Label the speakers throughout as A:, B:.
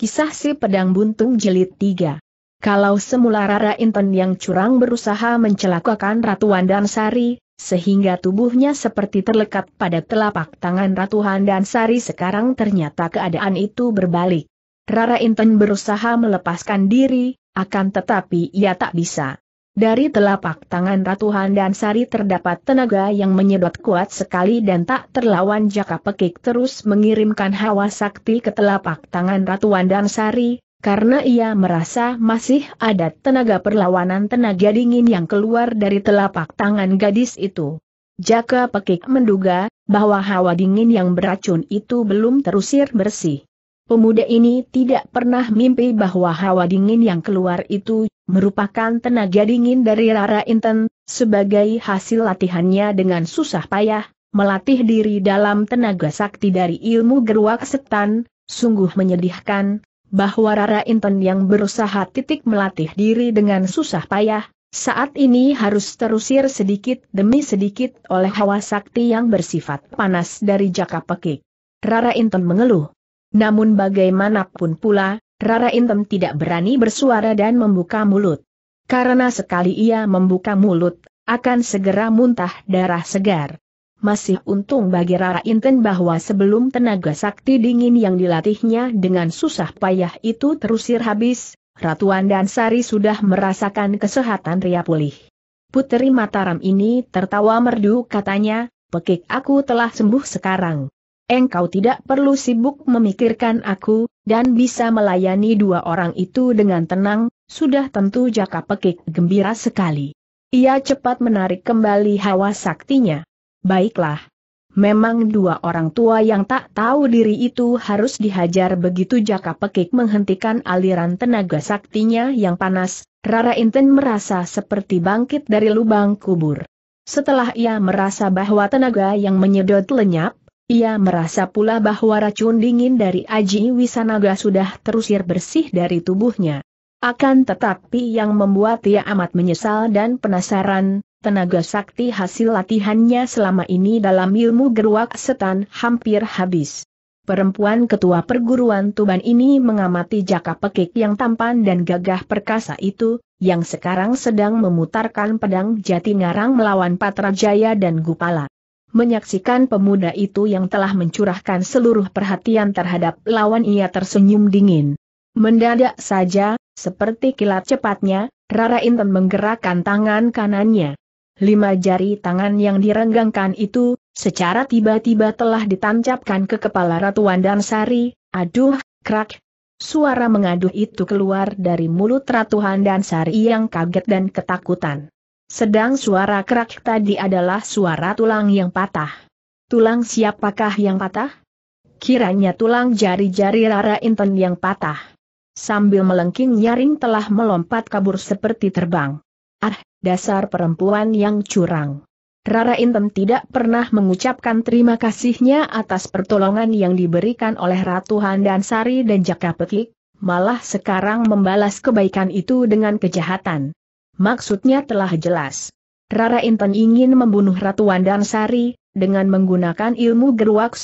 A: Kisah si pedang buntung Jelit 3. Kalau semula Rara Inten yang curang berusaha mencelakakan Ratu Wandansari, sehingga tubuhnya seperti terlekat pada telapak tangan Ratu Handansari, sekarang ternyata keadaan itu berbalik. Rara Inten berusaha melepaskan diri, akan tetapi ia tak bisa. Dari telapak tangan Ratu Handan Sari terdapat tenaga yang menyedot kuat sekali dan tak terlawan jaka pekik terus mengirimkan hawa sakti ke telapak tangan Ratu Handan Sari, karena ia merasa masih ada tenaga perlawanan tenaga dingin yang keluar dari telapak tangan gadis itu. Jaka pekik menduga bahwa hawa dingin yang beracun itu belum terusir bersih. Pemuda ini tidak pernah mimpi bahwa hawa dingin yang keluar itu merupakan tenaga dingin dari Rara Inten, sebagai hasil latihannya dengan susah payah, melatih diri dalam tenaga sakti dari ilmu geruak setan, sungguh menyedihkan, bahwa Rara Inten yang berusaha titik melatih diri dengan susah payah, saat ini harus terusir sedikit demi sedikit oleh hawa sakti yang bersifat panas dari jaka pekik. Rara Inten mengeluh. Namun bagaimanapun pula, Rara Intem tidak berani bersuara dan membuka mulut. Karena sekali ia membuka mulut, akan segera muntah darah segar. Masih untung bagi Rara Inten bahwa sebelum tenaga sakti dingin yang dilatihnya dengan susah payah itu terusir habis, Ratuan dan Sari sudah merasakan kesehatan Ria pulih. Putri Mataram ini tertawa merdu katanya, pekik aku telah sembuh sekarang engkau tidak perlu sibuk memikirkan aku, dan bisa melayani dua orang itu dengan tenang, sudah tentu Jaka Pekik gembira sekali. Ia cepat menarik kembali hawa saktinya. Baiklah. Memang dua orang tua yang tak tahu diri itu harus dihajar begitu Jaka Pekik menghentikan aliran tenaga saktinya yang panas, Rara Inten merasa seperti bangkit dari lubang kubur. Setelah ia merasa bahwa tenaga yang menyedot lenyap, ia merasa pula bahwa racun dingin dari Aji Wisanaga sudah terusir bersih dari tubuhnya. Akan tetapi yang membuat ia amat menyesal dan penasaran, tenaga sakti hasil latihannya selama ini dalam ilmu geruak setan hampir habis. Perempuan ketua perguruan Tuban ini mengamati jaka pekik yang tampan dan gagah perkasa itu, yang sekarang sedang memutarkan pedang jati ngarang melawan Patrajaya dan Gupala. Menyaksikan pemuda itu yang telah mencurahkan seluruh perhatian terhadap lawan ia tersenyum dingin. Mendadak saja, seperti kilat cepatnya, Rara Inten menggerakkan tangan kanannya. Lima jari tangan yang direnggangkan itu, secara tiba-tiba telah ditancapkan ke kepala Ratu Wandansari, aduh, krak. Suara mengaduh itu keluar dari mulut Ratu Wandansari yang kaget dan ketakutan. Sedang suara kerak tadi adalah suara tulang yang patah. Tulang siapakah yang patah? Kiranya tulang jari-jari Rara Inten yang patah. Sambil melengking nyaring telah melompat kabur seperti terbang. Ah, dasar perempuan yang curang. Rara Inten tidak pernah mengucapkan terima kasihnya atas pertolongan yang diberikan oleh Ratu Handansari dan Jaka Petik, malah sekarang membalas kebaikan itu dengan kejahatan. Maksudnya telah jelas. Rara Inten ingin membunuh Ratu Wandansari, dengan menggunakan ilmu geruak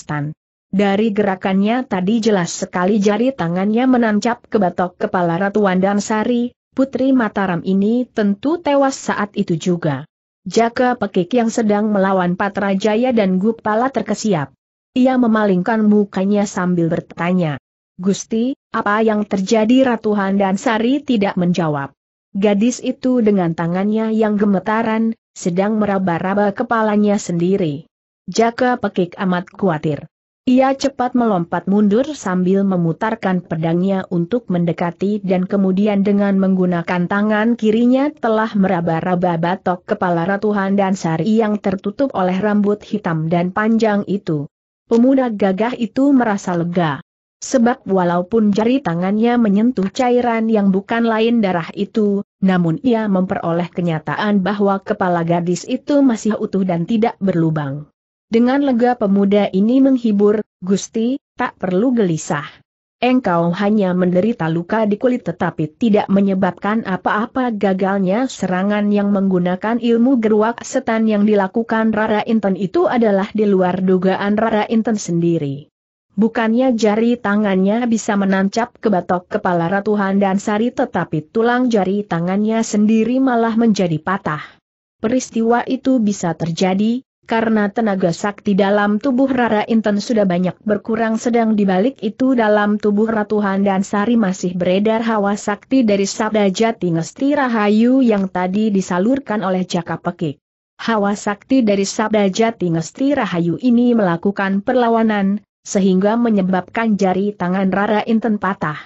A: Dari gerakannya tadi jelas sekali jari tangannya menancap ke batok kepala Ratu Wandansari, Putri Mataram ini tentu tewas saat itu juga. Jaka Pekik yang sedang melawan Patrajaya dan Gupala terkesiap. Ia memalingkan mukanya sambil bertanya. Gusti, apa yang terjadi Ratu Handansari tidak menjawab. Gadis itu dengan tangannya yang gemetaran, sedang meraba-raba kepalanya sendiri. Jaka pekik amat khawatir. Ia cepat melompat mundur sambil memutarkan pedangnya untuk mendekati dan kemudian dengan menggunakan tangan kirinya telah meraba-raba batok kepala Ratu Handan Sari yang tertutup oleh rambut hitam dan panjang itu. Pemuda gagah itu merasa lega. Sebab walaupun jari tangannya menyentuh cairan yang bukan lain darah itu, namun ia memperoleh kenyataan bahwa kepala gadis itu masih utuh dan tidak berlubang. Dengan lega pemuda ini menghibur, Gusti, tak perlu gelisah. Engkau hanya menderita luka di kulit tetapi tidak menyebabkan apa-apa gagalnya serangan yang menggunakan ilmu geruak setan yang dilakukan Rara Inten itu adalah di luar dugaan Rara Inten sendiri. Bukannya jari tangannya bisa menancap ke batok kepala Ratu Handan Sari tetapi tulang jari tangannya sendiri malah menjadi patah. Peristiwa itu bisa terjadi, karena tenaga sakti dalam tubuh Rara Inten sudah banyak berkurang sedang dibalik itu dalam tubuh Ratu Handan Sari masih beredar hawa sakti dari Sabda Jati Ngesti Rahayu yang tadi disalurkan oleh Jaka Pekik. Hawa sakti dari Sabda Jati Ngesti Rahayu ini melakukan perlawanan, sehingga menyebabkan jari tangan Rara Inten patah.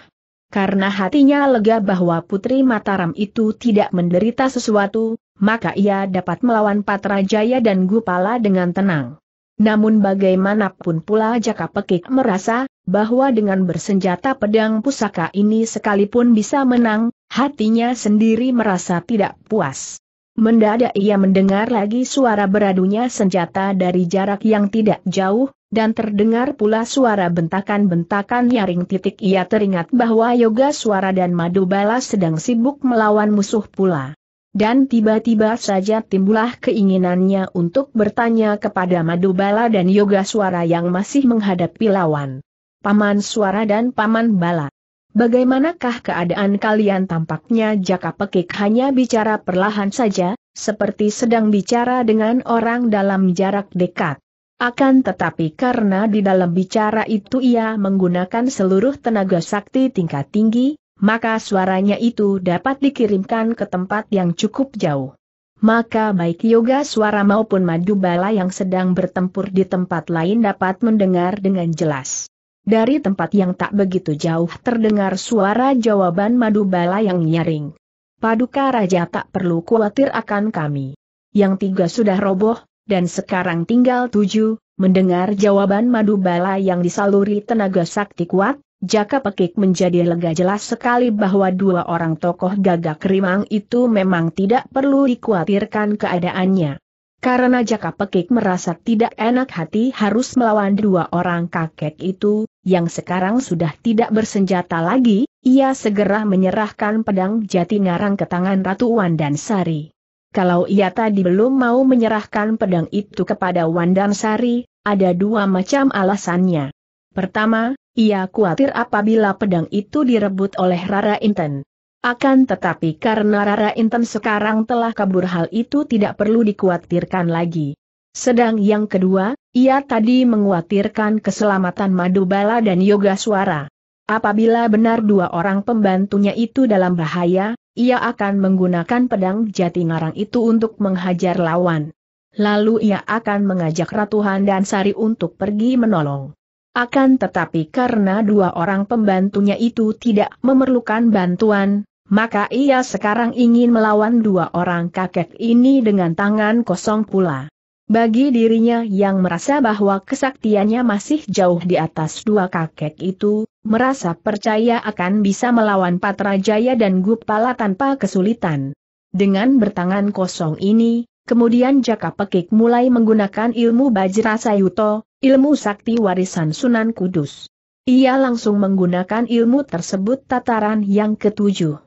A: Karena hatinya lega bahwa Putri Mataram itu tidak menderita sesuatu, maka ia dapat melawan Patra Jaya dan Gupala dengan tenang. Namun bagaimanapun pula Jaka Pekik merasa, bahwa dengan bersenjata pedang pusaka ini sekalipun bisa menang, hatinya sendiri merasa tidak puas. Mendadak ia mendengar lagi suara beradunya senjata dari jarak yang tidak jauh, dan terdengar pula suara bentakan-bentakan nyaring titik ia teringat bahwa Yoga Suara dan Madu Balas sedang sibuk melawan musuh pula. Dan tiba-tiba saja timbullah keinginannya untuk bertanya kepada Madu Madubala dan Yoga Suara yang masih menghadapi lawan. Paman Suara dan Paman Bala. Bagaimanakah keadaan kalian tampaknya Jaka Pekik hanya bicara perlahan saja, seperti sedang bicara dengan orang dalam jarak dekat. Akan tetapi karena di dalam bicara itu ia menggunakan seluruh tenaga sakti tingkat tinggi, maka suaranya itu dapat dikirimkan ke tempat yang cukup jauh. Maka baik yoga suara maupun madu bala yang sedang bertempur di tempat lain dapat mendengar dengan jelas. Dari tempat yang tak begitu jauh terdengar suara jawaban madu bala yang nyaring. Paduka Raja tak perlu khawatir akan kami. Yang tiga sudah roboh, dan sekarang tinggal tujuh, mendengar jawaban madu bala yang disaluri tenaga sakti kuat, Jaka Pekik menjadi lega jelas sekali bahwa dua orang tokoh gagak rimang itu memang tidak perlu dikhawatirkan keadaannya. Karena Jaka Pekik merasa tidak enak hati harus melawan dua orang kakek itu, yang sekarang sudah tidak bersenjata lagi, ia segera menyerahkan pedang jati ngarang ke tangan Ratu Wandan Sari. Kalau ia tadi belum mau menyerahkan pedang itu kepada Wandan Sari, ada dua macam alasannya. Pertama, ia khawatir apabila pedang itu direbut oleh Rara Inten. Akan tetapi karena Rara Inten sekarang telah kabur hal itu tidak perlu dikhawatirkan lagi. Sedang yang kedua, ia tadi mengkhawatirkan keselamatan Madubala dan Yoga Suara. Apabila benar dua orang pembantunya itu dalam bahaya, ia akan menggunakan pedang jati ngarang itu untuk menghajar lawan. Lalu ia akan mengajak Ratuhan dan Sari untuk pergi menolong. Akan tetapi karena dua orang pembantunya itu tidak memerlukan bantuan, maka ia sekarang ingin melawan dua orang kakek ini dengan tangan kosong pula. Bagi dirinya yang merasa bahwa kesaktiannya masih jauh di atas dua kakek itu, merasa percaya akan bisa melawan Patrajaya dan Gupala tanpa kesulitan. Dengan bertangan kosong ini, kemudian Jaka Pekik mulai menggunakan ilmu bajra Sayuto, ilmu sakti warisan Sunan Kudus. Ia langsung menggunakan ilmu tersebut tataran yang ketujuh.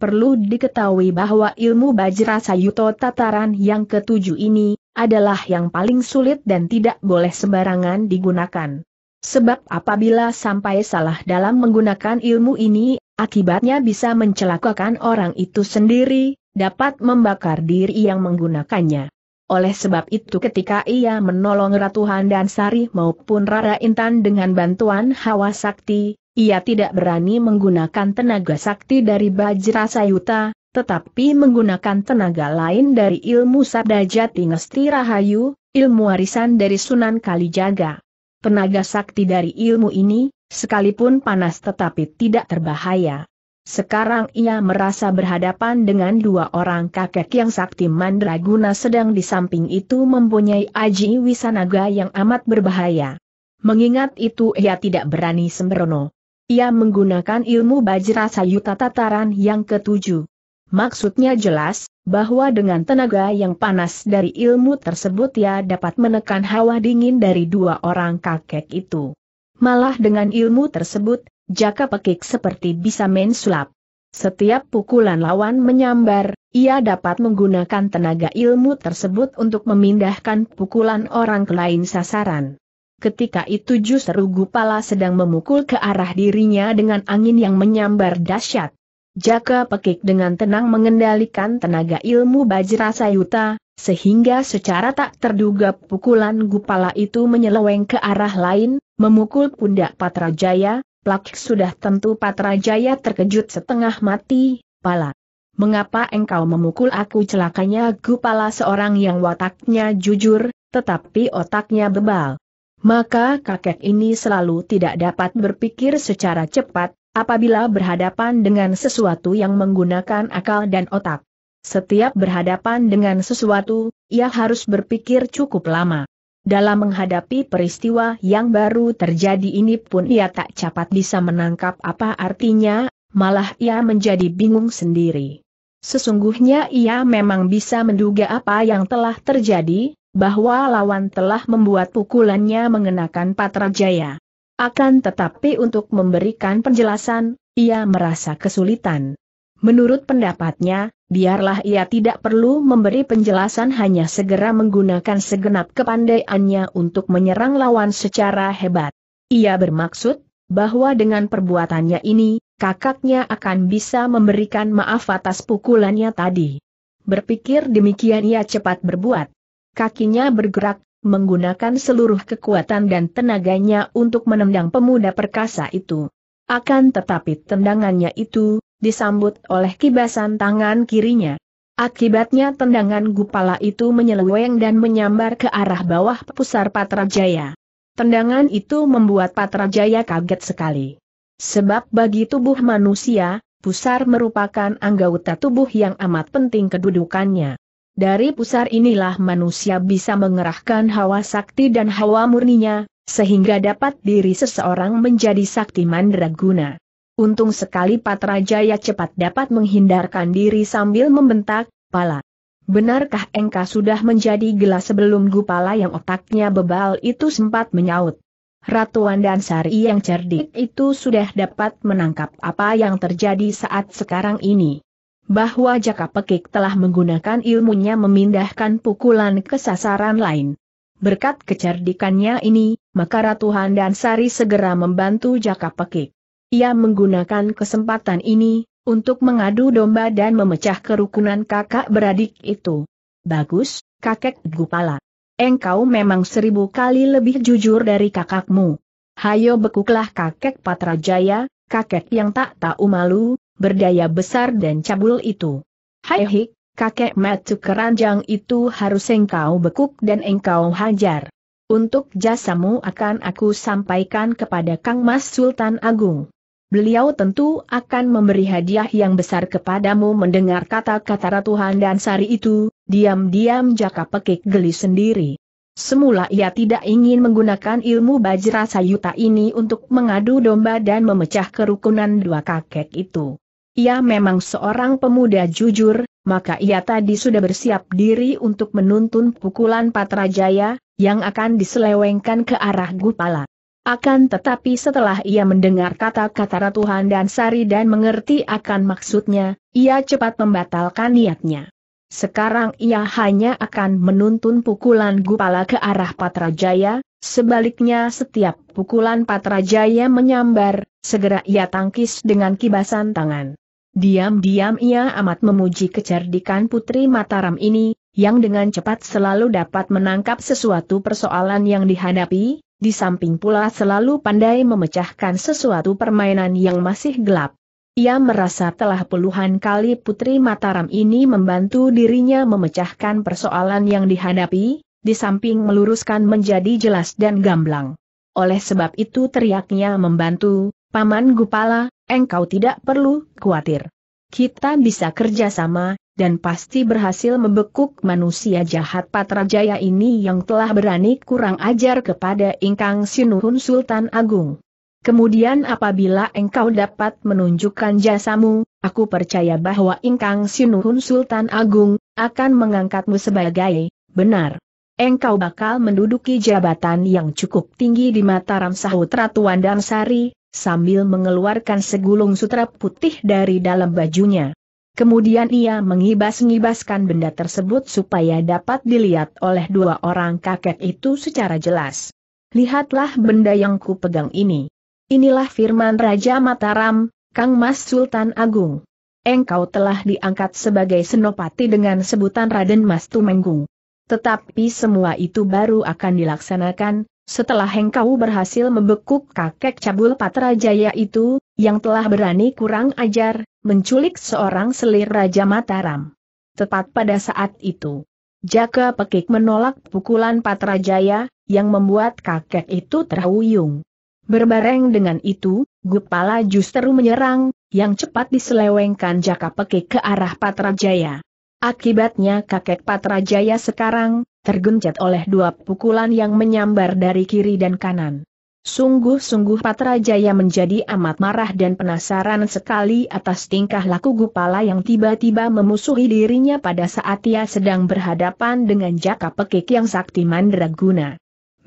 A: Perlu diketahui bahwa ilmu bajra Sayuto tataran yang ketujuh ini, adalah yang paling sulit dan tidak boleh sembarangan digunakan. Sebab apabila sampai salah dalam menggunakan ilmu ini, akibatnya bisa mencelakakan orang itu sendiri, dapat membakar diri yang menggunakannya. Oleh sebab itu ketika ia menolong Ratu Handansari Sari maupun Rara Intan dengan bantuan hawa sakti, ia tidak berani menggunakan tenaga sakti dari bajra sayuta, tetapi menggunakan tenaga lain dari ilmu Sabda Jati Ngesti Rahayu, ilmu warisan dari Sunan Kalijaga. Tenaga sakti dari ilmu ini, sekalipun panas tetapi tidak terbahaya. Sekarang ia merasa berhadapan dengan dua orang kakek yang sakti mandraguna sedang di samping itu mempunyai aji wisanaga yang amat berbahaya. Mengingat itu ia tidak berani sembrono. Ia menggunakan ilmu Bajra Sayuta tataran yang ketujuh. Maksudnya jelas, bahwa dengan tenaga yang panas dari ilmu tersebut ia dapat menekan hawa dingin dari dua orang kakek itu. Malah dengan ilmu tersebut, Jaka Pekik seperti bisa main sulap. Setiap pukulan lawan menyambar, ia dapat menggunakan tenaga ilmu tersebut untuk memindahkan pukulan orang ke lain sasaran. Ketika itu justru Gupala sedang memukul ke arah dirinya dengan angin yang menyambar dahsyat. Jaka Pekik dengan tenang mengendalikan tenaga ilmu bajra Sayuta, sehingga secara tak terduga pukulan Gupala itu menyeleweng ke arah lain, memukul pundak Patrajaya, plak sudah tentu Patrajaya terkejut setengah mati, pala. Mengapa engkau memukul aku celakanya Gupala seorang yang wataknya jujur, tetapi otaknya bebal. Maka kakek ini selalu tidak dapat berpikir secara cepat, apabila berhadapan dengan sesuatu yang menggunakan akal dan otak. Setiap berhadapan dengan sesuatu, ia harus berpikir cukup lama. Dalam menghadapi peristiwa yang baru terjadi ini pun ia tak cepat bisa menangkap apa artinya, malah ia menjadi bingung sendiri. Sesungguhnya ia memang bisa menduga apa yang telah terjadi, bahwa lawan telah membuat pukulannya mengenakan Jaya. Akan tetapi untuk memberikan penjelasan, ia merasa kesulitan. Menurut pendapatnya, biarlah ia tidak perlu memberi penjelasan hanya segera menggunakan segenap kepandaiannya untuk menyerang lawan secara hebat. Ia bermaksud, bahwa dengan perbuatannya ini, kakaknya akan bisa memberikan maaf atas pukulannya tadi. Berpikir demikian ia cepat berbuat kakinya bergerak, menggunakan seluruh kekuatan dan tenaganya untuk menendang pemuda perkasa itu. Akan tetapi tendangannya itu, disambut oleh kibasan tangan kirinya. Akibatnya tendangan Gupala itu menyeleweng dan menyambar ke arah bawah pusar Patrajaya. Tendangan itu membuat Patrajaya kaget sekali. Sebab bagi tubuh manusia, pusar merupakan anggota tubuh yang amat penting kedudukannya. Dari pusar inilah manusia bisa mengerahkan hawa sakti dan hawa murninya, sehingga dapat diri seseorang menjadi sakti mandraguna. Untung sekali Patra Jaya cepat dapat menghindarkan diri sambil membentak, pala. Benarkah engkau sudah menjadi gelas sebelum Gupala yang otaknya bebal itu sempat menyaut? Ratuan dan Sari yang cerdik itu sudah dapat menangkap apa yang terjadi saat sekarang ini bahwa Jaka Pekik telah menggunakan ilmunya memindahkan pukulan ke sasaran lain. Berkat kecerdikannya ini, maka Ratu Handan Sari segera membantu Jaka Pekik. Ia menggunakan kesempatan ini, untuk mengadu domba dan memecah kerukunan kakak beradik itu. Bagus, kakek Gupala. Engkau memang seribu kali lebih jujur dari kakakmu. Hayo bekuklah kakek Patrajaya, kakek yang tak tahu malu, berdaya besar dan cabul itu. Hai hik, kakek metu keranjang itu harus engkau bekuk dan engkau hajar. Untuk jasamu akan aku sampaikan kepada Kang Mas Sultan Agung. Beliau tentu akan memberi hadiah yang besar kepadamu mendengar kata-kata Ratu Handansari itu, diam-diam jaka pekik geli sendiri. Semula ia tidak ingin menggunakan ilmu Bajra Sayuta ini untuk mengadu domba dan memecah kerukunan dua kakek itu. Ia memang seorang pemuda jujur, maka ia tadi sudah bersiap diri untuk menuntun pukulan Patrajaya, yang akan diselewengkan ke arah Gupala. Akan tetapi setelah ia mendengar kata-kata Ratuhan dan Sari dan mengerti akan maksudnya, ia cepat membatalkan niatnya. Sekarang ia hanya akan menuntun pukulan Gupala ke arah Patrajaya, sebaliknya setiap pukulan Patrajaya menyambar, segera ia tangkis dengan kibasan tangan. Diam-diam ia amat memuji kecerdikan putri Mataram ini, yang dengan cepat selalu dapat menangkap sesuatu persoalan yang dihadapi, di samping pula selalu pandai memecahkan sesuatu permainan yang masih gelap. Ia merasa telah puluhan kali Putri Mataram ini membantu dirinya memecahkan persoalan yang dihadapi, di samping meluruskan menjadi jelas dan gamblang. Oleh sebab itu teriaknya membantu, Paman Gupala, engkau tidak perlu khawatir. Kita bisa kerjasama, dan pasti berhasil membekuk manusia jahat Patrajaya ini yang telah berani kurang ajar kepada Ingkang Sinuhun Sultan Agung. Kemudian apabila engkau dapat menunjukkan jasamu, aku percaya bahwa Ingkang Sinuhun Sultan Agung, akan mengangkatmu sebagai, benar. Engkau bakal menduduki jabatan yang cukup tinggi di Mataram sahut Ratu Sari, sambil mengeluarkan segulung sutra putih dari dalam bajunya. Kemudian ia mengibas-ngibaskan benda tersebut supaya dapat dilihat oleh dua orang kakek itu secara jelas. Lihatlah benda yang kupegang ini. Inilah firman Raja Mataram, Kang Mas Sultan Agung. Engkau telah diangkat sebagai senopati dengan sebutan Raden Mas Tumenggung. Tetapi semua itu baru akan dilaksanakan, setelah engkau berhasil membekuk kakek cabul Patra Jaya itu, yang telah berani kurang ajar, menculik seorang selir Raja Mataram. Tepat pada saat itu, Jaka Pekik menolak pukulan Patra Jaya, yang membuat kakek itu terhuyung. Berbareng dengan itu, Gupala justru menyerang, yang cepat diselewengkan Jaka Pekik ke arah Patrajaya. Akibatnya kakek Patrajaya sekarang, tergencet oleh dua pukulan yang menyambar dari kiri dan kanan. Sungguh-sungguh Patrajaya menjadi amat marah dan penasaran sekali atas tingkah laku Gupala yang tiba-tiba memusuhi dirinya pada saat ia sedang berhadapan dengan Jaka Pekik yang sakti mandraguna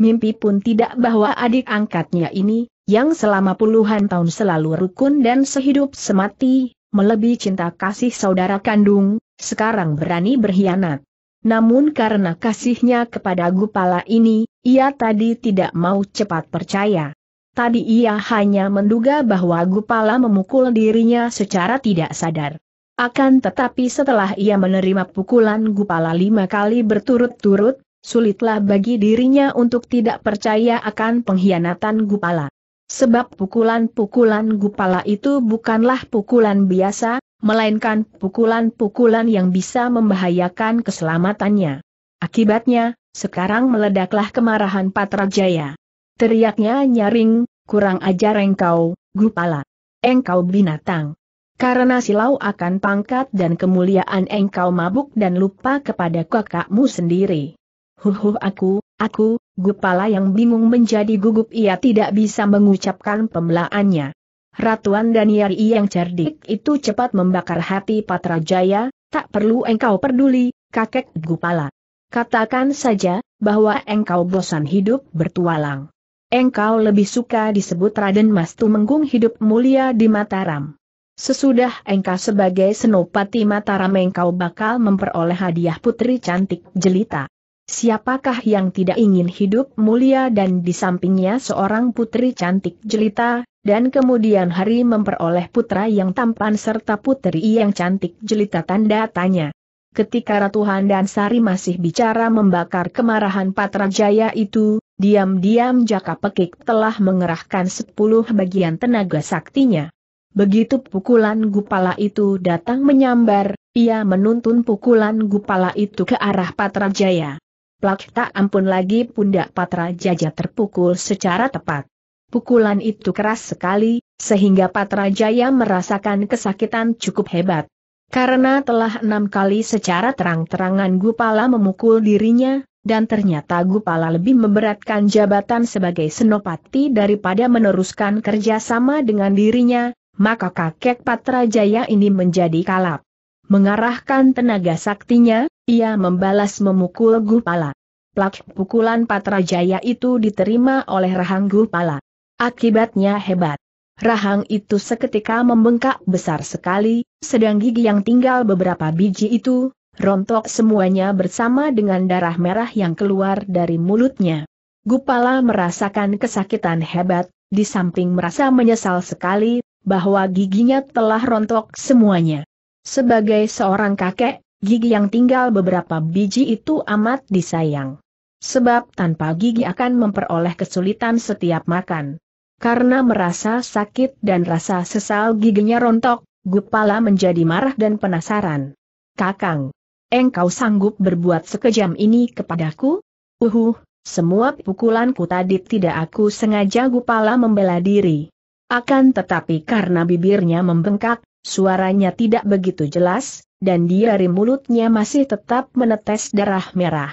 A: mimpi pun tidak bahwa adik angkatnya ini, yang selama puluhan tahun selalu rukun dan sehidup semati, melebihi cinta kasih saudara kandung, sekarang berani berkhianat. Namun karena kasihnya kepada Gupala ini, ia tadi tidak mau cepat percaya. Tadi ia hanya menduga bahwa Gupala memukul dirinya secara tidak sadar. Akan tetapi setelah ia menerima pukulan Gupala lima kali berturut-turut, Sulitlah bagi dirinya untuk tidak percaya akan pengkhianatan Gupala. Sebab pukulan-pukulan Gupala itu bukanlah pukulan biasa, melainkan pukulan-pukulan yang bisa membahayakan keselamatannya. Akibatnya, sekarang meledaklah kemarahan Patrajaya. Teriaknya nyaring, kurang ajar engkau, Gupala. Engkau binatang. Karena silau akan pangkat dan kemuliaan engkau mabuk dan lupa kepada kakakmu sendiri. Huhu aku, aku, Gupala yang bingung menjadi gugup ia tidak bisa mengucapkan pembelaannya. Ratuan Daniari yang cerdik itu cepat membakar hati Patra Jaya, tak perlu engkau peduli, kakek Gupala. Katakan saja, bahwa engkau bosan hidup bertualang. Engkau lebih suka disebut Raden Mas Tumenggung hidup mulia di Mataram. Sesudah engkau sebagai senopati Mataram engkau bakal memperoleh hadiah putri cantik jelita. Siapakah yang tidak ingin hidup mulia dan di sampingnya seorang putri cantik jelita, dan kemudian hari memperoleh putra yang tampan serta putri yang cantik jelita tanda tanya. Ketika Ratu Handan Sari masih bicara membakar kemarahan Patrajaya itu, diam-diam Jaka Pekik telah mengerahkan sepuluh bagian tenaga saktinya. Begitu pukulan gupala itu datang menyambar, ia menuntun pukulan gupala itu ke arah Patrajaya. Plak tak ampun lagi pundak Patra Jaya terpukul secara tepat. Pukulan itu keras sekali, sehingga Patra Jaya merasakan kesakitan cukup hebat. Karena telah enam kali secara terang-terangan Gupala memukul dirinya, dan ternyata Gupala lebih memberatkan jabatan sebagai senopati daripada meneruskan kerjasama dengan dirinya, maka kakek Patra Jaya ini menjadi kalap. Mengarahkan tenaga saktinya, ia membalas memukul Gupala. Plak pukulan Patrajaya itu diterima oleh Rahang Gupala. Akibatnya hebat. Rahang itu seketika membengkak besar sekali, sedang gigi yang tinggal beberapa biji itu, rontok semuanya bersama dengan darah merah yang keluar dari mulutnya. Gupala merasakan kesakitan hebat, di samping merasa menyesal sekali, bahwa giginya telah rontok semuanya. Sebagai seorang kakek, gigi yang tinggal beberapa biji itu amat disayang. Sebab tanpa gigi akan memperoleh kesulitan setiap makan. Karena merasa sakit dan rasa sesal giginya rontok, Gupala menjadi marah dan penasaran. Kakang, engkau sanggup berbuat sekejam ini kepadaku? Uhuh, semua pukulanku tadi tidak aku sengaja Gupala membela diri. Akan tetapi karena bibirnya membengkak, Suaranya tidak begitu jelas, dan di dari mulutnya masih tetap menetes darah merah.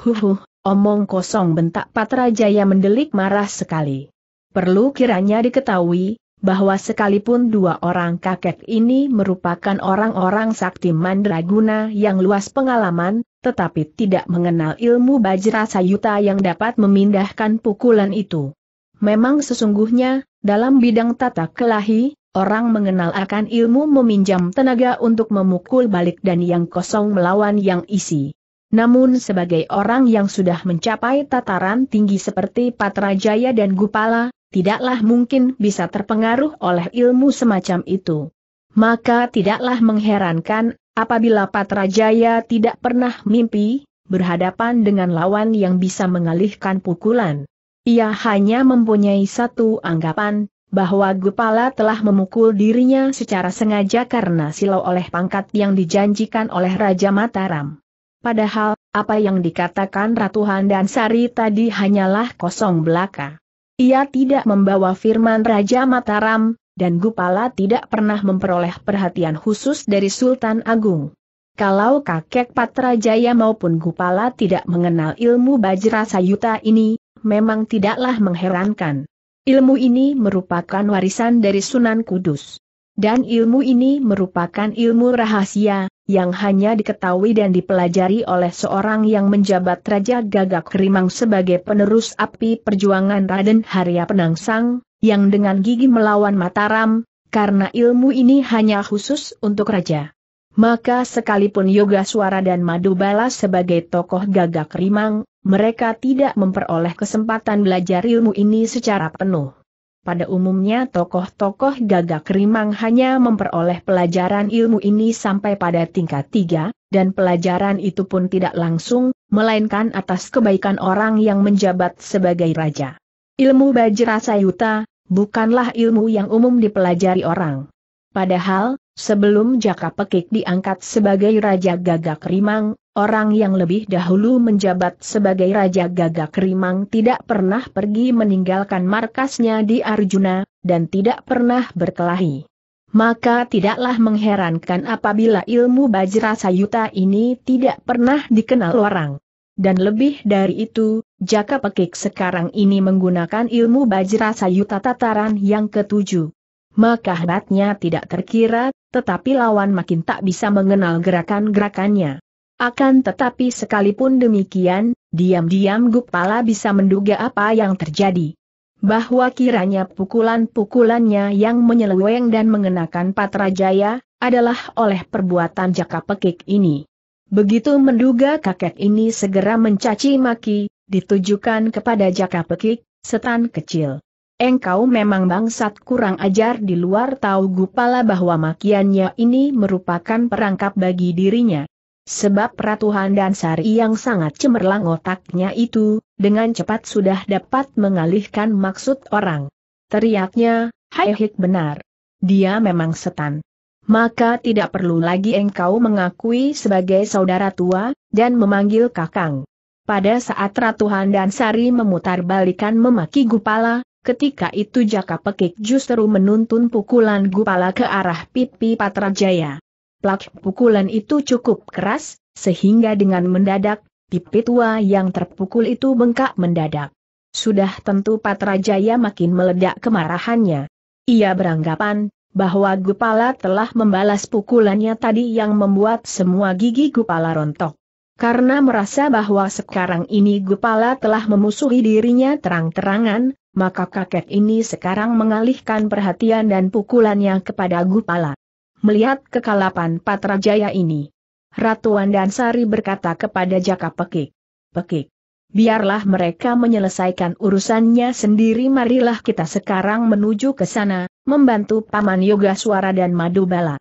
A: Huhuh, omong kosong bentak Patra Jaya mendelik marah sekali. Perlu kiranya diketahui, bahwa sekalipun dua orang kakek ini merupakan orang-orang sakti mandraguna yang luas pengalaman, tetapi tidak mengenal ilmu bajra sayuta yang dapat memindahkan pukulan itu. Memang sesungguhnya, dalam bidang tata kelahi, Orang mengenal akan ilmu meminjam tenaga untuk memukul balik dan yang kosong melawan yang isi. Namun sebagai orang yang sudah mencapai tataran tinggi seperti Patrajaya dan Gupala, tidaklah mungkin bisa terpengaruh oleh ilmu semacam itu. Maka tidaklah mengherankan apabila Patrajaya tidak pernah mimpi, berhadapan dengan lawan yang bisa mengalihkan pukulan. Ia hanya mempunyai satu anggapan, bahwa Gupala telah memukul dirinya secara sengaja karena silau oleh pangkat yang dijanjikan oleh Raja Mataram. Padahal, apa yang dikatakan Ratu Handan Sari tadi hanyalah kosong belaka. Ia tidak membawa firman Raja Mataram, dan Gupala tidak pernah memperoleh perhatian khusus dari Sultan Agung. Kalau kakek Patrajaya maupun Gupala tidak mengenal ilmu Bajra Sayuta ini, memang tidaklah mengherankan. Ilmu ini merupakan warisan dari Sunan Kudus. Dan ilmu ini merupakan ilmu rahasia, yang hanya diketahui dan dipelajari oleh seorang yang menjabat Raja Gagak Rimang sebagai penerus api perjuangan Raden Harya Penangsang, yang dengan gigi melawan Mataram, karena ilmu ini hanya khusus untuk Raja. Maka sekalipun Yoga Suara dan Madubala sebagai tokoh Gagak Rimang, mereka tidak memperoleh kesempatan belajar ilmu ini secara penuh. Pada umumnya tokoh-tokoh gagak rimang hanya memperoleh pelajaran ilmu ini sampai pada tingkat tiga, dan pelajaran itu pun tidak langsung, melainkan atas kebaikan orang yang menjabat sebagai raja. Ilmu bajra sayuta bukanlah ilmu yang umum dipelajari orang. Padahal, Sebelum Jaka Pekik diangkat sebagai Raja Gagak Rimang, orang yang lebih dahulu menjabat sebagai Raja Gagak Rimang tidak pernah pergi meninggalkan markasnya di Arjuna, dan tidak pernah berkelahi. Maka tidaklah mengherankan apabila ilmu Bajra Sayuta ini tidak pernah dikenal orang. Dan lebih dari itu, Jaka Pekik sekarang ini menggunakan ilmu Bajra Sayuta tataran yang ketujuh maka hebatnya tidak terkira, tetapi lawan makin tak bisa mengenal gerakan-gerakannya. Akan tetapi sekalipun demikian, diam-diam Gupala bisa menduga apa yang terjadi. Bahwa kiranya pukulan-pukulannya yang menyeleweng dan mengenakan Patrajaya, adalah oleh perbuatan jaka pekik ini. Begitu menduga kakek ini segera mencaci maki, ditujukan kepada jaka pekik, setan kecil. Engkau memang bangsat kurang ajar di luar tahu gupala bahwa makiannya ini merupakan perangkap bagi dirinya. Sebab Ratuhan dan yang sangat cemerlang otaknya itu, dengan cepat sudah dapat mengalihkan maksud orang. Teriaknya, hai benar. Dia memang setan. Maka tidak perlu lagi engkau mengakui sebagai saudara tua, dan memanggil kakang. Pada saat Ratuhan dan Sari memutar balikan memaki Gupala, Ketika itu Jaka Pekik justru menuntun pukulan Gupala ke arah pipi Patrajaya. Plak pukulan itu cukup keras, sehingga dengan mendadak, pipi tua yang terpukul itu bengkak mendadak. Sudah tentu Patrajaya makin meledak kemarahannya. Ia beranggapan bahwa Gupala telah membalas pukulannya tadi yang membuat semua gigi Gupala rontok. Karena merasa bahwa sekarang ini Gupala telah memusuhi dirinya terang-terangan, maka kakek ini sekarang mengalihkan perhatian dan pukulannya kepada Gupala. Melihat kekalapan Patrajaya ini, Ratu Andansari berkata kepada Jaka Pekik, Pekik, biarlah mereka menyelesaikan urusannya sendiri marilah kita sekarang menuju ke sana, membantu Paman Yoga Suara dan Madubala.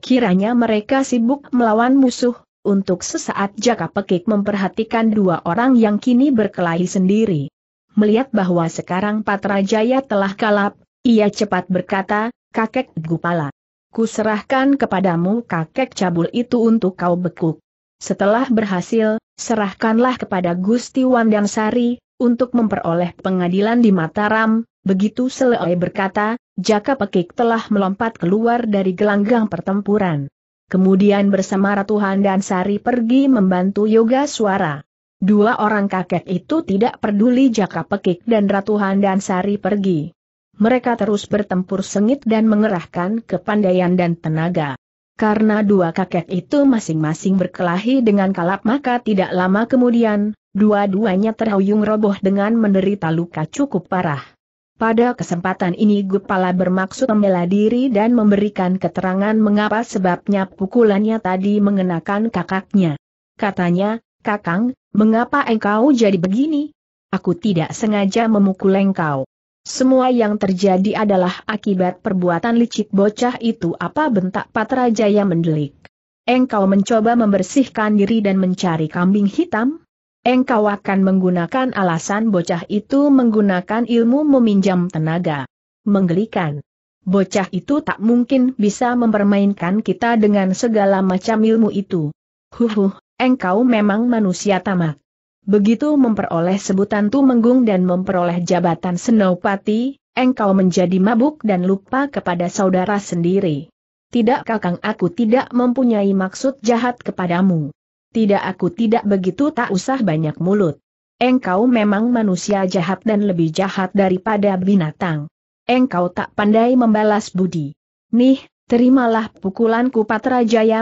A: Kiranya mereka sibuk melawan musuh, untuk sesaat Jaka Pekik memperhatikan dua orang yang kini berkelahi sendiri. Melihat bahwa sekarang Patra Jaya telah kalap, ia cepat berkata, kakek Gupala. Kuserahkan kepadamu kakek cabul itu untuk kau bekuk. Setelah berhasil, serahkanlah kepada Gusti Wandansari untuk memperoleh pengadilan di Mataram, begitu selesai berkata, Jaka Pekik telah melompat keluar dari gelanggang pertempuran kemudian bersama Ratuhan dan Sari pergi membantu Yoga Suara. Dua orang kakek itu tidak peduli Jaka Pekik dan Ratuhan dan Sari pergi. Mereka terus bertempur sengit dan mengerahkan kepandaian dan tenaga. Karena dua kakek itu masing-masing berkelahi dengan kalap maka tidak lama kemudian, dua-duanya terhuyung roboh dengan menderita luka cukup parah. Pada kesempatan ini Gupala bermaksud membela diri dan memberikan keterangan mengapa sebabnya pukulannya tadi mengenakan kakaknya. Katanya, Kakang, mengapa engkau jadi begini? Aku tidak sengaja memukul engkau. Semua yang terjadi adalah akibat perbuatan licik bocah itu apa bentak Patrajaya mendelik. Engkau mencoba membersihkan diri dan mencari kambing hitam? engkau akan menggunakan alasan bocah itu menggunakan ilmu meminjam tenaga. Menggelikan. Bocah itu tak mungkin bisa mempermainkan kita dengan segala macam ilmu itu. Huhuh, engkau memang manusia tamak. Begitu memperoleh sebutan Tumenggung dan memperoleh jabatan Senopati, engkau menjadi mabuk dan lupa kepada saudara sendiri. Tidak kakang aku tidak mempunyai maksud jahat kepadamu. Tidak aku tidak begitu tak usah banyak mulut. Engkau memang manusia jahat dan lebih jahat daripada binatang. Engkau tak pandai membalas budi. Nih, terimalah pukulanku. Kupat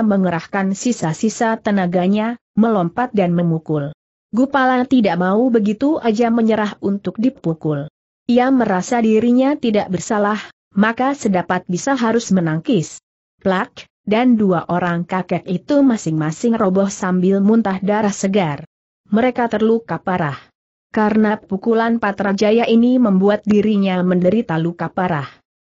A: mengerahkan sisa-sisa tenaganya, melompat dan memukul. Gupala tidak mau begitu aja menyerah untuk dipukul. Ia merasa dirinya tidak bersalah, maka sedapat bisa harus menangkis. Plak, dan dua orang kakek itu masing-masing roboh sambil muntah darah segar. Mereka terluka parah. Karena pukulan Patrajaya ini membuat dirinya menderita luka parah.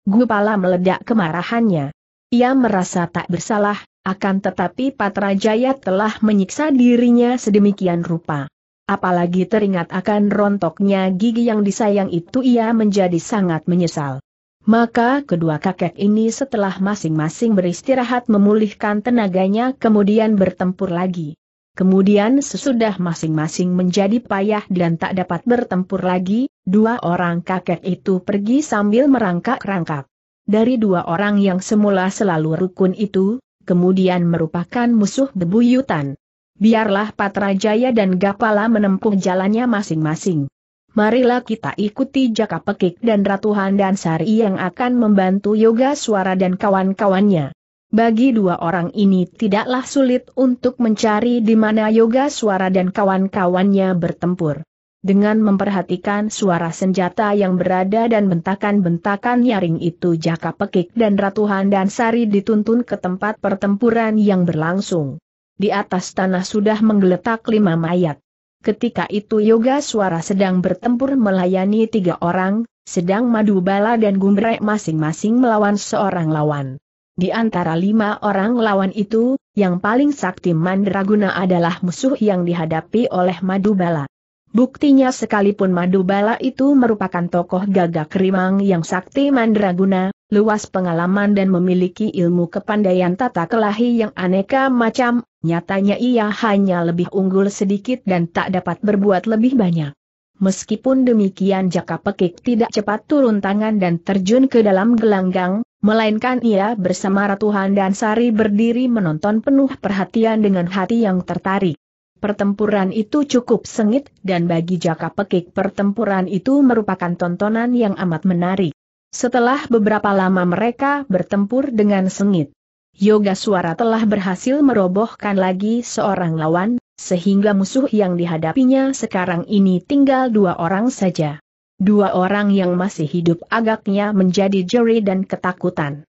A: Gupala meledak kemarahannya. Ia merasa tak bersalah, akan tetapi Patrajaya telah menyiksa dirinya sedemikian rupa. Apalagi teringat akan rontoknya gigi yang disayang itu ia menjadi sangat menyesal. Maka kedua kakek ini setelah masing-masing beristirahat memulihkan tenaganya kemudian bertempur lagi. Kemudian sesudah masing-masing menjadi payah dan tak dapat bertempur lagi, dua orang kakek itu pergi sambil merangkak-rangkak. Dari dua orang yang semula selalu rukun itu, kemudian merupakan musuh bebuyutan. Biarlah Patrajaya dan Gapala menempuh jalannya masing-masing. Marilah kita ikuti Jaka Pekik dan Ratu Handan Sari yang akan membantu Yoga Suara dan kawan-kawannya. Bagi dua orang ini tidaklah sulit untuk mencari di mana Yoga Suara dan kawan-kawannya bertempur. Dengan memperhatikan suara senjata yang berada dan bentakan-bentakan nyaring itu Jaka Pekik dan Ratu Handan Sari dituntun ke tempat pertempuran yang berlangsung. Di atas tanah sudah menggeletak lima mayat. Ketika itu Yoga Suara sedang bertempur melayani tiga orang, sedang Madu Bala dan Gumbre masing-masing melawan seorang lawan. Di antara lima orang lawan itu, yang paling sakti Mandraguna adalah musuh yang dihadapi oleh Madu Bala. Buktinya sekalipun Madu Bala itu merupakan tokoh gagak rimang yang sakti Mandraguna, luas pengalaman dan memiliki ilmu kepandaian tata kelahi yang aneka macam, nyatanya ia hanya lebih unggul sedikit dan tak dapat berbuat lebih banyak. Meskipun demikian Jaka Pekik tidak cepat turun tangan dan terjun ke dalam gelanggang, melainkan ia bersama Ratu dan Sari berdiri menonton penuh perhatian dengan hati yang tertarik. Pertempuran itu cukup sengit dan bagi Jaka Pekik pertempuran itu merupakan tontonan yang amat menarik. Setelah beberapa lama mereka bertempur dengan sengit. Yoga suara telah berhasil merobohkan lagi seorang lawan, sehingga musuh yang dihadapinya sekarang ini tinggal dua orang saja. Dua orang yang masih hidup agaknya menjadi jeri dan ketakutan.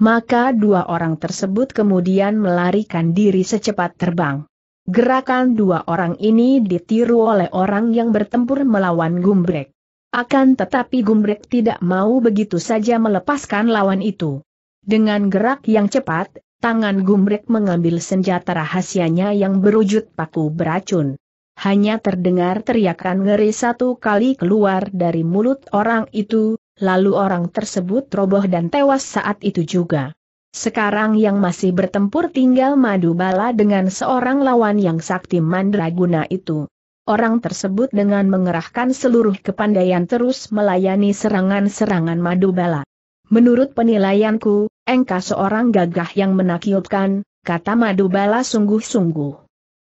A: Maka dua orang tersebut kemudian melarikan diri secepat terbang. Gerakan dua orang ini ditiru oleh orang yang bertempur melawan Gumbrek. Akan tetapi Gumbrek tidak mau begitu saja melepaskan lawan itu. Dengan gerak yang cepat, tangan Gumbrek mengambil senjata rahasianya yang berwujud paku beracun. Hanya terdengar teriakan ngeri satu kali keluar dari mulut orang itu, lalu orang tersebut roboh dan tewas saat itu juga. Sekarang yang masih bertempur tinggal madu bala dengan seorang lawan yang sakti mandraguna itu orang tersebut dengan mengerahkan seluruh kepandaian terus melayani serangan-serangan madu bala. Menurut penilaianku, engkau seorang gagah yang menakjubkan, kata madu bala sungguh-sungguh.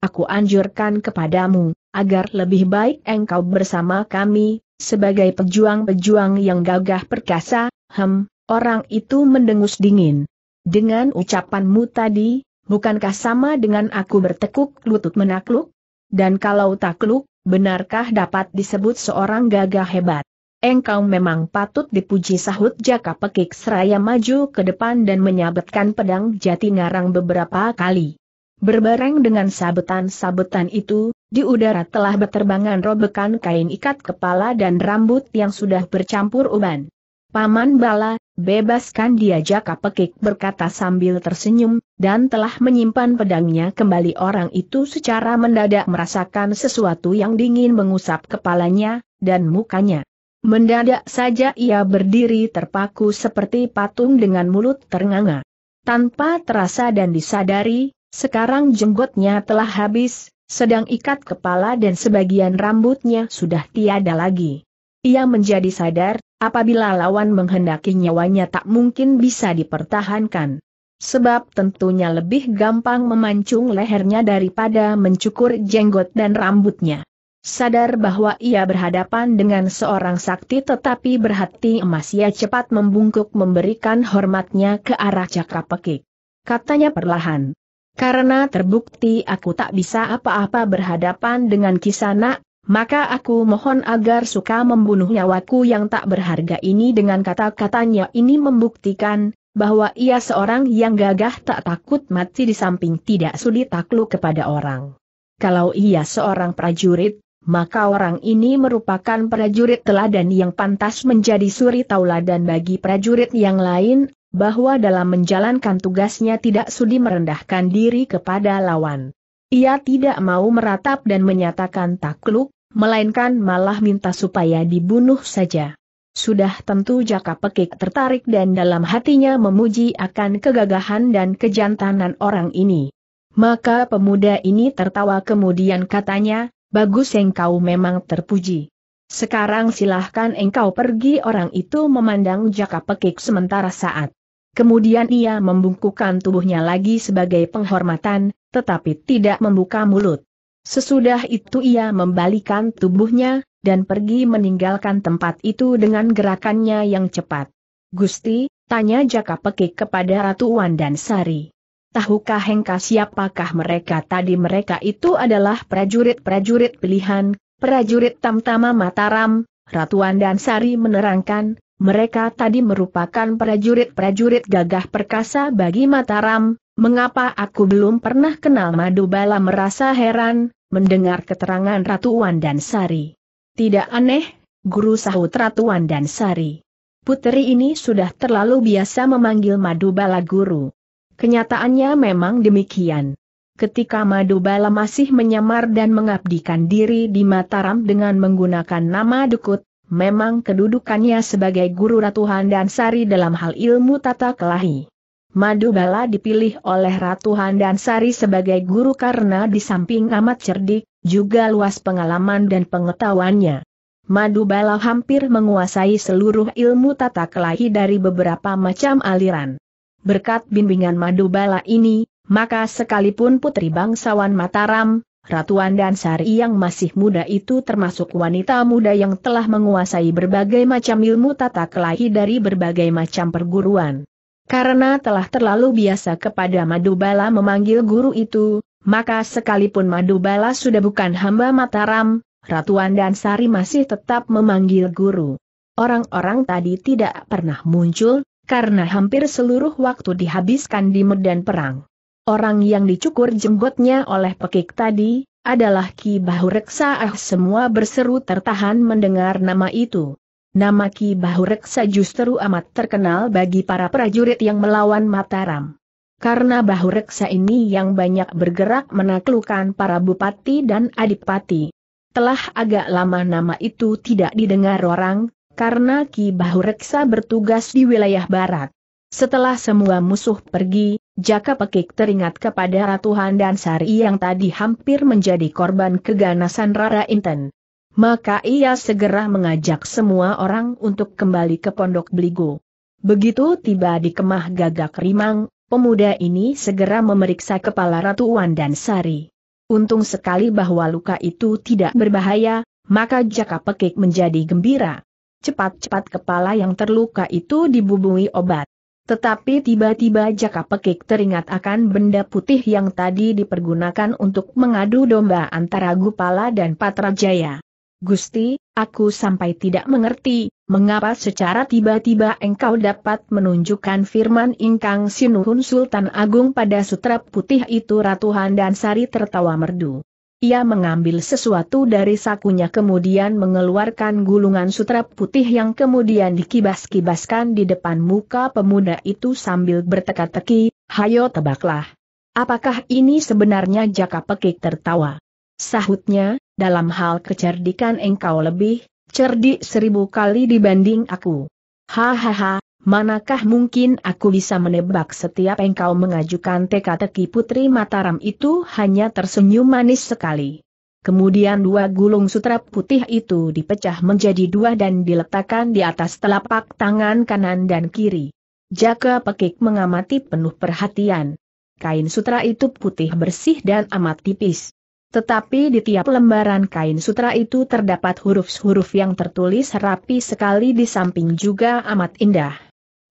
A: Aku anjurkan kepadamu, agar lebih baik engkau bersama kami, sebagai pejuang-pejuang yang gagah perkasa, hem, orang itu mendengus dingin. Dengan ucapanmu tadi, bukankah sama dengan aku bertekuk lutut menakluk? Dan kalau takluk, benarkah dapat disebut seorang gagah hebat? Engkau memang patut dipuji sahut jaka pekik seraya maju ke depan dan menyabetkan pedang jati ngarang beberapa kali. Berbareng dengan sabetan-sabetan itu, di udara telah berterbangan robekan kain ikat kepala dan rambut yang sudah bercampur uban. Paman Bala, bebaskan dia jaka pekik berkata sambil tersenyum, dan telah menyimpan pedangnya kembali orang itu secara mendadak merasakan sesuatu yang dingin mengusap kepalanya, dan mukanya. Mendadak saja ia berdiri terpaku seperti patung dengan mulut ternganga. Tanpa terasa dan disadari, sekarang jenggotnya telah habis, sedang ikat kepala dan sebagian rambutnya sudah tiada lagi. Ia menjadi sadar, apabila lawan menghendaki nyawanya tak mungkin bisa dipertahankan sebab tentunya lebih gampang memancung lehernya daripada mencukur jenggot dan rambutnya. Sadar bahwa ia berhadapan dengan seorang sakti tetapi berhati emas ia cepat membungkuk memberikan hormatnya ke arah cakrapekik. Katanya perlahan. Karena terbukti aku tak bisa apa-apa berhadapan dengan kisana, maka aku mohon agar suka membunuh nyawaku yang tak berharga ini dengan kata-katanya ini membuktikan, bahwa ia seorang yang gagah tak takut mati di samping tidak sulit takluk kepada orang. Kalau ia seorang prajurit, maka orang ini merupakan prajurit teladan yang pantas menjadi suri tauladan bagi prajurit yang lain, bahwa dalam menjalankan tugasnya tidak sudi merendahkan diri kepada lawan. Ia tidak mau meratap dan menyatakan takluk, melainkan malah minta supaya dibunuh saja. Sudah tentu Jaka Pekik tertarik dan dalam hatinya memuji akan kegagahan dan kejantanan orang ini. Maka pemuda ini tertawa kemudian katanya, bagus engkau memang terpuji. Sekarang silahkan engkau pergi orang itu memandang Jaka Pekik sementara saat. Kemudian ia membungkukan tubuhnya lagi sebagai penghormatan, tetapi tidak membuka mulut. Sesudah itu ia membalikan tubuhnya, dan pergi meninggalkan tempat itu dengan gerakannya yang cepat. Gusti, tanya Jaka Pekik kepada Ratu Wandan Sari. Tahukah Hengka siapakah mereka tadi mereka itu adalah prajurit-prajurit pilihan, prajurit Tamtama Mataram, Ratu Wandan Sari menerangkan, mereka tadi merupakan prajurit-prajurit gagah perkasa bagi Mataram, mengapa aku belum pernah kenal Madubala merasa heran, mendengar keterangan Ratu Wandan Sari. Tidak aneh, guru sahut Ratuan dan Sari. Putri ini sudah terlalu biasa memanggil Madu Bala guru. Kenyataannya memang demikian. Ketika Madu Bala masih menyamar dan mengabdikan diri di Mataram dengan menggunakan nama Dukut, memang kedudukannya sebagai guru dan Sari dalam hal ilmu tata kelahi. Madu Bala dipilih oleh Ratu Handansari sebagai guru karena di samping amat cerdik, juga luas pengalaman dan pengetahuannya. Madu Bala hampir menguasai seluruh ilmu tata kelahi dari beberapa macam aliran. Berkat bimbingan Madu Bala ini, maka sekalipun putri bangsawan Mataram, Ratu Handansari yang masih muda itu termasuk wanita muda yang telah menguasai berbagai macam ilmu tata kelahi dari berbagai macam perguruan. Karena telah terlalu biasa kepada Madubala memanggil guru itu, maka sekalipun Madubala sudah bukan hamba Mataram, Ratuan dan Sari masih tetap memanggil guru. Orang-orang tadi tidak pernah muncul, karena hampir seluruh waktu dihabiskan di medan perang. Orang yang dicukur jenggotnya oleh pekik tadi, adalah Ki Bahureksa. Ah semua berseru tertahan mendengar nama itu. Nama Ki Bahureksa justru amat terkenal bagi para prajurit yang melawan Mataram. Karena Bahureksa ini yang banyak bergerak menaklukkan para bupati dan adipati. Telah agak lama nama itu tidak didengar orang, karena Ki Bahureksa bertugas di wilayah barat. Setelah semua musuh pergi, Jaka Pekik teringat kepada Ratu Handan Sari yang tadi hampir menjadi korban keganasan Rara Inten maka ia segera mengajak semua orang untuk kembali ke Pondok Beligo. Begitu tiba di kemah gagak rimang, pemuda ini segera memeriksa kepala Ratu Wandan Sari. Untung sekali bahwa luka itu tidak berbahaya, maka Jaka Pekik menjadi gembira. Cepat-cepat kepala yang terluka itu dibubui obat. Tetapi tiba-tiba Jaka Pekik teringat akan benda putih yang tadi dipergunakan untuk mengadu domba antara Gupala dan Patrajaya. Gusti, aku sampai tidak mengerti, mengapa secara tiba-tiba engkau dapat menunjukkan firman ingkang sinuhun Sultan Agung pada sutra putih itu Ratu Handansari tertawa merdu. Ia mengambil sesuatu dari sakunya kemudian mengeluarkan gulungan sutra putih yang kemudian dikibas-kibaskan di depan muka pemuda itu sambil berteka-teki, hayo tebaklah. Apakah ini sebenarnya jaka pekik tertawa? Sahutnya, dalam hal kecerdikan engkau lebih, cerdik seribu kali dibanding aku. Hahaha, manakah mungkin aku bisa menebak setiap engkau mengajukan teka-teki putri Mataram itu hanya tersenyum manis sekali. Kemudian dua gulung sutra putih itu dipecah menjadi dua dan diletakkan di atas telapak tangan kanan dan kiri. Jaka Pekik mengamati penuh perhatian. Kain sutra itu putih bersih dan amat tipis. Tetapi di tiap lembaran kain sutra itu terdapat huruf-huruf yang tertulis rapi sekali di samping juga amat indah.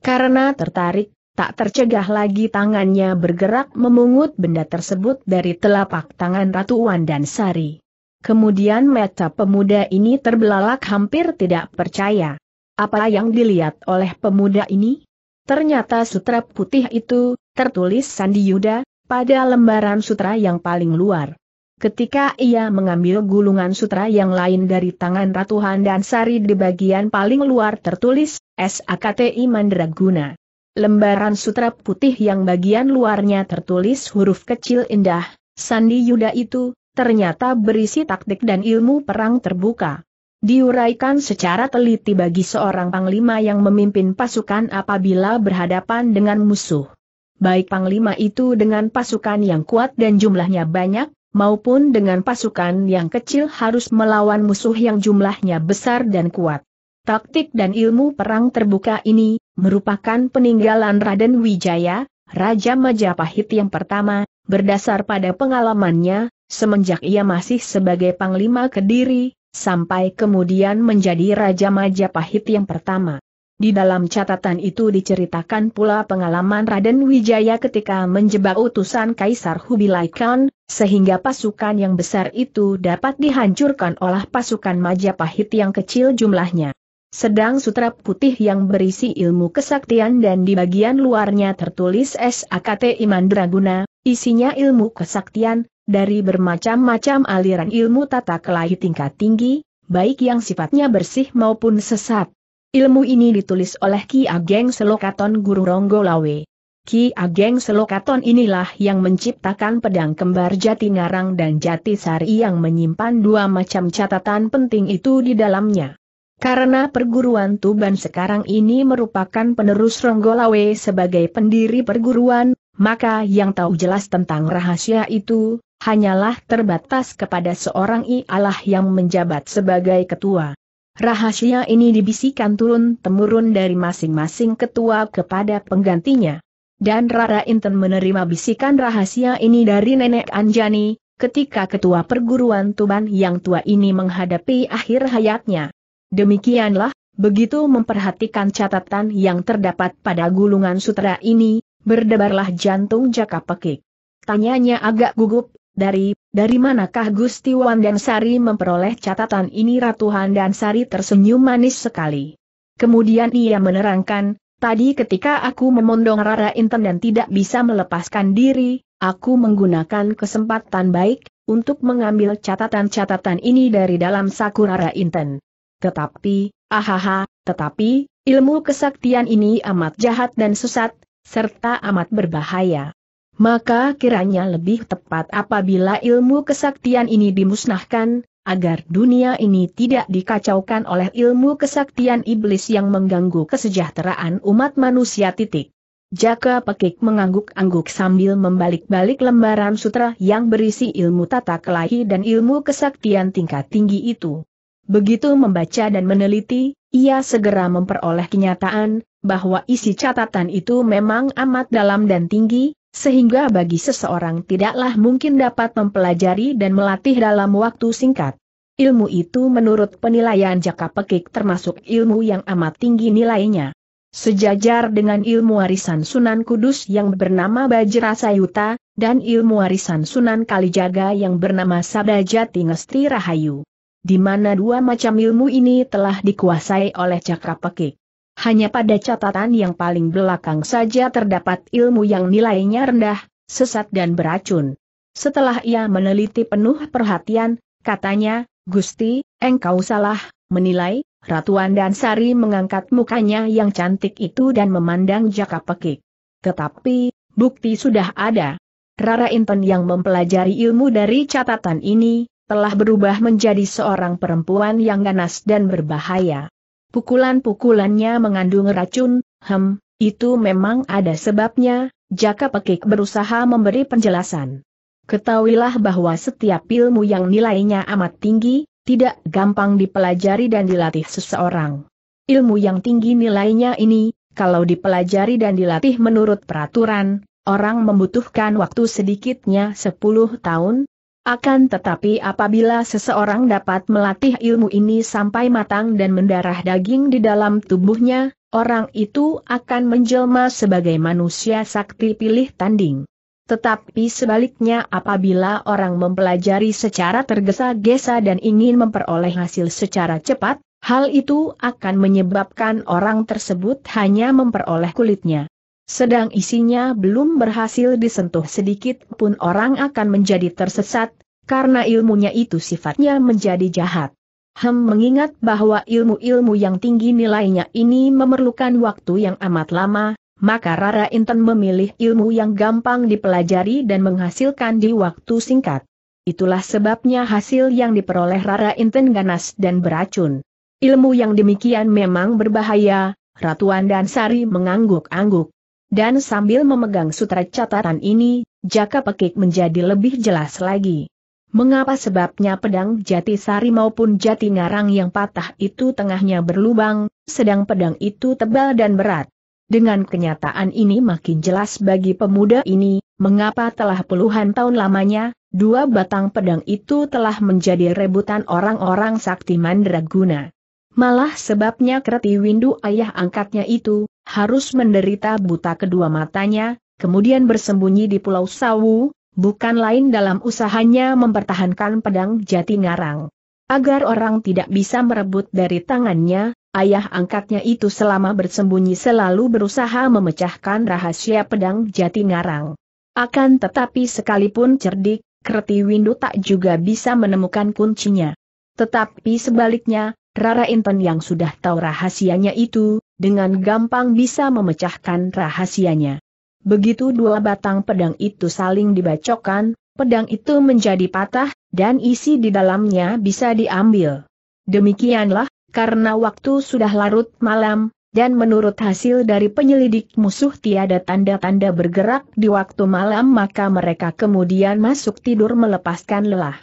A: Karena tertarik, tak tercegah lagi tangannya bergerak memungut benda tersebut dari telapak tangan Ratu Wan Dan Sari. Kemudian mata pemuda ini terbelalak hampir tidak percaya. Apa yang dilihat oleh pemuda ini? Ternyata sutra putih itu, tertulis Sandi Yuda, pada lembaran sutra yang paling luar. Ketika ia mengambil gulungan sutra yang lain dari tangan Ratu Handan Sari di bagian paling luar tertulis, SAKTI Mandraguna. Lembaran sutra putih yang bagian luarnya tertulis huruf kecil indah, Sandi Yuda itu, ternyata berisi taktik dan ilmu perang terbuka. Diuraikan secara teliti bagi seorang panglima yang memimpin pasukan apabila berhadapan dengan musuh. Baik panglima itu dengan pasukan yang kuat dan jumlahnya banyak, maupun dengan pasukan yang kecil harus melawan musuh yang jumlahnya besar dan kuat. Taktik dan ilmu perang terbuka ini, merupakan peninggalan Raden Wijaya, Raja Majapahit yang pertama, berdasar pada pengalamannya, semenjak ia masih sebagai Panglima Kediri, sampai kemudian menjadi Raja Majapahit yang pertama. Di dalam catatan itu diceritakan pula pengalaman Raden Wijaya ketika menjebak utusan Kaisar Hubilai Khan, sehingga pasukan yang besar itu dapat dihancurkan oleh pasukan Majapahit yang kecil jumlahnya. Sedang sutra putih yang berisi ilmu kesaktian dan di bagian luarnya tertulis SAKT Iman Draguna, isinya ilmu kesaktian, dari bermacam-macam aliran ilmu tata kelahi tingkat tinggi, baik yang sifatnya bersih maupun sesat. Ilmu ini ditulis oleh Ki Ageng Selokaton Guru Ronggolawe. Ki Ageng Selokaton inilah yang menciptakan pedang kembar jati ngarang dan jati sari yang menyimpan dua macam catatan penting itu di dalamnya. Karena perguruan Tuban sekarang ini merupakan penerus Ronggolawe sebagai pendiri perguruan, maka yang tahu jelas tentang rahasia itu, hanyalah terbatas kepada seorang ialah yang menjabat sebagai ketua. Rahasia ini dibisikkan turun-temurun dari masing-masing ketua kepada penggantinya. Dan Rara Inten menerima bisikan rahasia ini dari Nenek Anjani, ketika ketua perguruan Tuban yang tua ini menghadapi akhir hayatnya. Demikianlah, begitu memperhatikan catatan yang terdapat pada gulungan sutra ini, berdebarlah jantung jaka pekik. Tanyanya agak gugup, dari, dari manakah Gusti Sari memperoleh catatan ini Ratu Sari tersenyum manis sekali. Kemudian ia menerangkan, tadi ketika aku memondong Rara Inten dan tidak bisa melepaskan diri, aku menggunakan kesempatan baik, untuk mengambil catatan-catatan ini dari dalam saku Rara Inten. Tetapi, ahaha, tetapi, ilmu kesaktian ini amat jahat dan sesat, serta amat berbahaya maka kiranya lebih tepat apabila ilmu kesaktian ini dimusnahkan, agar dunia ini tidak dikacaukan oleh ilmu kesaktian iblis yang mengganggu kesejahteraan umat manusia titik. Jaka Pekik mengangguk-angguk sambil membalik-balik lembaran sutra yang berisi ilmu tata kelahi dan ilmu kesaktian tingkat tinggi itu. Begitu membaca dan meneliti, ia segera memperoleh kenyataan bahwa isi catatan itu memang amat dalam dan tinggi, sehingga bagi seseorang tidaklah mungkin dapat mempelajari dan melatih dalam waktu singkat. Ilmu itu menurut penilaian jaka pekik termasuk ilmu yang amat tinggi nilainya. Sejajar dengan ilmu warisan Sunan Kudus yang bernama Bajra Sayuta dan ilmu warisan Sunan Kalijaga yang bernama Sabdajati Ngesti Rahayu. Di mana dua macam ilmu ini telah dikuasai oleh Jaka Pekik hanya pada catatan yang paling belakang saja terdapat ilmu yang nilainya rendah, sesat dan beracun. Setelah ia meneliti penuh perhatian, katanya, Gusti, engkau salah, menilai, Ratu Sari mengangkat mukanya yang cantik itu dan memandang jaka pekik. Tetapi, bukti sudah ada. Rara Inten yang mempelajari ilmu dari catatan ini, telah berubah menjadi seorang perempuan yang ganas dan berbahaya. Pukulan-pukulannya mengandung racun, hem, itu memang ada sebabnya, Jaka Pekik berusaha memberi penjelasan. Ketahuilah bahwa setiap ilmu yang nilainya amat tinggi, tidak gampang dipelajari dan dilatih seseorang. Ilmu yang tinggi nilainya ini, kalau dipelajari dan dilatih menurut peraturan, orang membutuhkan waktu sedikitnya 10 tahun, akan tetapi apabila seseorang dapat melatih ilmu ini sampai matang dan mendarah daging di dalam tubuhnya, orang itu akan menjelma sebagai manusia sakti pilih tanding. Tetapi sebaliknya apabila orang mempelajari secara tergesa-gesa dan ingin memperoleh hasil secara cepat, hal itu akan menyebabkan orang tersebut hanya memperoleh kulitnya sedang isinya belum berhasil disentuh sedikit pun orang akan menjadi tersesat, karena ilmunya itu sifatnya menjadi jahat. Hem mengingat bahwa ilmu-ilmu yang tinggi nilainya ini memerlukan waktu yang amat lama, maka Rara Inten memilih ilmu yang gampang dipelajari dan menghasilkan di waktu singkat. Itulah sebabnya hasil yang diperoleh Rara Inten ganas dan beracun. Ilmu yang demikian memang berbahaya, Ratuan dan Sari mengangguk-angguk. Dan sambil memegang sutra catatan ini, jaka pekik menjadi lebih jelas lagi. Mengapa sebabnya pedang jati sari maupun jati ngarang yang patah itu tengahnya berlubang, sedang pedang itu tebal dan berat. Dengan kenyataan ini makin jelas bagi pemuda ini, mengapa telah puluhan tahun lamanya, dua batang pedang itu telah menjadi rebutan orang-orang sakti mandraguna. Malah sebabnya Kreti Windu ayah angkatnya itu, harus menderita buta kedua matanya, kemudian bersembunyi di Pulau Sawu, bukan lain dalam usahanya mempertahankan pedang jati ngarang. Agar orang tidak bisa merebut dari tangannya, Ayah angkatnya itu selama bersembunyi selalu berusaha memecahkan rahasia pedang jati ngarang. Akan tetapi sekalipun cerdik, Kreti Windu tak juga bisa menemukan kuncinya. Tetapi sebaliknya, Rara Inten yang sudah tahu rahasianya itu, dengan gampang bisa memecahkan rahasianya. Begitu dua batang pedang itu saling dibacokan, pedang itu menjadi patah, dan isi di dalamnya bisa diambil. Demikianlah, karena waktu sudah larut malam, dan menurut hasil dari penyelidik musuh tiada tanda-tanda bergerak di waktu malam maka mereka kemudian masuk tidur melepaskan lelah.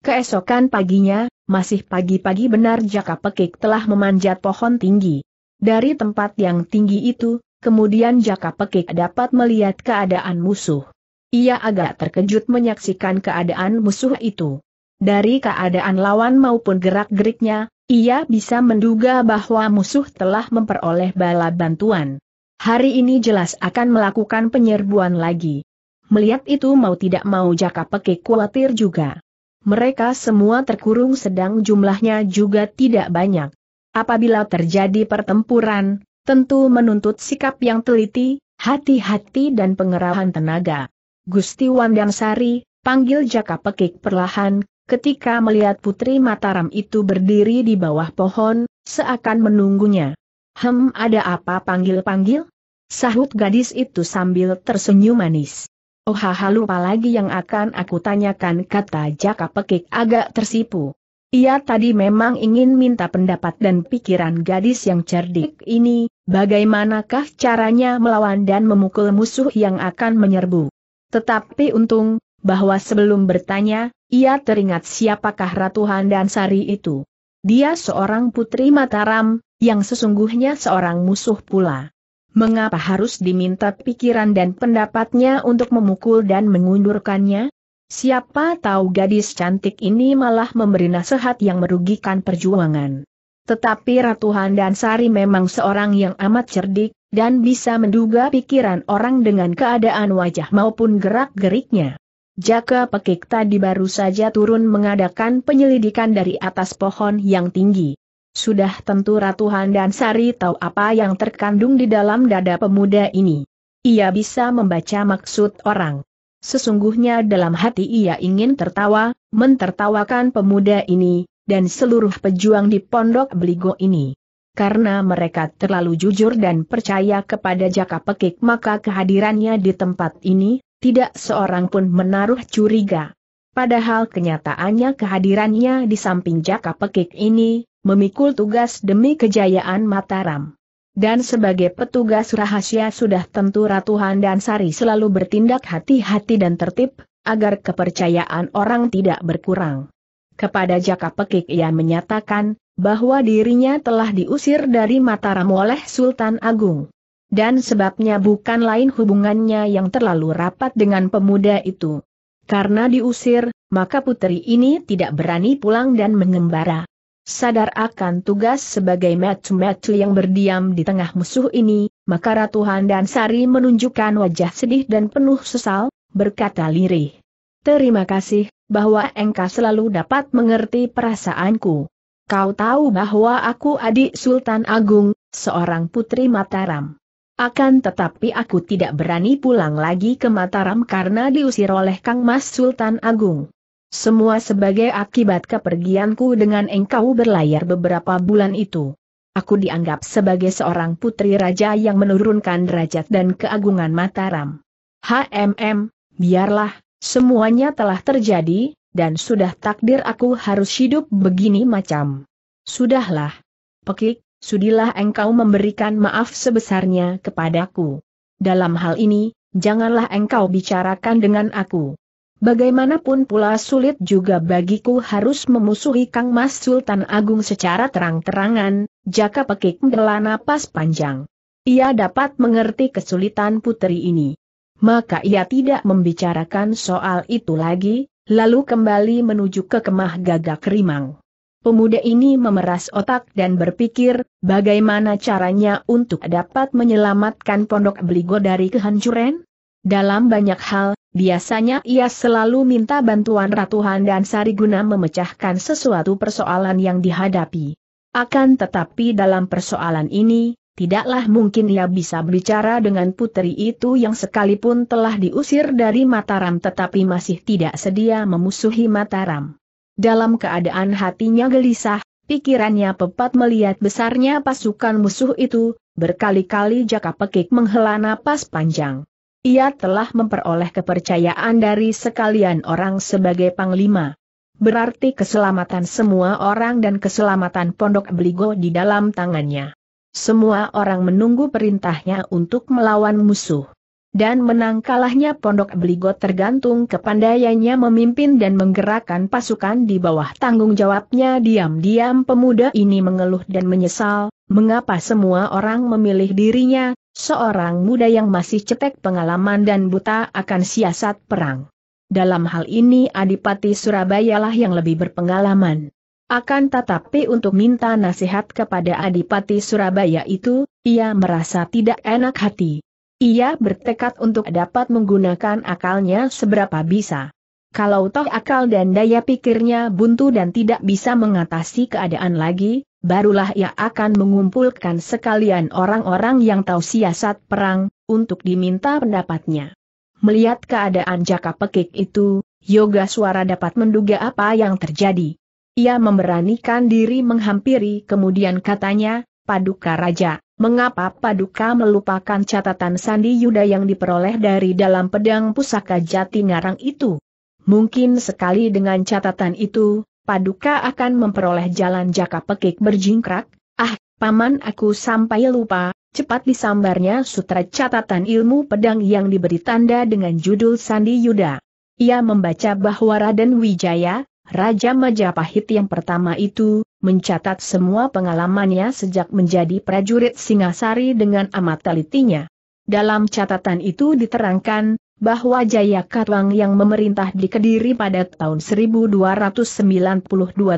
A: Keesokan paginya, masih pagi-pagi benar Jaka Pekik telah memanjat pohon tinggi. Dari tempat yang tinggi itu, kemudian Jaka Pekik dapat melihat keadaan musuh. Ia agak terkejut menyaksikan keadaan musuh itu. Dari keadaan lawan maupun gerak-geriknya, ia bisa menduga bahwa musuh telah memperoleh bala bantuan. Hari ini jelas akan melakukan penyerbuan lagi. Melihat itu mau tidak mau Jaka Pekik khawatir juga mereka semua terkurung sedang jumlahnya juga tidak banyak. Apabila terjadi pertempuran, tentu menuntut sikap yang teliti, hati-hati dan pengerahan tenaga. Gusti Sari panggil Jaka Pekik perlahan, ketika melihat Putri Mataram itu berdiri di bawah pohon, seakan menunggunya. Hem ada apa panggil-panggil? Sahut gadis itu sambil tersenyum manis. Oh haha lupa lagi yang akan aku tanyakan kata Jaka Pekik agak tersipu. Ia tadi memang ingin minta pendapat dan pikiran gadis yang cerdik ini, bagaimanakah caranya melawan dan memukul musuh yang akan menyerbu. Tetapi untung, bahwa sebelum bertanya, ia teringat siapakah Ratu Handan Sari itu. Dia seorang putri Mataram, yang sesungguhnya seorang musuh pula. Mengapa harus diminta pikiran dan pendapatnya untuk memukul dan mengundurkannya? Siapa tahu gadis cantik ini malah memberi nasihat yang merugikan perjuangan. Tetapi Ratu Handan Sari memang seorang yang amat cerdik, dan bisa menduga pikiran orang dengan keadaan wajah maupun gerak-geriknya. Jaka Pekik tadi baru saja turun mengadakan penyelidikan dari atas pohon yang tinggi. Sudah tentu Ratu Handan Sari tahu apa yang terkandung di dalam dada pemuda ini. Ia bisa membaca maksud orang. Sesungguhnya dalam hati ia ingin tertawa, mentertawakan pemuda ini, dan seluruh pejuang di pondok beligo ini. Karena mereka terlalu jujur dan percaya kepada Jaka Pekik maka kehadirannya di tempat ini, tidak seorang pun menaruh curiga. Padahal kenyataannya kehadirannya di samping Jaka Pekik ini, memikul tugas demi kejayaan Mataram. Dan sebagai petugas rahasia sudah tentu Ratu Handan Sari selalu bertindak hati-hati dan tertib, agar kepercayaan orang tidak berkurang. Kepada Jaka Pekik ia menyatakan, bahwa dirinya telah diusir dari Mataram oleh Sultan Agung. Dan sebabnya bukan lain hubungannya yang terlalu rapat dengan pemuda itu. Karena diusir, maka putri ini tidak berani pulang dan mengembara sadar akan tugas sebagai metu-metu yang berdiam di tengah musuh ini, maka Ratu Handan Sari menunjukkan wajah sedih dan penuh sesal, berkata lirih. Terima kasih, bahwa engkau selalu dapat mengerti perasaanku. Kau tahu bahwa aku adik Sultan Agung, seorang putri Mataram. Akan tetapi aku tidak berani pulang lagi ke Mataram karena diusir oleh Kang Mas Sultan Agung. Semua sebagai akibat kepergianku dengan engkau berlayar beberapa bulan itu. Aku dianggap sebagai seorang putri raja yang menurunkan derajat dan keagungan Mataram. HMM, biarlah, semuanya telah terjadi, dan sudah takdir aku harus hidup begini macam. Sudahlah. Pekik, sudilah engkau memberikan maaf sebesarnya kepadaku. Dalam hal ini, janganlah engkau bicarakan dengan aku. Bagaimanapun pula sulit juga bagiku harus memusuhi Kang Mas Sultan Agung secara terang-terangan, jaka pekik mendela napas panjang. Ia dapat mengerti kesulitan putri ini. Maka ia tidak membicarakan soal itu lagi, lalu kembali menuju ke kemah gagak rimang. Pemuda ini memeras otak dan berpikir, bagaimana caranya untuk dapat menyelamatkan pondok beligo dari kehancuran? Dalam banyak hal, Biasanya ia selalu minta bantuan Ratu Handan Sari guna memecahkan sesuatu persoalan yang dihadapi. Akan tetapi dalam persoalan ini, tidaklah mungkin ia bisa berbicara dengan putri itu yang sekalipun telah diusir dari Mataram tetapi masih tidak sedia memusuhi Mataram. Dalam keadaan hatinya gelisah, pikirannya pepat melihat besarnya pasukan musuh itu, berkali-kali Jaka Pekik menghela napas panjang. Ia telah memperoleh kepercayaan dari sekalian orang sebagai panglima. Berarti keselamatan semua orang dan keselamatan pondok beligo di dalam tangannya. Semua orang menunggu perintahnya untuk melawan musuh. Dan menang kalahnya pondok beligo tergantung kepandaiannya memimpin dan menggerakkan pasukan di bawah tanggung jawabnya diam-diam pemuda ini mengeluh dan menyesal, Mengapa semua orang memilih dirinya, seorang muda yang masih cetek pengalaman dan buta akan siasat perang? Dalam hal ini Adipati Surabaya lah yang lebih berpengalaman. Akan tetapi untuk minta nasihat kepada Adipati Surabaya itu, ia merasa tidak enak hati. Ia bertekad untuk dapat menggunakan akalnya seberapa bisa. Kalau toh akal dan daya pikirnya buntu dan tidak bisa mengatasi keadaan lagi, barulah ia akan mengumpulkan sekalian orang-orang yang tahu siasat perang, untuk diminta pendapatnya. Melihat keadaan jaka pekik itu, Yoga Suara dapat menduga apa yang terjadi. Ia memberanikan diri menghampiri kemudian katanya, Paduka Raja, mengapa Paduka melupakan catatan Sandi Yuda yang diperoleh dari dalam pedang pusaka Jati Ngarang itu? Mungkin sekali dengan catatan itu, Paduka akan memperoleh jalan jaka pekik berjingkrak, ah, paman aku sampai lupa, cepat disambarnya sutra catatan ilmu pedang yang diberi tanda dengan judul Sandi Yuda. Ia membaca bahwa Raden Wijaya, Raja Majapahit yang pertama itu, mencatat semua pengalamannya sejak menjadi prajurit Singasari dengan amat telitinya. Dalam catatan itu diterangkan, bahwa Jaya Katwang yang memerintah di Kediri pada tahun 1292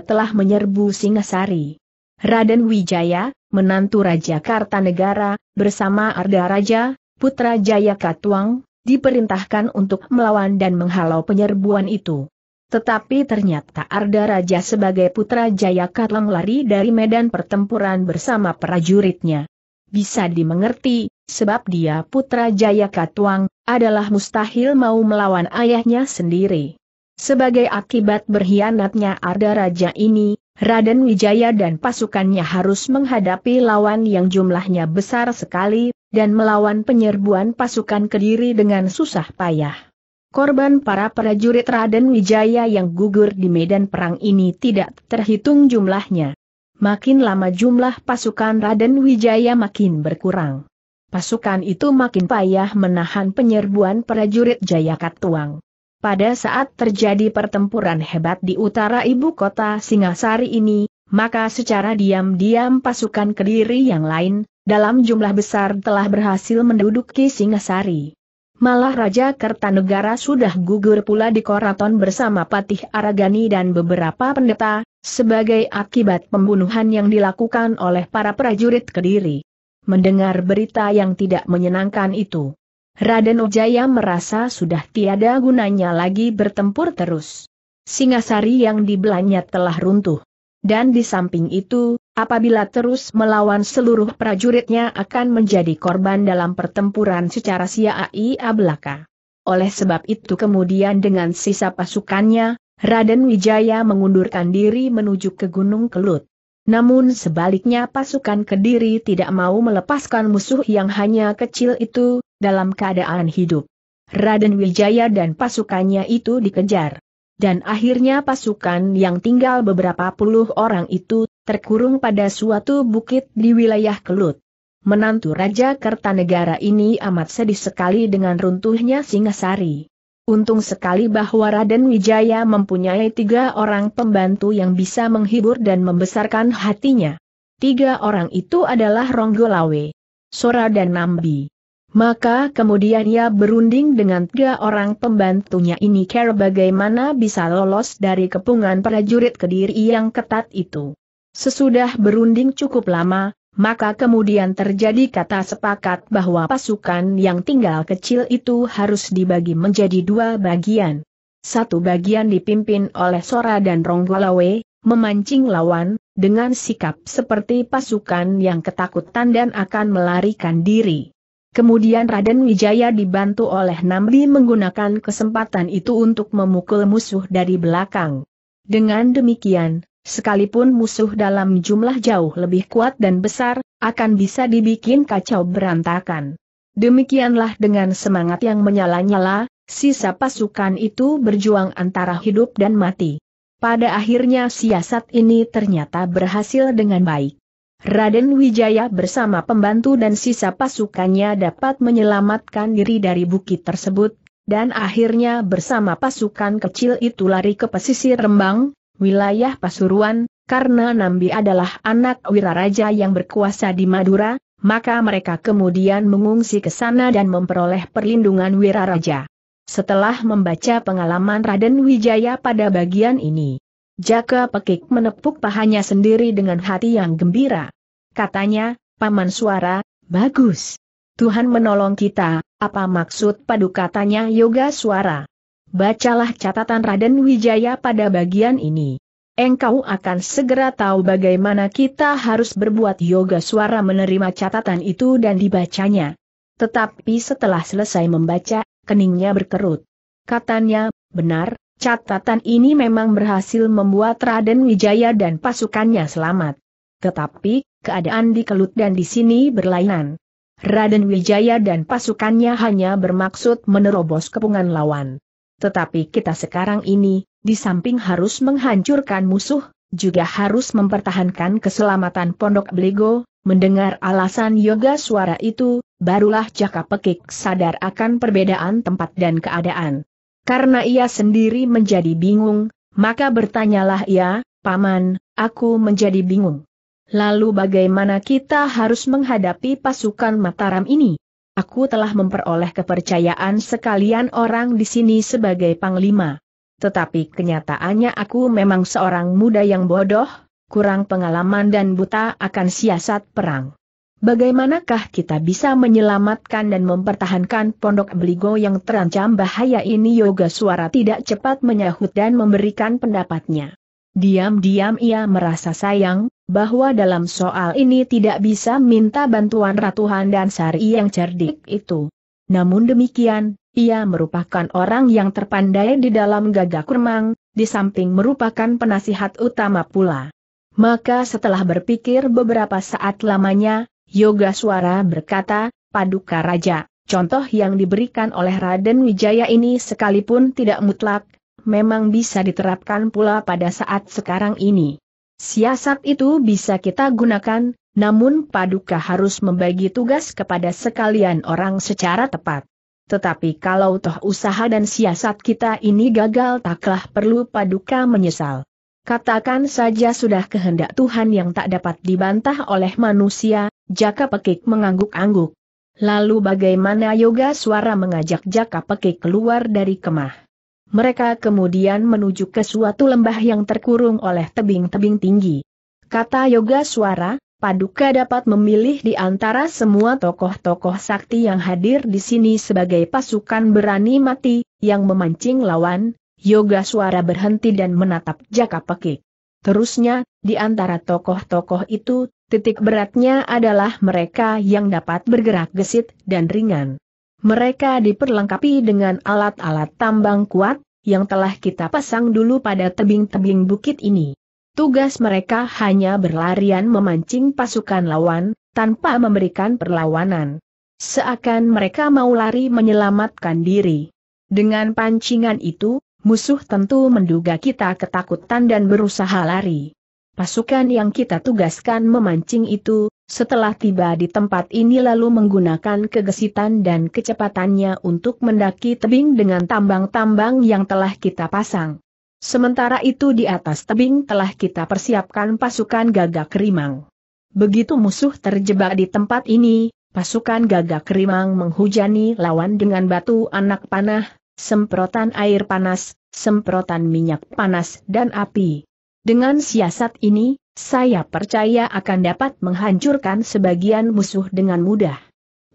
A: telah menyerbu Singasari. Raden Wijaya, menantu Raja Kartanegara, bersama Arda Raja, putra Jaya Katwang, diperintahkan untuk melawan dan menghalau penyerbuan itu. Tetapi ternyata Arda Raja sebagai putra Jaya Katwang lari dari medan pertempuran bersama prajuritnya. Bisa dimengerti, sebab dia putra Jaya Katuang, adalah mustahil mau melawan ayahnya sendiri. Sebagai akibat berkhianatnya Arda Raja ini, Raden Wijaya dan pasukannya harus menghadapi lawan yang jumlahnya besar sekali, dan melawan penyerbuan pasukan Kediri dengan susah payah. Korban para prajurit Raden Wijaya yang gugur di medan perang ini tidak terhitung jumlahnya. Makin lama jumlah pasukan Raden Wijaya makin berkurang pasukan itu makin payah menahan penyerbuan prajurit Jayakat Tuang. Pada saat terjadi pertempuran hebat di utara ibu kota Singasari ini, maka secara diam-diam pasukan Kediri yang lain, dalam jumlah besar telah berhasil menduduki Singasari. Malah Raja Kertanegara sudah gugur pula di Koraton bersama Patih Aragani dan beberapa pendeta, sebagai akibat pembunuhan yang dilakukan oleh para prajurit Kediri mendengar berita yang tidak menyenangkan itu. Raden Wijaya merasa sudah tiada gunanya lagi bertempur terus. Singasari yang dibelanya telah runtuh. Dan di samping itu, apabila terus melawan seluruh prajuritnya akan menjadi korban dalam pertempuran secara sia-ia belaka. Oleh sebab itu kemudian dengan sisa pasukannya, Raden Wijaya mengundurkan diri menuju ke Gunung Kelut. Namun sebaliknya pasukan Kediri tidak mau melepaskan musuh yang hanya kecil itu, dalam keadaan hidup. Raden Wijaya dan pasukannya itu dikejar. Dan akhirnya pasukan yang tinggal beberapa puluh orang itu, terkurung pada suatu bukit di wilayah Kelut. Menantu Raja Kertanegara ini amat sedih sekali dengan runtuhnya Singasari. Untung sekali bahwa Raden Wijaya mempunyai tiga orang pembantu yang bisa menghibur dan membesarkan hatinya. Tiga orang itu adalah Ronggolawe, Sora dan Nambi. Maka kemudian ia berunding dengan tiga orang pembantunya ini care bagaimana bisa lolos dari kepungan prajurit kediri yang ketat itu. Sesudah berunding cukup lama, maka kemudian terjadi kata sepakat bahwa pasukan yang tinggal kecil itu harus dibagi menjadi dua bagian. Satu bagian dipimpin oleh Sora dan Ronggolawe, memancing lawan, dengan sikap seperti pasukan yang ketakutan dan akan melarikan diri. Kemudian Raden Wijaya dibantu oleh Nambi menggunakan kesempatan itu untuk memukul musuh dari belakang. Dengan demikian, Sekalipun musuh dalam jumlah jauh lebih kuat dan besar, akan bisa dibikin kacau berantakan. Demikianlah dengan semangat yang menyala-nyala, sisa pasukan itu berjuang antara hidup dan mati. Pada akhirnya siasat ini ternyata berhasil dengan baik. Raden Wijaya bersama pembantu dan sisa pasukannya dapat menyelamatkan diri dari bukit tersebut, dan akhirnya bersama pasukan kecil itu lari ke pesisir Rembang, wilayah Pasuruan, karena Nambi adalah anak wiraraja yang berkuasa di Madura, maka mereka kemudian mengungsi ke sana dan memperoleh perlindungan wiraraja. Setelah membaca pengalaman Raden Wijaya pada bagian ini, Jaka Pekik menepuk pahanya sendiri dengan hati yang gembira. Katanya, Paman Suara, bagus. Tuhan menolong kita, apa maksud padu katanya Yoga Suara? bacalah catatan Raden Wijaya pada bagian ini. Engkau akan segera tahu bagaimana kita harus berbuat yoga suara menerima catatan itu dan dibacanya. Tetapi setelah selesai membaca, keningnya berkerut. Katanya, benar, catatan ini memang berhasil membuat Raden Wijaya dan pasukannya selamat. Tetapi, keadaan di Kelut dan di sini berlainan. Raden Wijaya dan pasukannya hanya bermaksud menerobos kepungan lawan. Tetapi kita sekarang ini, di samping harus menghancurkan musuh, juga harus mempertahankan keselamatan Pondok Beligo, mendengar alasan yoga suara itu, barulah Jaka Pekik sadar akan perbedaan tempat dan keadaan. Karena ia sendiri menjadi bingung, maka bertanyalah ia, Paman, aku menjadi bingung. Lalu bagaimana kita harus menghadapi pasukan Mataram ini? Aku telah memperoleh kepercayaan sekalian orang di sini sebagai panglima. Tetapi kenyataannya aku memang seorang muda yang bodoh, kurang pengalaman dan buta akan siasat perang. Bagaimanakah kita bisa menyelamatkan dan mempertahankan pondok beligo yang terancam bahaya ini yoga suara tidak cepat menyahut dan memberikan pendapatnya. Diam-diam ia merasa sayang, bahwa dalam soal ini tidak bisa minta bantuan Ratu Handan Sari yang cerdik itu. Namun demikian, ia merupakan orang yang terpandai di dalam gagak remang, di samping merupakan penasihat utama pula. Maka setelah berpikir beberapa saat lamanya, Yoga Suara berkata, Paduka Raja, contoh yang diberikan oleh Raden Wijaya ini sekalipun tidak mutlak, memang bisa diterapkan pula pada saat sekarang ini. Siasat itu bisa kita gunakan, namun Paduka harus membagi tugas kepada sekalian orang secara tepat. Tetapi kalau toh usaha dan siasat kita ini gagal taklah perlu Paduka menyesal. Katakan saja sudah kehendak Tuhan yang tak dapat dibantah oleh manusia, Jaka Pekik mengangguk-angguk. Lalu bagaimana yoga suara mengajak Jaka Pekik keluar dari kemah? Mereka kemudian menuju ke suatu lembah yang terkurung oleh tebing-tebing tinggi. Kata Yoga Suara, Paduka dapat memilih di antara semua tokoh-tokoh sakti yang hadir di sini sebagai pasukan berani mati, yang memancing lawan, Yoga Suara berhenti dan menatap Jaka Pekik. Terusnya, di antara tokoh-tokoh itu, titik beratnya adalah mereka yang dapat bergerak gesit dan ringan. Mereka diperlengkapi dengan alat-alat tambang kuat, yang telah kita pasang dulu pada tebing-tebing bukit ini. Tugas mereka hanya berlarian memancing pasukan lawan, tanpa memberikan perlawanan. Seakan mereka mau lari menyelamatkan diri. Dengan pancingan itu, musuh tentu menduga kita ketakutan dan berusaha lari. Pasukan yang kita tugaskan memancing itu, setelah tiba di tempat ini lalu menggunakan kegesitan dan kecepatannya untuk mendaki tebing dengan tambang-tambang yang telah kita pasang. Sementara itu di atas tebing telah kita persiapkan pasukan gagak rimang. Begitu musuh terjebak di tempat ini, pasukan gagak rimang menghujani lawan dengan batu anak panah, semprotan air panas, semprotan minyak panas dan api. Dengan siasat ini, saya percaya akan dapat menghancurkan sebagian musuh dengan mudah.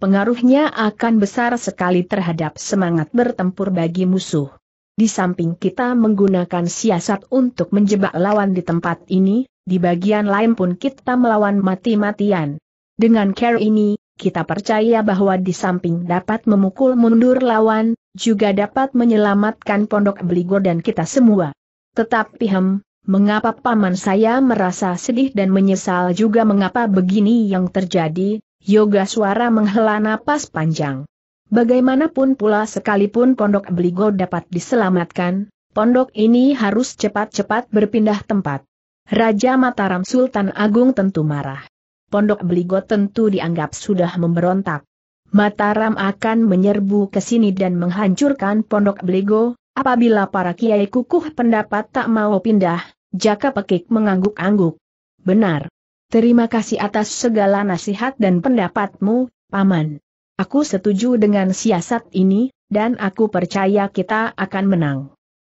A: Pengaruhnya akan besar sekali terhadap semangat bertempur bagi musuh. Di samping kita menggunakan siasat untuk menjebak lawan di tempat ini, di bagian lain pun kita melawan mati-matian. Dengan care ini, kita percaya bahwa di samping dapat memukul mundur lawan, juga dapat menyelamatkan pondok Beligor dan kita semua. Tetapi hem, Mengapa paman saya merasa sedih dan menyesal juga mengapa begini yang terjadi? Yoga suara menghela napas panjang. Bagaimanapun pula sekalipun pondok beligo dapat diselamatkan, pondok ini harus cepat-cepat berpindah tempat. Raja Mataram Sultan Agung tentu marah. Pondok beligo tentu dianggap sudah memberontak. Mataram akan menyerbu ke sini dan menghancurkan Pondok beligo apabila para kiai kukuh pendapat tak mau pindah, Jaka Pekik mengangguk-angguk. Benar. Terima kasih atas segala nasihat dan pendapatmu, Paman. Aku setuju dengan siasat ini, dan aku percaya kita akan menang.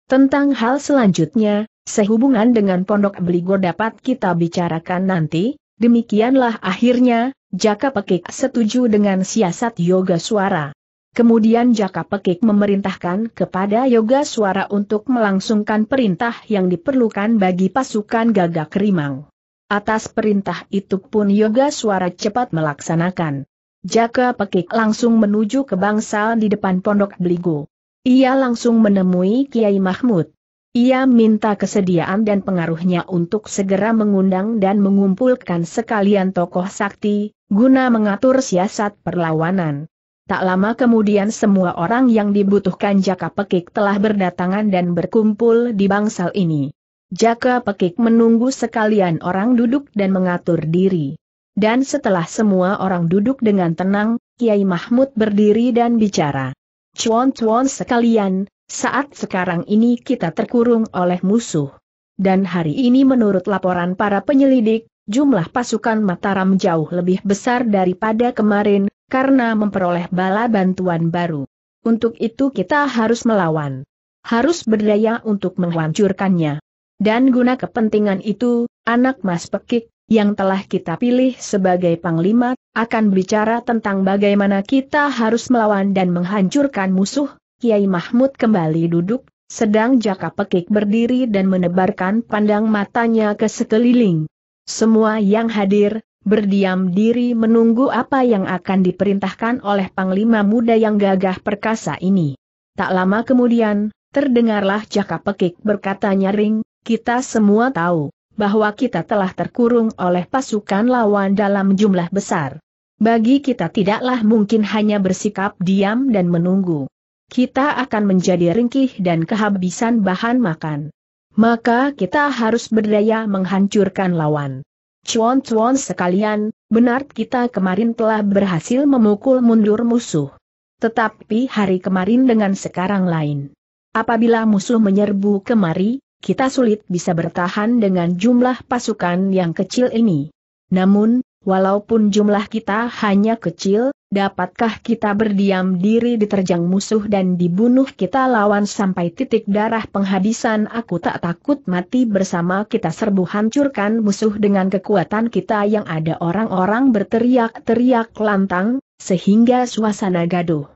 A: Tentang hal selanjutnya, sehubungan dengan Pondok Beligo dapat kita bicarakan nanti, demikianlah akhirnya, Jaka Pekik setuju dengan siasat yoga suara. Kemudian Jaka Pekik memerintahkan kepada Yoga Suara untuk melangsungkan perintah yang diperlukan bagi pasukan gagak rimang. Atas perintah itu pun Yoga Suara cepat melaksanakan. Jaka Pekik langsung menuju ke bangsal di depan Pondok Beligo. Ia langsung menemui Kiai Mahmud. Ia minta kesediaan dan pengaruhnya untuk segera mengundang dan mengumpulkan sekalian tokoh sakti, guna mengatur siasat perlawanan. Tak lama kemudian semua orang yang dibutuhkan Jaka Pekik telah berdatangan dan berkumpul di bangsal ini. Jaka Pekik menunggu sekalian orang duduk dan mengatur diri. Dan setelah semua orang duduk dengan tenang, Kiai Mahmud berdiri dan bicara. Cuan-cuan sekalian, saat sekarang ini kita terkurung oleh musuh. Dan hari ini menurut laporan para penyelidik, jumlah pasukan Mataram jauh lebih besar daripada kemarin, karena memperoleh bala bantuan baru. Untuk itu kita harus melawan. Harus berdaya untuk menghancurkannya. Dan guna kepentingan itu, anak Mas Pekik, yang telah kita pilih sebagai panglima, akan bicara tentang bagaimana kita harus melawan dan menghancurkan musuh, Kiai Mahmud kembali duduk, sedang Jaka Pekik berdiri dan menebarkan pandang matanya ke sekeliling. Semua yang hadir, berdiam diri menunggu apa yang akan diperintahkan oleh Panglima Muda yang gagah perkasa ini. Tak lama kemudian, terdengarlah Jaka Pekik berkata nyaring, kita semua tahu bahwa kita telah terkurung oleh pasukan lawan dalam jumlah besar. Bagi kita tidaklah mungkin hanya bersikap diam dan menunggu. Kita akan menjadi ringkih dan kehabisan bahan makan. Maka kita harus berdaya menghancurkan lawan. Cuan-cuan sekalian, benar kita kemarin telah berhasil memukul mundur musuh. Tetapi hari kemarin dengan sekarang lain. Apabila musuh menyerbu kemari, kita sulit bisa bertahan dengan jumlah pasukan yang kecil ini. Namun, Walaupun jumlah kita hanya kecil, dapatkah kita berdiam diri diterjang musuh dan dibunuh kita lawan sampai titik darah penghabisan aku tak takut mati bersama kita serbu hancurkan musuh dengan kekuatan kita yang ada orang-orang berteriak-teriak lantang, sehingga suasana gaduh.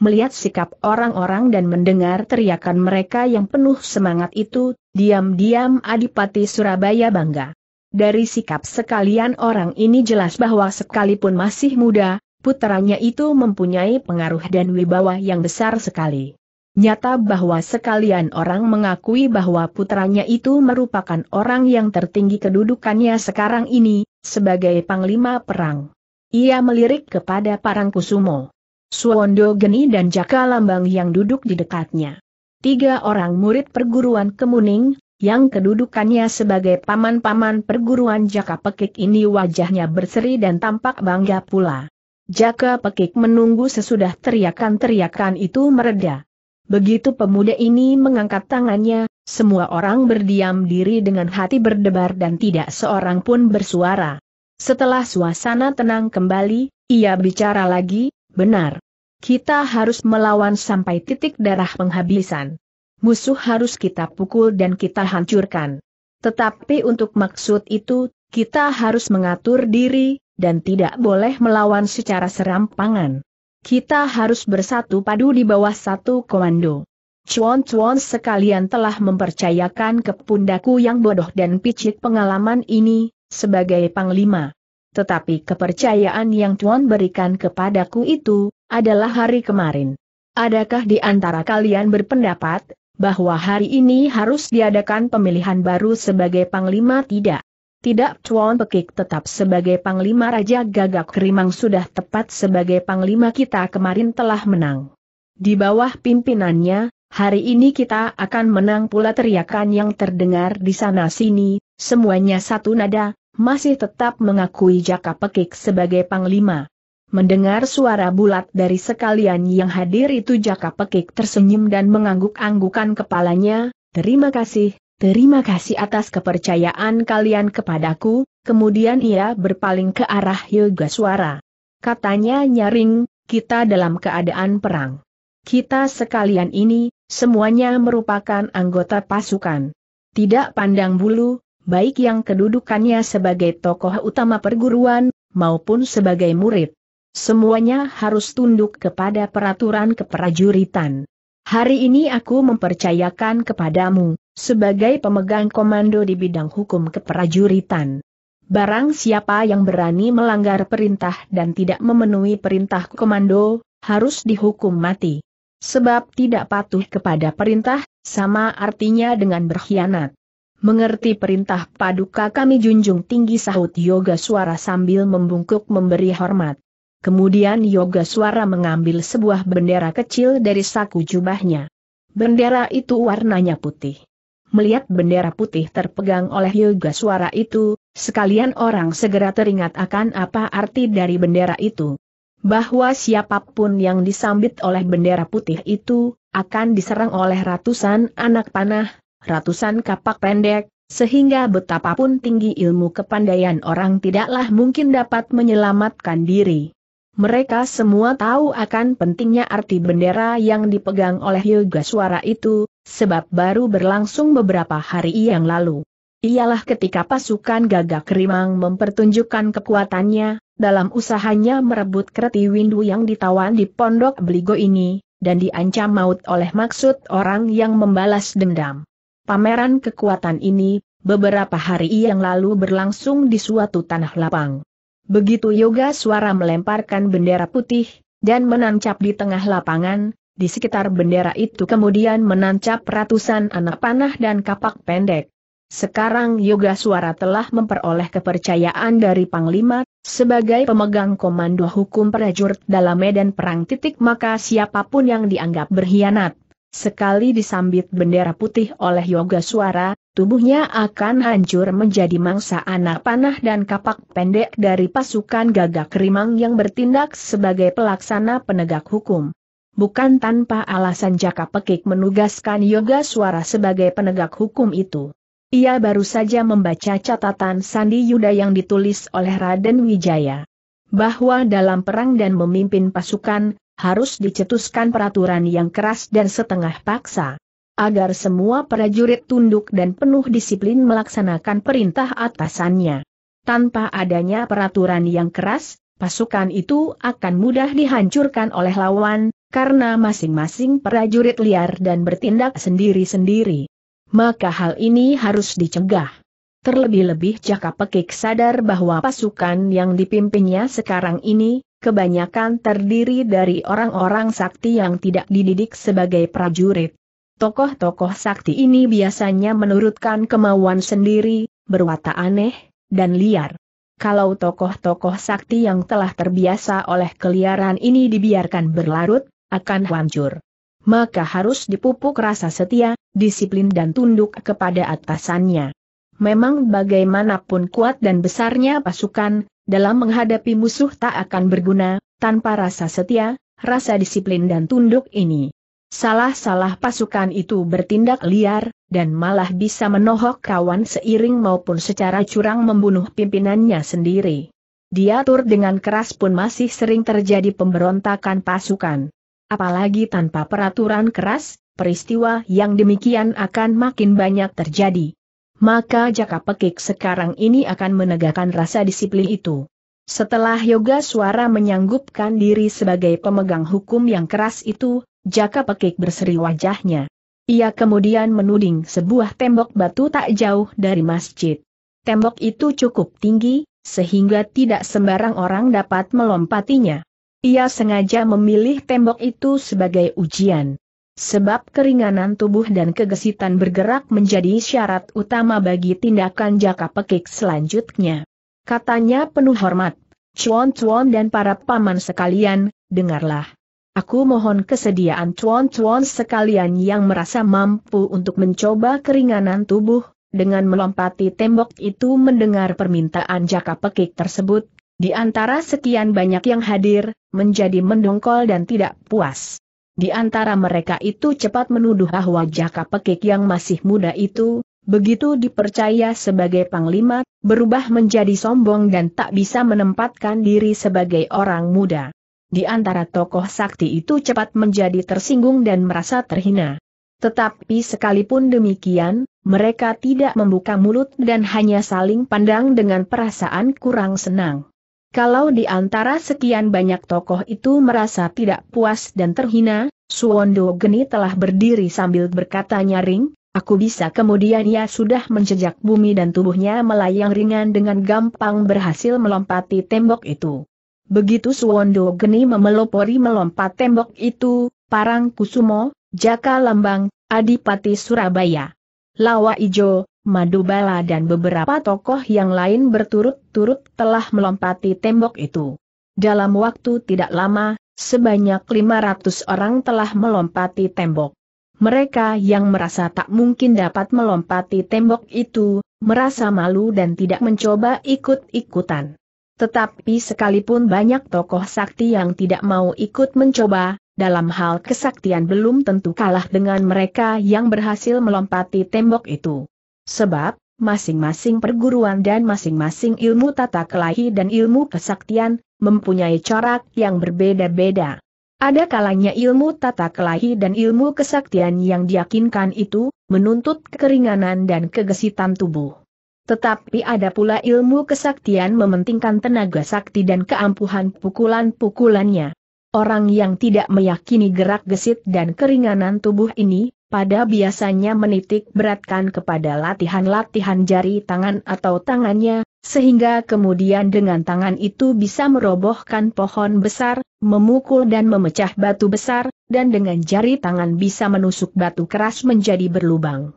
A: Melihat sikap orang-orang dan mendengar teriakan mereka yang penuh semangat itu, diam-diam Adipati Surabaya bangga. Dari sikap sekalian orang ini jelas bahwa sekalipun masih muda, putranya itu mempunyai pengaruh dan wibawa yang besar sekali. Nyata bahwa sekalian orang mengakui bahwa putranya itu merupakan orang yang tertinggi kedudukannya sekarang ini, sebagai panglima perang. Ia melirik kepada Parangkusumo, Suwondo Geni dan Jaka Lambang yang duduk di dekatnya. Tiga orang murid perguruan Kemuning, yang kedudukannya sebagai paman-paman perguruan Jaka Pekik ini wajahnya berseri dan tampak bangga pula. Jaka Pekik menunggu sesudah teriakan-teriakan itu mereda. Begitu pemuda ini mengangkat tangannya, semua orang berdiam diri dengan hati berdebar dan tidak seorang pun bersuara. Setelah suasana tenang kembali, ia bicara lagi, benar. Kita harus melawan sampai titik darah penghabisan musuh harus kita pukul dan kita hancurkan. Tetapi untuk maksud itu, kita harus mengatur diri, dan tidak boleh melawan secara serampangan. Kita harus bersatu padu di bawah satu komando. Cuan-cuan sekalian telah mempercayakan ke pundaku yang bodoh dan picit pengalaman ini, sebagai panglima. Tetapi kepercayaan yang Cuan berikan kepadaku itu, adalah hari kemarin. Adakah di antara kalian berpendapat, bahwa hari ini harus diadakan pemilihan baru sebagai panglima tidak. Tidak Tuan Pekik tetap sebagai panglima Raja Gagak Kerimang sudah tepat sebagai panglima kita kemarin telah menang. Di bawah pimpinannya, hari ini kita akan menang pula teriakan yang terdengar di sana-sini, semuanya satu nada, masih tetap mengakui Jaka Pekik sebagai panglima. Mendengar suara bulat dari sekalian yang hadir itu Jaka Pekik tersenyum dan mengangguk-anggukan kepalanya, terima kasih, terima kasih atas kepercayaan kalian kepadaku, kemudian ia berpaling ke arah Yoga Suara. Katanya nyaring, kita dalam keadaan perang. Kita sekalian ini, semuanya merupakan anggota pasukan. Tidak pandang bulu, baik yang kedudukannya sebagai tokoh utama perguruan, maupun sebagai murid. Semuanya harus tunduk kepada peraturan keprajuritan. Hari ini aku mempercayakan kepadamu, sebagai pemegang komando di bidang hukum keprajuritan. Barang siapa yang berani melanggar perintah dan tidak memenuhi perintah komando, harus dihukum mati. Sebab tidak patuh kepada perintah, sama artinya dengan berkhianat. Mengerti perintah paduka kami junjung tinggi sahut yoga suara sambil membungkuk memberi hormat. Kemudian Yoga Suara mengambil sebuah bendera kecil dari saku jubahnya. Bendera itu warnanya putih. Melihat bendera putih terpegang oleh Yoga Suara itu, sekalian orang segera teringat akan apa arti dari bendera itu. Bahwa siapapun yang disambit oleh bendera putih itu, akan diserang oleh ratusan anak panah, ratusan kapak pendek, sehingga betapapun tinggi ilmu kepandaian orang tidaklah mungkin dapat menyelamatkan diri. Mereka semua tahu akan pentingnya arti bendera yang dipegang oleh Yoga Suara itu, sebab baru berlangsung beberapa hari yang lalu. Ialah ketika pasukan gagak rimang mempertunjukkan kekuatannya, dalam usahanya merebut kreti windu yang ditawan di pondok beligo ini, dan diancam maut oleh maksud orang yang membalas dendam. Pameran kekuatan ini, beberapa hari yang lalu berlangsung di suatu tanah lapang. Begitu Yoga Suara melemparkan bendera putih, dan menancap di tengah lapangan, di sekitar bendera itu kemudian menancap ratusan anak panah dan kapak pendek. Sekarang Yoga Suara telah memperoleh kepercayaan dari Panglima, sebagai pemegang komando hukum prajurit dalam medan perang titik maka siapapun yang dianggap berkhianat, Sekali disambit bendera putih oleh yoga suara, tubuhnya akan hancur menjadi mangsa anak panah dan kapak pendek dari pasukan gagak rimang yang bertindak sebagai pelaksana penegak hukum. Bukan tanpa alasan Jaka Pekik menugaskan yoga suara sebagai penegak hukum itu. Ia baru saja membaca catatan Sandi Yuda yang ditulis oleh Raden Wijaya. Bahwa dalam perang dan memimpin pasukan, harus dicetuskan peraturan yang keras dan setengah paksa. Agar semua prajurit tunduk dan penuh disiplin melaksanakan perintah atasannya. Tanpa adanya peraturan yang keras, pasukan itu akan mudah dihancurkan oleh lawan, karena masing-masing prajurit liar dan bertindak sendiri-sendiri. Maka hal ini harus dicegah. Terlebih-lebih Jaka Pekik sadar bahwa pasukan yang dipimpinnya sekarang ini, kebanyakan terdiri dari orang-orang sakti yang tidak dididik sebagai prajurit. Tokoh-tokoh sakti ini biasanya menurutkan kemauan sendiri, berwata aneh, dan liar. Kalau tokoh-tokoh sakti yang telah terbiasa oleh keliaran ini dibiarkan berlarut, akan hancur. Maka harus dipupuk rasa setia, disiplin dan tunduk kepada atasannya. Memang bagaimanapun kuat dan besarnya pasukan, dalam menghadapi musuh tak akan berguna, tanpa rasa setia, rasa disiplin dan tunduk ini. Salah-salah pasukan itu bertindak liar, dan malah bisa menohok kawan seiring maupun secara curang membunuh pimpinannya sendiri. Diatur dengan keras pun masih sering terjadi pemberontakan pasukan. Apalagi tanpa peraturan keras, peristiwa yang demikian akan makin banyak terjadi maka Jaka Pekik sekarang ini akan menegakkan rasa disiplin itu. Setelah Yoga Suara menyanggupkan diri sebagai pemegang hukum yang keras itu, Jaka Pekik berseri wajahnya. Ia kemudian menuding sebuah tembok batu tak jauh dari masjid. Tembok itu cukup tinggi, sehingga tidak sembarang orang dapat melompatinya. Ia sengaja memilih tembok itu sebagai ujian. Sebab keringanan tubuh dan kegesitan bergerak menjadi syarat utama bagi tindakan jaka pekik selanjutnya. Katanya penuh hormat, Chuan Chuan dan para paman sekalian, dengarlah. Aku mohon kesediaan Chuan Chuan sekalian yang merasa mampu untuk mencoba keringanan tubuh, dengan melompati tembok itu mendengar permintaan jaka pekik tersebut, di antara sekian banyak yang hadir, menjadi mendongkol dan tidak puas. Di antara mereka itu cepat menuduh bahwa Jaka Pekik yang masih muda itu, begitu dipercaya sebagai panglima, berubah menjadi sombong dan tak bisa menempatkan diri sebagai orang muda. Di antara tokoh sakti itu cepat menjadi tersinggung dan merasa terhina. Tetapi sekalipun demikian, mereka tidak membuka mulut dan hanya saling pandang dengan perasaan kurang senang. Kalau di antara sekian banyak tokoh itu merasa tidak puas dan terhina, Suwondo Geni telah berdiri sambil berkata nyaring, aku bisa kemudian ia sudah menjejak bumi dan tubuhnya melayang ringan dengan gampang berhasil melompati tembok itu. Begitu Suwondo Geni memelopori melompat tembok itu, Parang Kusumo, Jaka Lambang, Adipati Surabaya. Lawa Ijo, Madubala dan beberapa tokoh yang lain berturut-turut telah melompati tembok itu. Dalam waktu tidak lama, sebanyak 500 orang telah melompati tembok. Mereka yang merasa tak mungkin dapat melompati tembok itu, merasa malu dan tidak mencoba ikut-ikutan. Tetapi sekalipun banyak tokoh sakti yang tidak mau ikut mencoba, dalam hal kesaktian belum tentu kalah dengan mereka yang berhasil melompati tembok itu. Sebab, masing-masing perguruan dan masing-masing ilmu tata kelahi dan ilmu kesaktian, mempunyai corak yang berbeda-beda. Ada kalanya ilmu tata kelahi dan ilmu kesaktian yang diyakinkan itu, menuntut kekeringanan dan kegesitan tubuh. Tetapi ada pula ilmu kesaktian mementingkan tenaga sakti dan keampuhan pukulan-pukulannya. Orang yang tidak meyakini gerak gesit dan keringanan tubuh ini, pada biasanya menitik beratkan kepada latihan-latihan jari tangan atau tangannya, sehingga kemudian dengan tangan itu bisa merobohkan pohon besar, memukul dan memecah batu besar, dan dengan jari tangan bisa menusuk batu keras menjadi berlubang.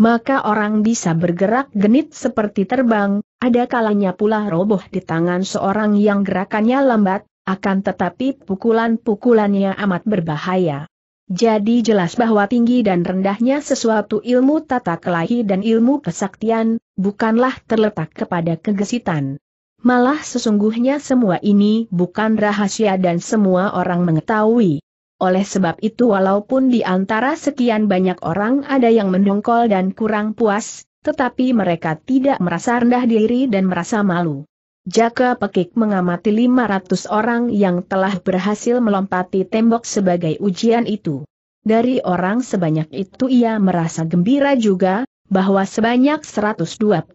A: Maka orang bisa bergerak genit seperti terbang, ada kalanya pula roboh di tangan seorang yang gerakannya lambat, akan tetapi pukulan-pukulannya amat berbahaya. Jadi jelas bahwa tinggi dan rendahnya sesuatu ilmu tata kelahi dan ilmu kesaktian, bukanlah terletak kepada kegesitan. Malah sesungguhnya semua ini bukan rahasia dan semua orang mengetahui. Oleh sebab itu walaupun di antara sekian banyak orang ada yang mendongkol dan kurang puas, tetapi mereka tidak merasa rendah diri dan merasa malu. Jaka Pekik mengamati 500 orang yang telah berhasil melompati tembok sebagai ujian itu. Dari orang sebanyak itu ia merasa gembira juga, bahwa sebanyak 123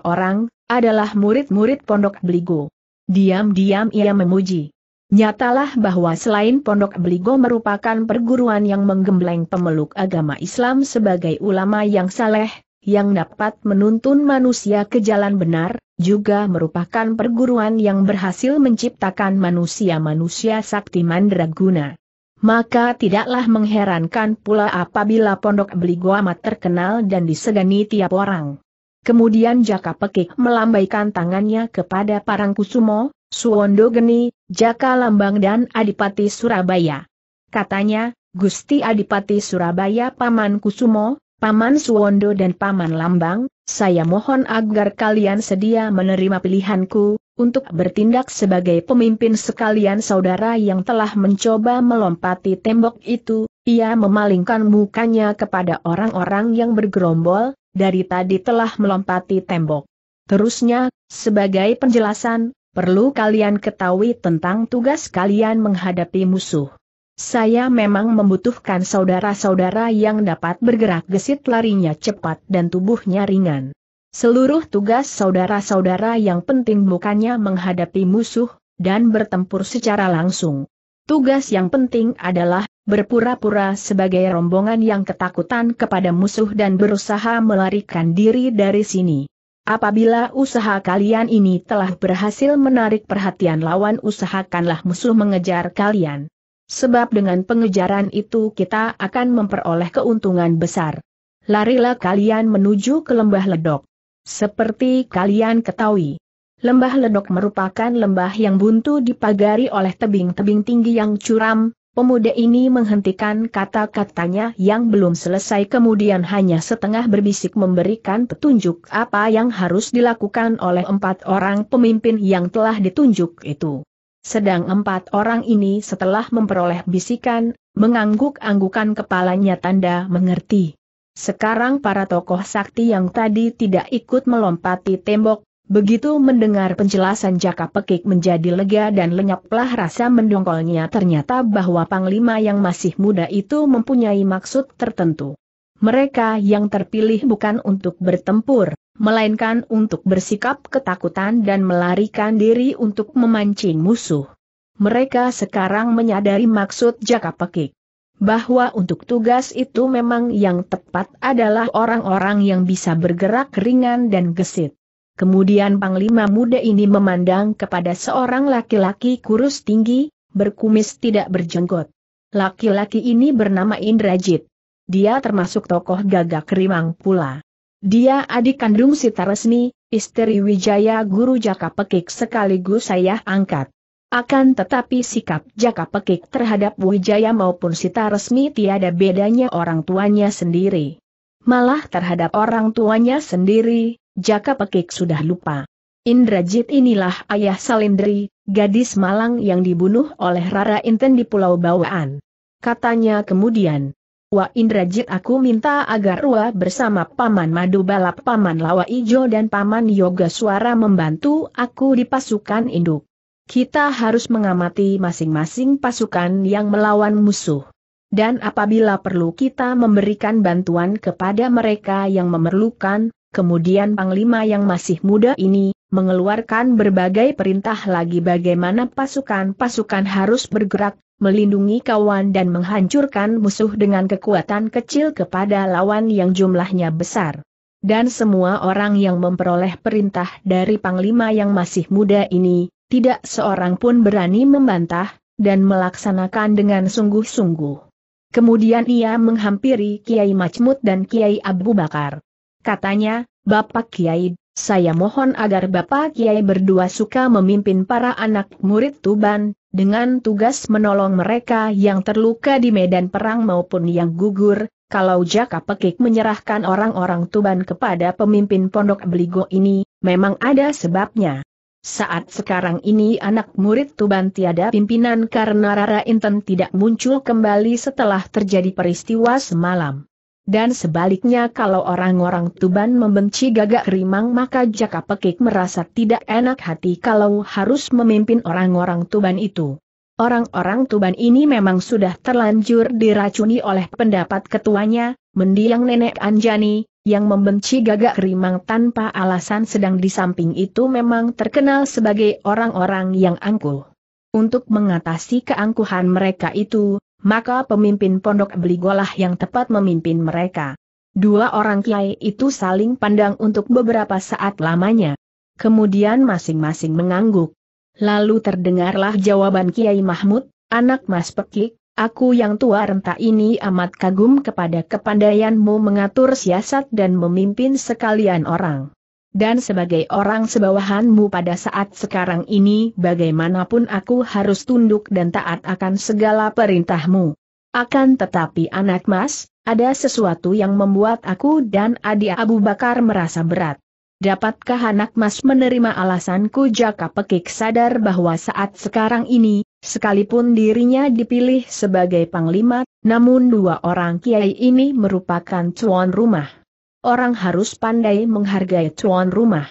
A: orang adalah murid-murid Pondok Beligo. Diam-diam ia memuji. Nyatalah bahwa selain Pondok Beligo merupakan perguruan yang menggembleng pemeluk agama Islam sebagai ulama yang saleh, yang dapat menuntun manusia ke jalan benar, juga merupakan perguruan yang berhasil menciptakan manusia-manusia sakti mandraguna. Maka tidaklah mengherankan pula apabila pondok Beliguamat terkenal dan disegani tiap orang. Kemudian Jaka Pekik melambaikan tangannya kepada Parangkusumo, Suwondo Geni, Jaka Lambang dan Adipati Surabaya. Katanya, Gusti Adipati Surabaya Paman Kusumo, Paman Suwondo dan Paman Lambang, saya mohon agar kalian sedia menerima pilihanku, untuk bertindak sebagai pemimpin sekalian saudara yang telah mencoba melompati tembok itu, ia memalingkan mukanya kepada orang-orang yang bergerombol, dari tadi telah melompati tembok. Terusnya, sebagai penjelasan, perlu kalian ketahui tentang tugas kalian menghadapi musuh. Saya memang membutuhkan saudara-saudara yang dapat bergerak gesit larinya cepat dan tubuhnya ringan. Seluruh tugas saudara-saudara yang penting bukannya menghadapi musuh, dan bertempur secara langsung. Tugas yang penting adalah, berpura-pura sebagai rombongan yang ketakutan kepada musuh dan berusaha melarikan diri dari sini. Apabila usaha kalian ini telah berhasil menarik perhatian lawan usahakanlah musuh mengejar kalian sebab dengan pengejaran itu kita akan memperoleh keuntungan besar. Larilah kalian menuju ke lembah ledok. Seperti kalian ketahui, lembah ledok merupakan lembah yang buntu dipagari oleh tebing-tebing tinggi yang curam, Pemuda ini menghentikan kata-katanya yang belum selesai kemudian hanya setengah berbisik memberikan petunjuk apa yang harus dilakukan oleh empat orang pemimpin yang telah ditunjuk itu. Sedang empat orang ini setelah memperoleh bisikan, mengangguk-anggukan kepalanya tanda mengerti. Sekarang para tokoh sakti yang tadi tidak ikut melompati tembok, begitu mendengar penjelasan jaka pekik menjadi lega dan lenyaplah rasa mendongkolnya ternyata bahwa Panglima yang masih muda itu mempunyai maksud tertentu. Mereka yang terpilih bukan untuk bertempur, melainkan untuk bersikap ketakutan dan melarikan diri untuk memancing musuh. Mereka sekarang menyadari maksud Jaka Pekik bahwa untuk tugas itu memang yang tepat adalah orang-orang yang bisa bergerak ringan dan gesit. Kemudian Panglima muda ini memandang kepada seorang laki-laki kurus tinggi, berkumis tidak berjenggot. Laki-laki ini bernama Indrajit. Dia termasuk tokoh gagak rimang pula. Dia adik kandung Sita Resmi, istri Wijaya Guru Jaka Pekik sekaligus ayah angkat. Akan tetapi sikap Jaka Pekik terhadap Wijaya maupun Sita Resmi tiada bedanya orang tuanya sendiri. Malah terhadap orang tuanya sendiri, Jaka Pekik sudah lupa. Indrajit inilah ayah Salindri, gadis malang yang dibunuh oleh Rara Inten di Pulau Bawaan. Katanya kemudian, Wa Indrajit aku minta agar Wa bersama Paman Madu Balap Paman Lawa Ijo dan Paman Yoga Suara membantu aku di pasukan induk. Kita harus mengamati masing-masing pasukan yang melawan musuh. Dan apabila perlu kita memberikan bantuan kepada mereka yang memerlukan, kemudian Panglima yang masih muda ini, mengeluarkan berbagai perintah lagi bagaimana pasukan-pasukan harus bergerak, melindungi kawan dan menghancurkan musuh dengan kekuatan kecil kepada lawan yang jumlahnya besar. Dan semua orang yang memperoleh perintah dari Panglima yang masih muda ini, tidak seorang pun berani membantah, dan melaksanakan dengan sungguh-sungguh. Kemudian ia menghampiri Kiai Majmud dan Kiai Abu Bakar. Katanya, Bapak Kiai, saya mohon agar Bapak Kiai berdua suka memimpin para anak murid Tuban, dengan tugas menolong mereka yang terluka di medan perang maupun yang gugur, kalau Jaka Pekik menyerahkan orang-orang Tuban kepada pemimpin Pondok Beligo ini, memang ada sebabnya. Saat sekarang ini anak murid Tuban tiada pimpinan karena Rara Inten tidak muncul kembali setelah terjadi peristiwa semalam. Dan sebaliknya kalau orang-orang Tuban membenci gagak rimang maka Jaka Pekik merasa tidak enak hati kalau harus memimpin orang-orang Tuban itu. Orang-orang Tuban ini memang sudah terlanjur diracuni oleh pendapat ketuanya, mendiang nenek Anjani, yang membenci gagak rimang tanpa alasan sedang di samping itu memang terkenal sebagai orang-orang yang angkuh. Untuk mengatasi keangkuhan mereka itu, maka pemimpin pondok beligolah yang tepat memimpin mereka. Dua orang kiai itu saling pandang untuk beberapa saat lamanya. Kemudian masing-masing mengangguk. Lalu terdengarlah jawaban Kiai Mahmud, anak Mas Pekik, aku yang tua renta ini amat kagum kepada kepandaianmu mengatur siasat dan memimpin sekalian orang dan sebagai orang sebawahanmu pada saat sekarang ini bagaimanapun aku harus tunduk dan taat akan segala perintahmu. Akan tetapi anak mas, ada sesuatu yang membuat aku dan adik Abu Bakar merasa berat. Dapatkah anak mas menerima alasanku jaka pekik sadar bahwa saat sekarang ini, sekalipun dirinya dipilih sebagai panglima, namun dua orang kiai ini merupakan tuan rumah orang harus pandai menghargai tuan rumah.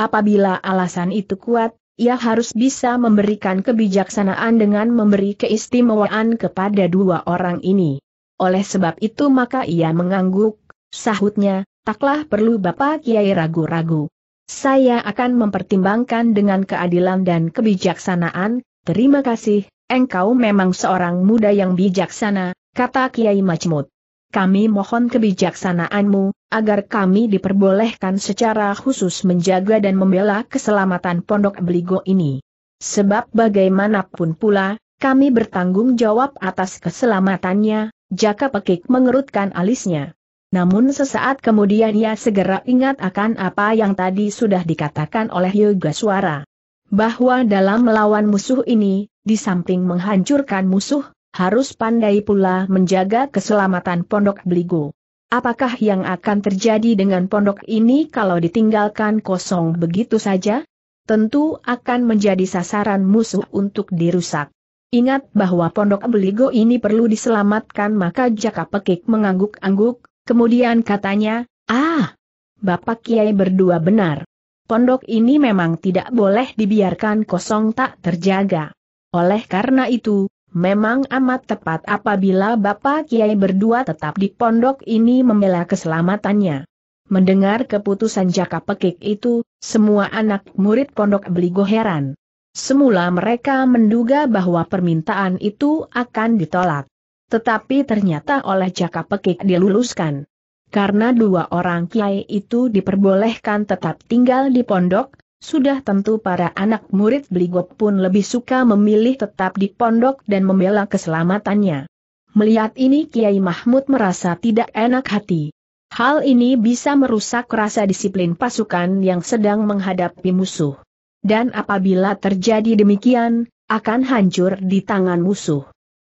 A: Apabila alasan itu kuat, ia harus bisa memberikan kebijaksanaan dengan memberi keistimewaan kepada dua orang ini. Oleh sebab itu maka ia mengangguk, sahutnya, taklah perlu Bapak Kiai ragu-ragu. Saya akan mempertimbangkan dengan keadilan dan kebijaksanaan, terima kasih, engkau memang seorang muda yang bijaksana, kata Kiai Majmud kami mohon kebijaksanaanmu, agar kami diperbolehkan secara khusus menjaga dan membela keselamatan pondok beligo ini. Sebab bagaimanapun pula, kami bertanggung jawab atas keselamatannya, Jaka Pekik mengerutkan alisnya. Namun sesaat kemudian ia segera ingat akan apa yang tadi sudah dikatakan oleh Yoga Suara. Bahwa dalam melawan musuh ini, di samping menghancurkan musuh, harus pandai pula menjaga keselamatan pondok beligo. Apakah yang akan terjadi dengan pondok ini kalau ditinggalkan kosong begitu saja? Tentu akan menjadi sasaran musuh untuk dirusak. Ingat bahwa pondok beligo ini perlu diselamatkan maka Jaka Pekik mengangguk-angguk, kemudian katanya, Ah, Bapak Kiai berdua benar. Pondok ini memang tidak boleh dibiarkan kosong tak terjaga. Oleh karena itu, Memang amat tepat apabila Bapak Kiai berdua tetap di pondok ini membela keselamatannya. Mendengar keputusan jaka pekik itu, semua anak murid pondok Beligo heran. Semula mereka menduga bahwa permintaan itu akan ditolak. Tetapi ternyata oleh jaka pekik diluluskan. Karena dua orang kiai itu diperbolehkan tetap tinggal di pondok, sudah tentu para anak murid Beligop pun lebih suka memilih tetap di pondok dan membela keselamatannya. Melihat ini Kiai Mahmud merasa tidak enak hati. Hal ini bisa merusak rasa disiplin pasukan yang sedang menghadapi musuh. Dan apabila terjadi demikian, akan hancur di tangan musuh.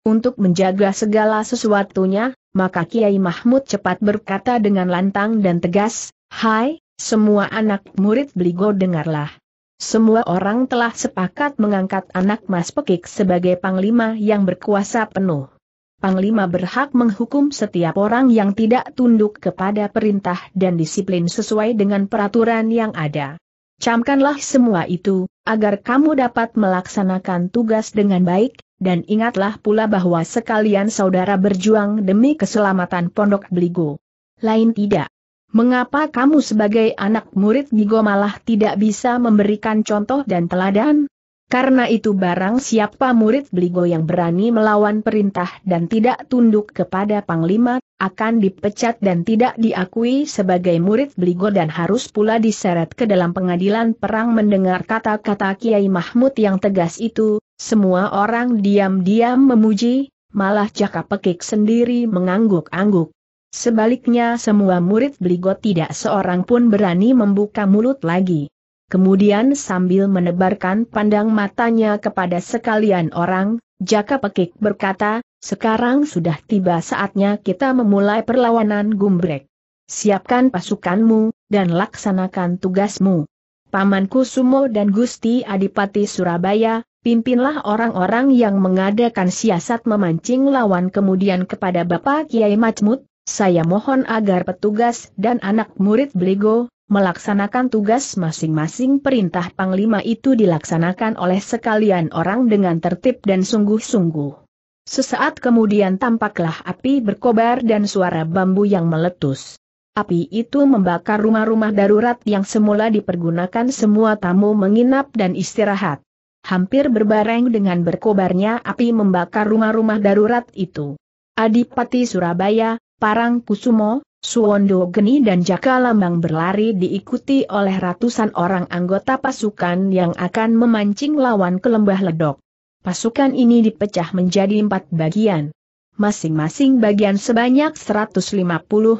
A: Untuk menjaga segala sesuatunya, maka Kiai Mahmud cepat berkata dengan lantang dan tegas, Hai, semua anak murid Bligo dengarlah. Semua orang telah sepakat mengangkat anak Mas Pekik sebagai panglima yang berkuasa penuh. Panglima berhak menghukum setiap orang yang tidak tunduk kepada perintah dan disiplin sesuai dengan peraturan yang ada. Camkanlah semua itu, agar kamu dapat melaksanakan tugas dengan baik, dan ingatlah pula bahwa sekalian saudara berjuang demi keselamatan Pondok Beligo. Lain tidak. Mengapa kamu sebagai anak murid Gigo malah tidak bisa memberikan contoh dan teladan? Karena itu barang siapa murid Bligo yang berani melawan perintah dan tidak tunduk kepada Panglima, akan dipecat dan tidak diakui sebagai murid Bligo dan harus pula diseret ke dalam pengadilan perang mendengar kata-kata Kiai Mahmud yang tegas itu, semua orang diam-diam memuji, malah Jaka Pekik sendiri mengangguk-angguk. Sebaliknya semua murid Bligot tidak seorang pun berani membuka mulut lagi. Kemudian sambil menebarkan pandang matanya kepada sekalian orang, Jaka Pekik berkata, sekarang sudah tiba saatnya kita memulai perlawanan gumbrek. Siapkan pasukanmu, dan laksanakan tugasmu. Pamanku Sumo dan Gusti Adipati Surabaya, pimpinlah orang-orang yang mengadakan siasat memancing lawan kemudian kepada Bapak Kiai Majmud, saya mohon agar petugas dan anak murid Bligo, melaksanakan tugas masing-masing perintah Panglima itu dilaksanakan oleh sekalian orang dengan tertib dan sungguh-sungguh. Sesaat kemudian tampaklah api berkobar dan suara bambu yang meletus. Api itu membakar rumah-rumah darurat yang semula dipergunakan semua tamu menginap dan istirahat. Hampir berbareng dengan berkobarnya api membakar rumah-rumah darurat itu. Adipati Surabaya, Parang Kusumo, Suwondo Geni dan Jaka Lambang berlari diikuti oleh ratusan orang anggota pasukan yang akan memancing lawan ke lembah ledok. Pasukan ini dipecah menjadi empat bagian. Masing-masing bagian sebanyak 150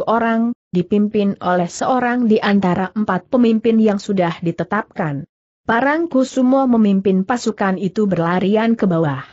A: orang, dipimpin oleh seorang di antara empat pemimpin yang sudah ditetapkan. Parang Kusumo memimpin pasukan itu berlarian ke bawah.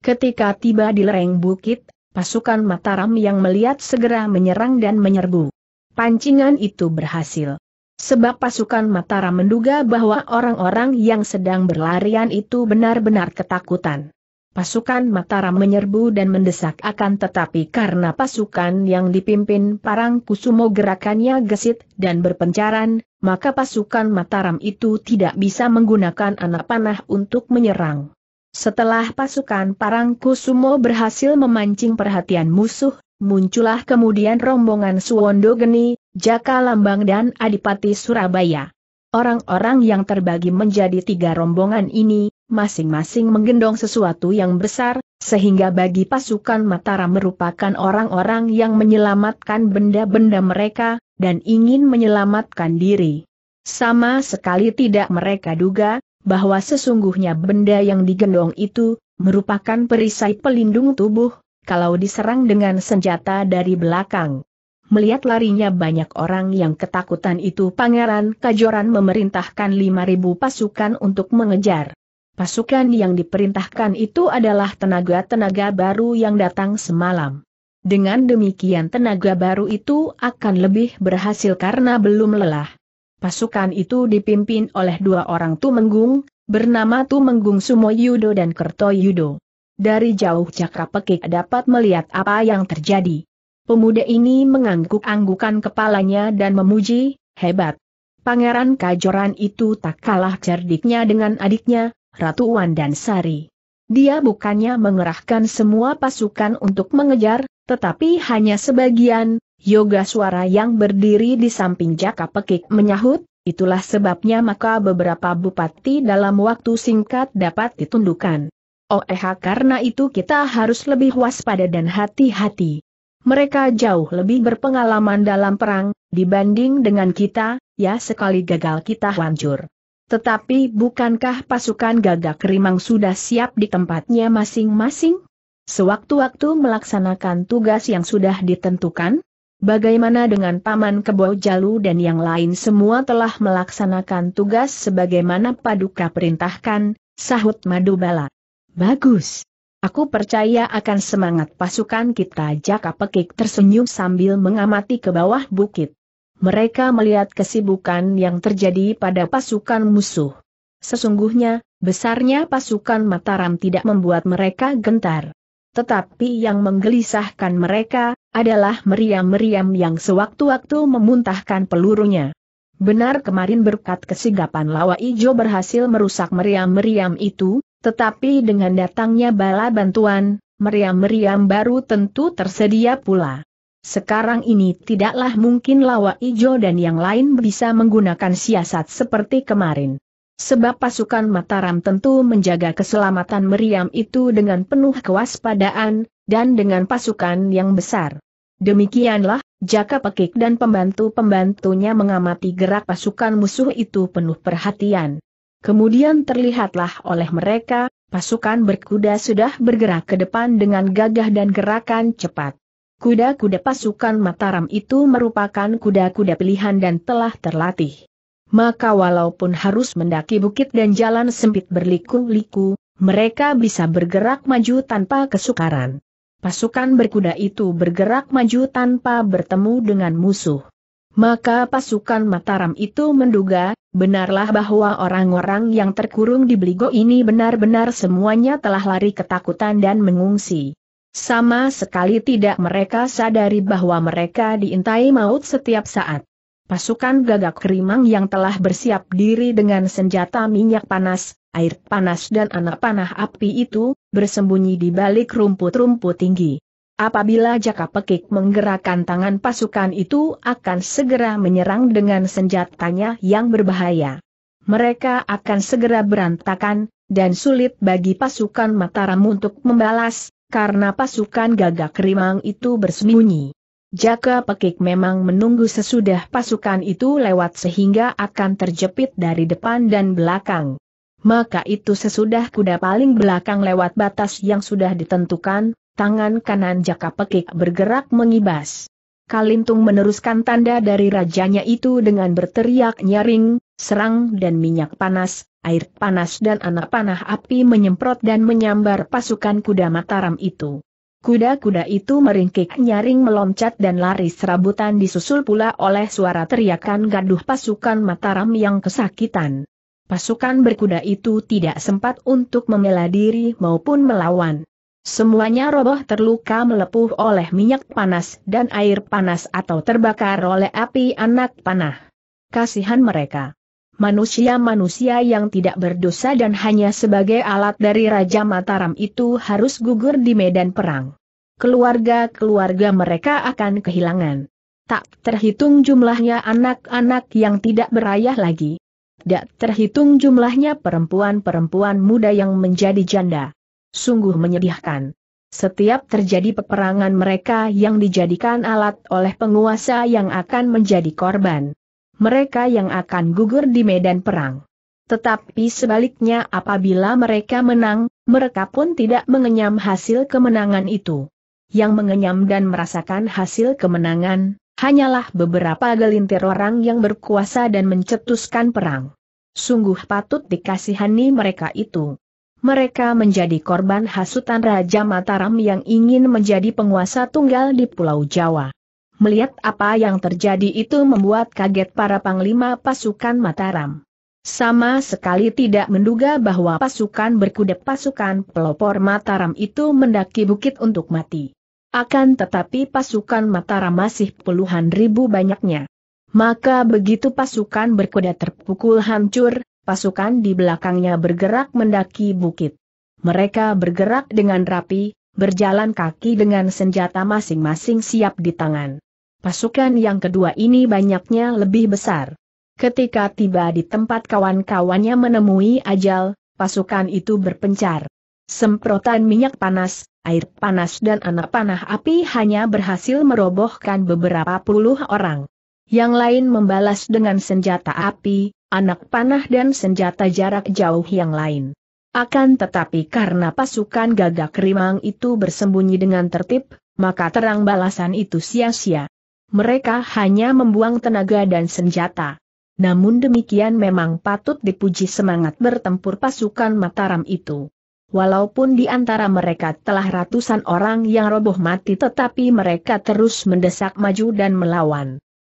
A: Ketika tiba di lereng bukit, Pasukan Mataram yang melihat segera menyerang dan menyerbu. Pancingan itu berhasil. Sebab pasukan Mataram menduga bahwa orang-orang yang sedang berlarian itu benar-benar ketakutan. Pasukan Mataram menyerbu dan mendesak akan tetapi karena pasukan yang dipimpin Parang Kusumo gerakannya gesit dan berpencaran, maka pasukan Mataram itu tidak bisa menggunakan anak panah untuk menyerang. Setelah pasukan Parangkusumo berhasil memancing perhatian musuh, muncullah kemudian rombongan Suwondo Geni, Jaka Lambang dan Adipati Surabaya. Orang-orang yang terbagi menjadi tiga rombongan ini, masing-masing menggendong sesuatu yang besar, sehingga bagi pasukan Mataram merupakan orang-orang yang menyelamatkan benda-benda mereka, dan ingin menyelamatkan diri. Sama sekali tidak mereka duga, bahwa sesungguhnya benda yang digendong itu, merupakan perisai pelindung tubuh, kalau diserang dengan senjata dari belakang. Melihat larinya banyak orang yang ketakutan itu Pangeran Kajoran memerintahkan 5.000 pasukan untuk mengejar. Pasukan yang diperintahkan itu adalah tenaga-tenaga baru yang datang semalam. Dengan demikian tenaga baru itu akan lebih berhasil karena belum lelah. Pasukan itu dipimpin oleh dua orang Tumenggung, bernama Tumenggung Sumoyudo dan Kerto Yudo. Dari jauh cakra pekik dapat melihat apa yang terjadi. Pemuda ini mengangguk-anggukan kepalanya dan memuji, hebat. Pangeran Kajoran itu tak kalah cerdiknya dengan adiknya, Ratu Wan dan Sari. Dia bukannya mengerahkan semua pasukan untuk mengejar, tetapi hanya sebagian, Yoga suara yang berdiri di samping Jaka Pekik menyahut, itulah sebabnya maka beberapa bupati dalam waktu singkat dapat ditundukkan. Oh, eh, karena itu kita harus lebih waspada dan hati-hati. Mereka jauh lebih berpengalaman dalam perang, dibanding dengan kita, ya sekali gagal kita hancur. Tetapi bukankah pasukan gagak rimang sudah siap di tempatnya masing-masing? Sewaktu-waktu melaksanakan tugas yang sudah ditentukan? Bagaimana dengan Paman Kebo Jalu dan yang lain semua telah melaksanakan tugas sebagaimana Paduka perintahkan, sahut Madubala. Bagus. Aku percaya akan semangat pasukan kita Jaka Pekik tersenyum sambil mengamati ke bawah bukit. Mereka melihat kesibukan yang terjadi pada pasukan musuh. Sesungguhnya, besarnya pasukan Mataram tidak membuat mereka gentar tetapi yang menggelisahkan mereka adalah meriam-meriam yang sewaktu-waktu memuntahkan pelurunya. Benar kemarin berkat kesigapan lawa ijo berhasil merusak meriam-meriam itu, tetapi dengan datangnya bala bantuan, meriam-meriam baru tentu tersedia pula. Sekarang ini tidaklah mungkin Lawa Ijo dan yang lain bisa menggunakan siasat seperti kemarin. Sebab pasukan Mataram tentu menjaga keselamatan meriam itu dengan penuh kewaspadaan, dan dengan pasukan yang besar. Demikianlah, Jaka Pekik dan pembantu-pembantunya mengamati gerak pasukan musuh itu penuh perhatian. Kemudian terlihatlah oleh mereka, pasukan berkuda sudah bergerak ke depan dengan gagah dan gerakan cepat. Kuda-kuda pasukan Mataram itu merupakan kuda-kuda pilihan dan telah terlatih maka walaupun harus mendaki bukit dan jalan sempit berliku-liku, mereka bisa bergerak maju tanpa kesukaran. Pasukan berkuda itu bergerak maju tanpa bertemu dengan musuh. Maka pasukan Mataram itu menduga, benarlah bahwa orang-orang yang terkurung di Beligo ini benar-benar semuanya telah lari ketakutan dan mengungsi. Sama sekali tidak mereka sadari bahwa mereka diintai maut setiap saat. Pasukan gagak kerimang yang telah bersiap diri dengan senjata minyak panas, air panas dan anak panah api itu, bersembunyi di balik rumput-rumput tinggi. Apabila Jaka Pekik menggerakkan tangan pasukan itu akan segera menyerang dengan senjatanya yang berbahaya. Mereka akan segera berantakan, dan sulit bagi pasukan Mataram untuk membalas, karena pasukan gagak rimang itu bersembunyi. Jaka Pekik memang menunggu sesudah pasukan itu lewat sehingga akan terjepit dari depan dan belakang. Maka itu sesudah kuda paling belakang lewat batas yang sudah ditentukan, tangan kanan Jaka Pekik bergerak mengibas. Kalintung meneruskan tanda dari rajanya itu dengan berteriak nyaring, serang dan minyak panas, air panas dan anak panah api menyemprot dan menyambar pasukan kuda Mataram itu. Kuda-kuda itu meringkik nyaring meloncat dan lari serabutan disusul pula oleh suara teriakan gaduh pasukan Mataram yang kesakitan. Pasukan berkuda itu tidak sempat untuk membela diri maupun melawan. Semuanya roboh terluka melepuh oleh minyak panas dan air panas atau terbakar oleh api anak panah. Kasihan mereka manusia-manusia yang tidak berdosa dan hanya sebagai alat dari Raja Mataram itu harus gugur di medan perang. Keluarga-keluarga mereka akan kehilangan. Tak terhitung jumlahnya anak-anak yang tidak berayah lagi. Tak terhitung jumlahnya perempuan-perempuan muda yang menjadi janda. Sungguh menyedihkan. Setiap terjadi peperangan mereka yang dijadikan alat oleh penguasa yang akan menjadi korban mereka yang akan gugur di medan perang. Tetapi sebaliknya apabila mereka menang, mereka pun tidak mengenyam hasil kemenangan itu. Yang mengenyam dan merasakan hasil kemenangan, hanyalah beberapa gelintir orang yang berkuasa dan mencetuskan perang. Sungguh patut dikasihani mereka itu. Mereka menjadi korban hasutan Raja Mataram yang ingin menjadi penguasa tunggal di Pulau Jawa. Melihat apa yang terjadi itu membuat kaget para panglima pasukan Mataram. Sama sekali tidak menduga bahwa pasukan berkuda pasukan pelopor Mataram itu mendaki bukit untuk mati. Akan tetapi pasukan Mataram masih puluhan ribu banyaknya. Maka begitu pasukan berkuda terpukul hancur, pasukan di belakangnya bergerak mendaki bukit. Mereka bergerak dengan rapi, berjalan kaki dengan senjata masing-masing siap di tangan. Pasukan yang kedua ini banyaknya lebih besar. Ketika tiba di tempat kawan-kawannya menemui ajal, pasukan itu berpencar. Semprotan minyak panas, air panas dan anak panah api hanya berhasil merobohkan beberapa puluh orang. Yang lain membalas dengan senjata api, anak panah dan senjata jarak jauh yang lain. Akan tetapi karena pasukan gagak rimang itu bersembunyi dengan tertib, maka terang balasan itu sia-sia. Mereka hanya membuang tenaga dan senjata. Namun demikian memang patut dipuji semangat bertempur pasukan Mataram itu. Walaupun di antara mereka telah ratusan orang yang roboh mati tetapi mereka terus mendesak maju dan melawan.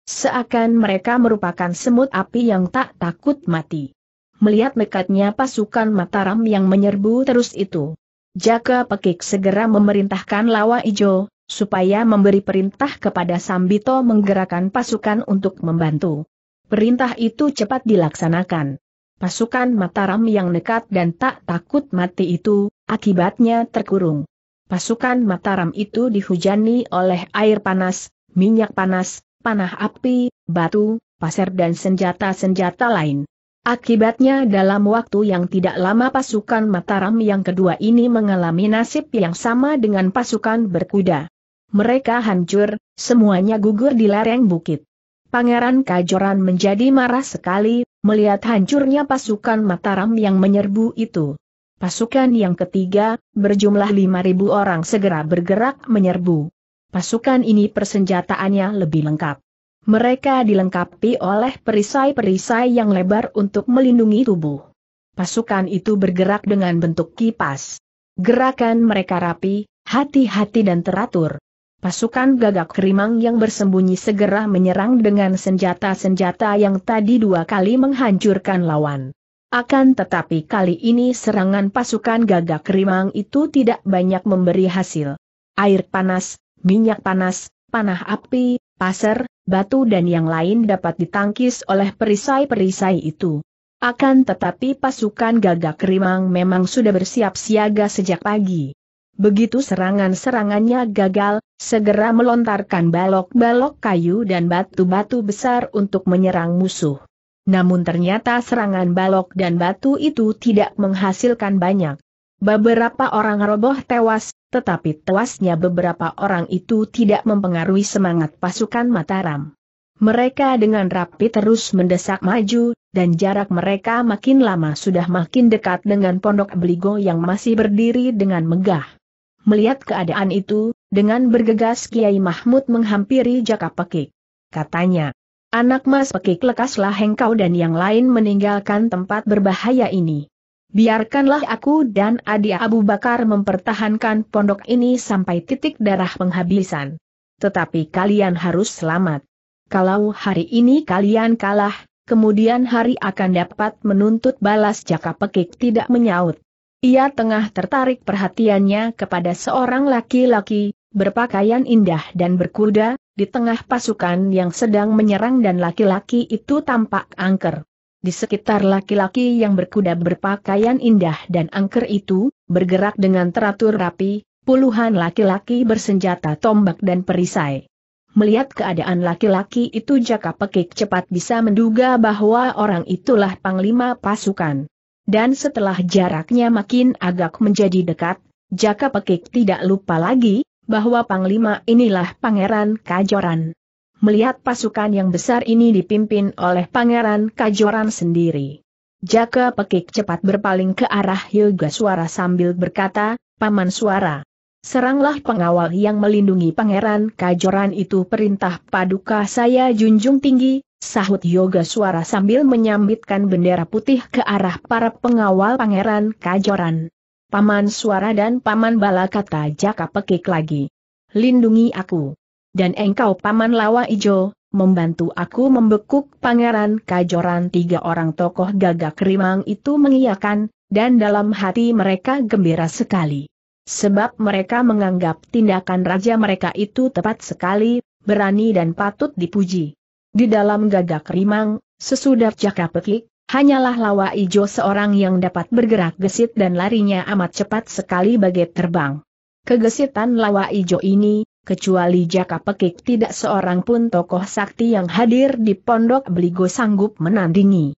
A: Seakan mereka merupakan semut api yang tak takut mati. Melihat nekatnya pasukan Mataram yang menyerbu terus itu, Jaka Pekik segera memerintahkan Lawa Ijo, supaya memberi perintah kepada Sambito menggerakkan pasukan untuk membantu. Perintah itu cepat dilaksanakan. Pasukan Mataram yang nekat dan tak takut mati itu, akibatnya terkurung. Pasukan Mataram itu dihujani oleh air panas, minyak panas, panah api, batu, pasir dan senjata-senjata lain. Akibatnya dalam waktu yang tidak lama pasukan Mataram yang kedua ini mengalami nasib yang sama dengan pasukan berkuda. Mereka hancur, semuanya gugur di lereng bukit. Pangeran Kajoran menjadi marah sekali, melihat hancurnya pasukan Mataram yang menyerbu itu. Pasukan yang ketiga, berjumlah 5.000 orang segera bergerak menyerbu. Pasukan ini persenjataannya lebih lengkap. Mereka dilengkapi oleh perisai-perisai yang lebar untuk melindungi tubuh. Pasukan itu bergerak dengan bentuk kipas. Gerakan mereka rapi, hati-hati dan teratur. Pasukan gagak kerimang yang bersembunyi segera menyerang dengan senjata-senjata yang tadi dua kali menghancurkan lawan. Akan tetapi kali ini serangan pasukan gagak kerimang itu tidak banyak memberi hasil. Air panas, minyak panas, panah api, pasir, batu dan yang lain dapat ditangkis oleh perisai-perisai itu. Akan tetapi pasukan gagak kerimang memang sudah bersiap siaga sejak pagi. Begitu serangan-serangannya gagal, segera melontarkan balok-balok kayu dan batu-batu besar untuk menyerang musuh. Namun ternyata serangan balok dan batu itu tidak menghasilkan banyak. Beberapa orang roboh tewas, tetapi tewasnya beberapa orang itu tidak mempengaruhi semangat pasukan Mataram. Mereka dengan rapi terus mendesak maju, dan jarak mereka makin lama sudah makin dekat dengan pondok Beligo yang masih berdiri dengan megah. Melihat keadaan itu, dengan bergegas Kiai Mahmud menghampiri Jaka Pekik. Katanya, anak mas Pekik lekaslah engkau dan yang lain meninggalkan tempat berbahaya ini. Biarkanlah aku dan Adi Abu Bakar mempertahankan pondok ini sampai titik darah penghabisan. Tetapi kalian harus selamat. Kalau hari ini kalian kalah, kemudian hari akan dapat menuntut balas Jaka Pekik tidak menyaut. Ia tengah tertarik perhatiannya kepada seorang laki-laki, berpakaian indah dan berkuda, di tengah pasukan yang sedang menyerang dan laki-laki itu tampak angker. Di sekitar laki-laki yang berkuda berpakaian indah dan angker itu, bergerak dengan teratur rapi, puluhan laki-laki bersenjata tombak dan perisai. Melihat keadaan laki-laki itu Jaka Pekik cepat bisa menduga bahwa orang itulah panglima pasukan. Dan setelah jaraknya makin agak menjadi dekat, Jaka Pekik tidak lupa lagi, bahwa Panglima inilah Pangeran Kajoran. Melihat pasukan yang besar ini dipimpin oleh Pangeran Kajoran sendiri. Jaka Pekik cepat berpaling ke arah Hilga Suara sambil berkata, Paman Suara. Seranglah pengawal yang melindungi Pangeran Kajoran itu perintah paduka saya junjung tinggi, sahut Yoga suara sambil menyambitkan bendera putih ke arah para pengawal pangeran Kajoran. Paman suara dan paman bala kata Jaka pekik lagi. Lindungi aku. Dan engkau paman lawa ijo, membantu aku membekuk pangeran Kajoran tiga orang tokoh gagak rimang itu mengiyakan, dan dalam hati mereka gembira sekali. Sebab mereka menganggap tindakan raja mereka itu tepat sekali, berani dan patut dipuji. Di dalam gagak rimang, sesudah cakap pekik, hanyalah lawa ijo seorang yang dapat bergerak gesit dan larinya amat cepat sekali bagai terbang. Kegesitan lawa ijo ini, kecuali Jaka Pekik tidak seorang pun tokoh sakti yang hadir di pondok Beligo sanggup menandingi.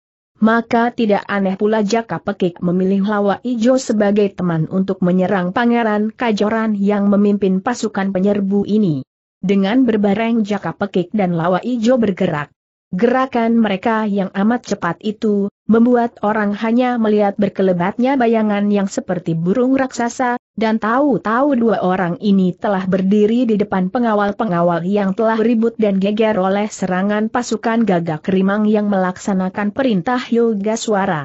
A: Maka tidak aneh pula Jaka Pekik memilih Lawa Ijo sebagai teman untuk menyerang Pangeran Kajoran yang memimpin pasukan penyerbu ini dengan berbareng jaka pekik dan lawa ijo bergerak. Gerakan mereka yang amat cepat itu, membuat orang hanya melihat berkelebatnya bayangan yang seperti burung raksasa, dan tahu-tahu dua orang ini telah berdiri di depan pengawal-pengawal yang telah ribut dan geger oleh serangan pasukan gagak rimang yang melaksanakan perintah Yoga Suara.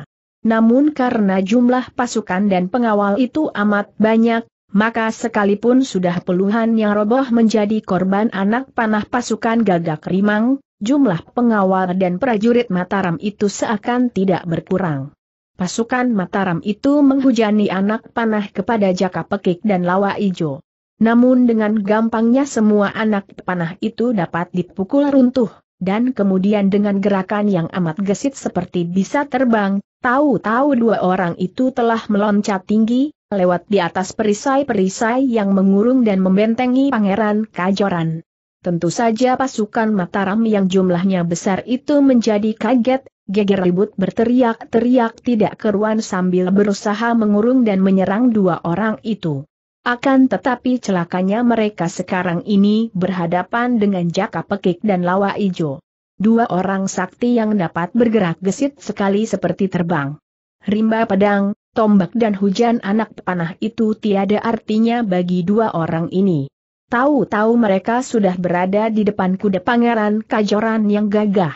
A: Namun karena jumlah pasukan dan pengawal itu amat banyak, maka sekalipun sudah puluhan yang roboh menjadi korban anak panah pasukan gagak rimang, jumlah pengawal dan prajurit Mataram itu seakan tidak berkurang. Pasukan Mataram itu menghujani anak panah kepada Jaka Pekik dan Lawa Ijo. Namun dengan gampangnya semua anak panah itu dapat dipukul runtuh, dan kemudian dengan gerakan yang amat gesit seperti bisa terbang, tahu-tahu dua orang itu telah meloncat tinggi, lewat di atas perisai-perisai yang mengurung dan membentengi Pangeran Kajoran. Tentu saja pasukan Mataram yang jumlahnya besar itu menjadi kaget, geger ribut berteriak-teriak tidak keruan sambil berusaha mengurung dan menyerang dua orang itu. Akan tetapi celakanya mereka sekarang ini berhadapan dengan jaka pekik dan lawa ijo. Dua orang sakti yang dapat bergerak gesit sekali seperti terbang. Rimba pedang, tombak dan hujan anak panah itu tiada artinya bagi dua orang ini. Tahu-tahu mereka sudah berada di depan kuda Pangeran Kajoran yang gagah.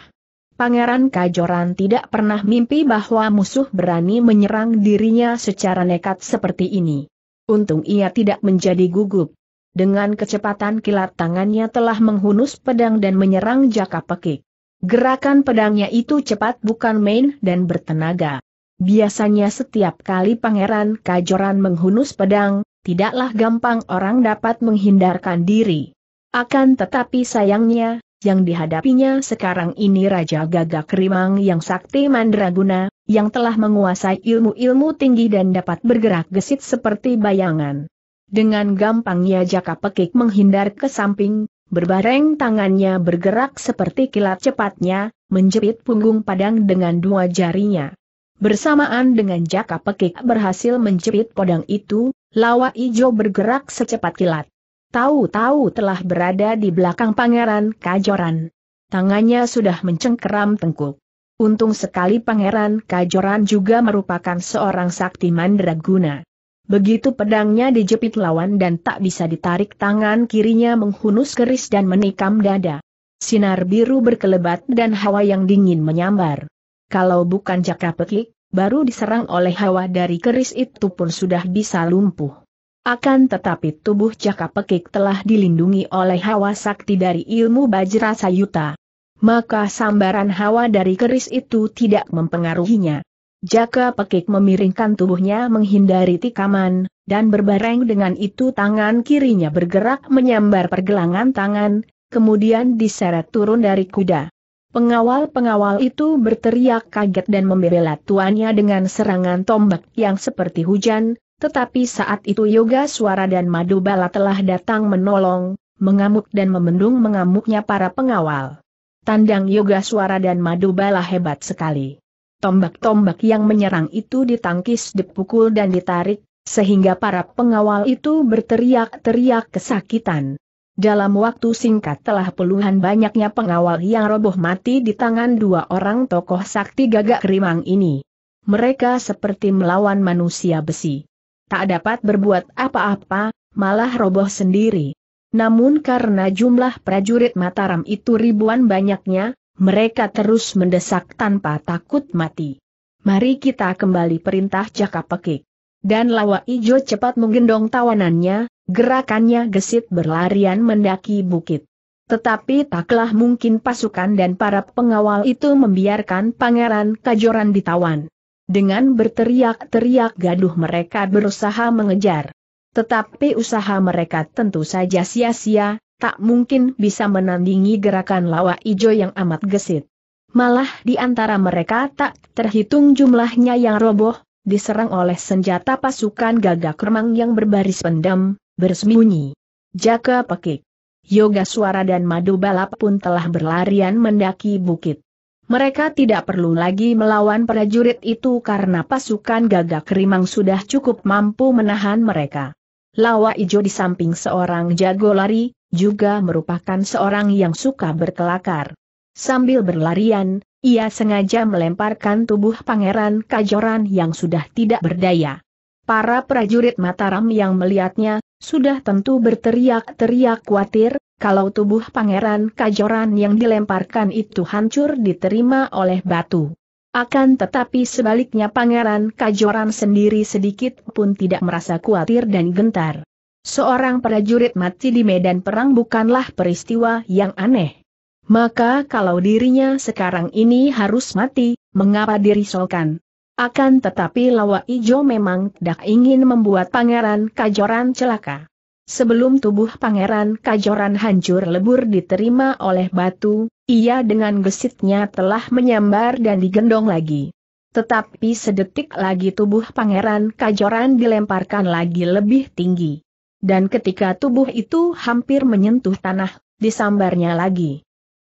A: Pangeran Kajoran tidak pernah mimpi bahwa musuh berani menyerang dirinya secara nekat seperti ini. Untung ia tidak menjadi gugup. Dengan kecepatan kilat tangannya telah menghunus pedang dan menyerang Jaka Pekik. Gerakan pedangnya itu cepat bukan main dan bertenaga. Biasanya setiap kali Pangeran Kajoran menghunus pedang, tidaklah gampang orang dapat menghindarkan diri. Akan tetapi sayangnya, yang dihadapinya sekarang ini Raja Gagak Rimang yang sakti mandraguna, yang telah menguasai ilmu-ilmu tinggi dan dapat bergerak gesit seperti bayangan. Dengan gampangnya jaka pekik menghindar ke samping, berbareng tangannya bergerak seperti kilat cepatnya, menjepit punggung padang dengan dua jarinya. Bersamaan dengan jaka pekik berhasil menjepit podang itu, lawa ijo bergerak secepat kilat. Tahu-tahu telah berada di belakang pangeran Kajoran. Tangannya sudah mencengkeram tengkuk. Untung sekali pangeran Kajoran juga merupakan seorang sakti mandraguna. Begitu pedangnya dijepit lawan dan tak bisa ditarik tangan kirinya menghunus keris dan menikam dada. Sinar biru berkelebat dan hawa yang dingin menyambar. Kalau bukan Jaka Petik, baru diserang oleh hawa dari keris itu pun sudah bisa lumpuh. Akan tetapi tubuh Jaka Pekik telah dilindungi oleh hawa sakti dari ilmu Bajra Sayuta, Maka sambaran hawa dari keris itu tidak mempengaruhinya. Jaka Pekik memiringkan tubuhnya menghindari tikaman, dan berbareng dengan itu tangan kirinya bergerak menyambar pergelangan tangan, kemudian diseret turun dari kuda. Pengawal-pengawal itu berteriak kaget dan membela tuannya dengan serangan tombak yang seperti hujan, tetapi saat itu Yoga Suara dan Madu Bala telah datang menolong, mengamuk dan memendung mengamuknya para pengawal. Tandang Yoga Suara dan Madu Bala hebat sekali. Tombak-tombak yang menyerang itu ditangkis, dipukul dan ditarik, sehingga para pengawal itu berteriak-teriak kesakitan. Dalam waktu singkat telah puluhan banyaknya pengawal yang roboh mati di tangan dua orang tokoh sakti gagak kerimang ini. Mereka seperti melawan manusia besi. Tak dapat berbuat apa-apa, malah roboh sendiri. Namun karena jumlah prajurit Mataram itu ribuan banyaknya, mereka terus mendesak tanpa takut mati. Mari kita kembali perintah Pekik. Dan Lawa Ijo cepat menggendong tawanannya, Gerakannya gesit berlarian mendaki bukit. Tetapi taklah mungkin pasukan dan para pengawal itu membiarkan pangeran kajoran ditawan. Dengan berteriak-teriak gaduh mereka berusaha mengejar. Tetapi usaha mereka tentu saja sia-sia, tak mungkin bisa menandingi gerakan lawa ijo yang amat gesit. Malah di antara mereka tak terhitung jumlahnya yang roboh, diserang oleh senjata pasukan gagak remang yang berbaris pendam, bersembunyi. Jaka Pekik, Yoga Suara dan Madu Balap pun telah berlarian mendaki bukit. Mereka tidak perlu lagi melawan prajurit itu karena pasukan gagak rimang sudah cukup mampu menahan mereka. Lawa Ijo di samping seorang jago lari, juga merupakan seorang yang suka berkelakar. Sambil berlarian, ia sengaja melemparkan tubuh pangeran Kajoran yang sudah tidak berdaya. Para prajurit Mataram yang melihatnya, sudah tentu berteriak-teriak khawatir, kalau tubuh pangeran kajoran yang dilemparkan itu hancur diterima oleh batu. Akan tetapi sebaliknya pangeran kajoran sendiri sedikit pun tidak merasa khawatir dan gentar. Seorang prajurit mati di medan perang bukanlah peristiwa yang aneh. Maka kalau dirinya sekarang ini harus mati, mengapa dirisaukan? Akan tetapi Lawa Ijo memang tidak ingin membuat Pangeran Kajoran celaka. Sebelum tubuh Pangeran Kajoran hancur lebur diterima oleh batu, ia dengan gesitnya telah menyambar dan digendong lagi. Tetapi sedetik lagi tubuh Pangeran Kajoran dilemparkan lagi lebih tinggi. Dan ketika tubuh itu hampir menyentuh tanah, disambarnya lagi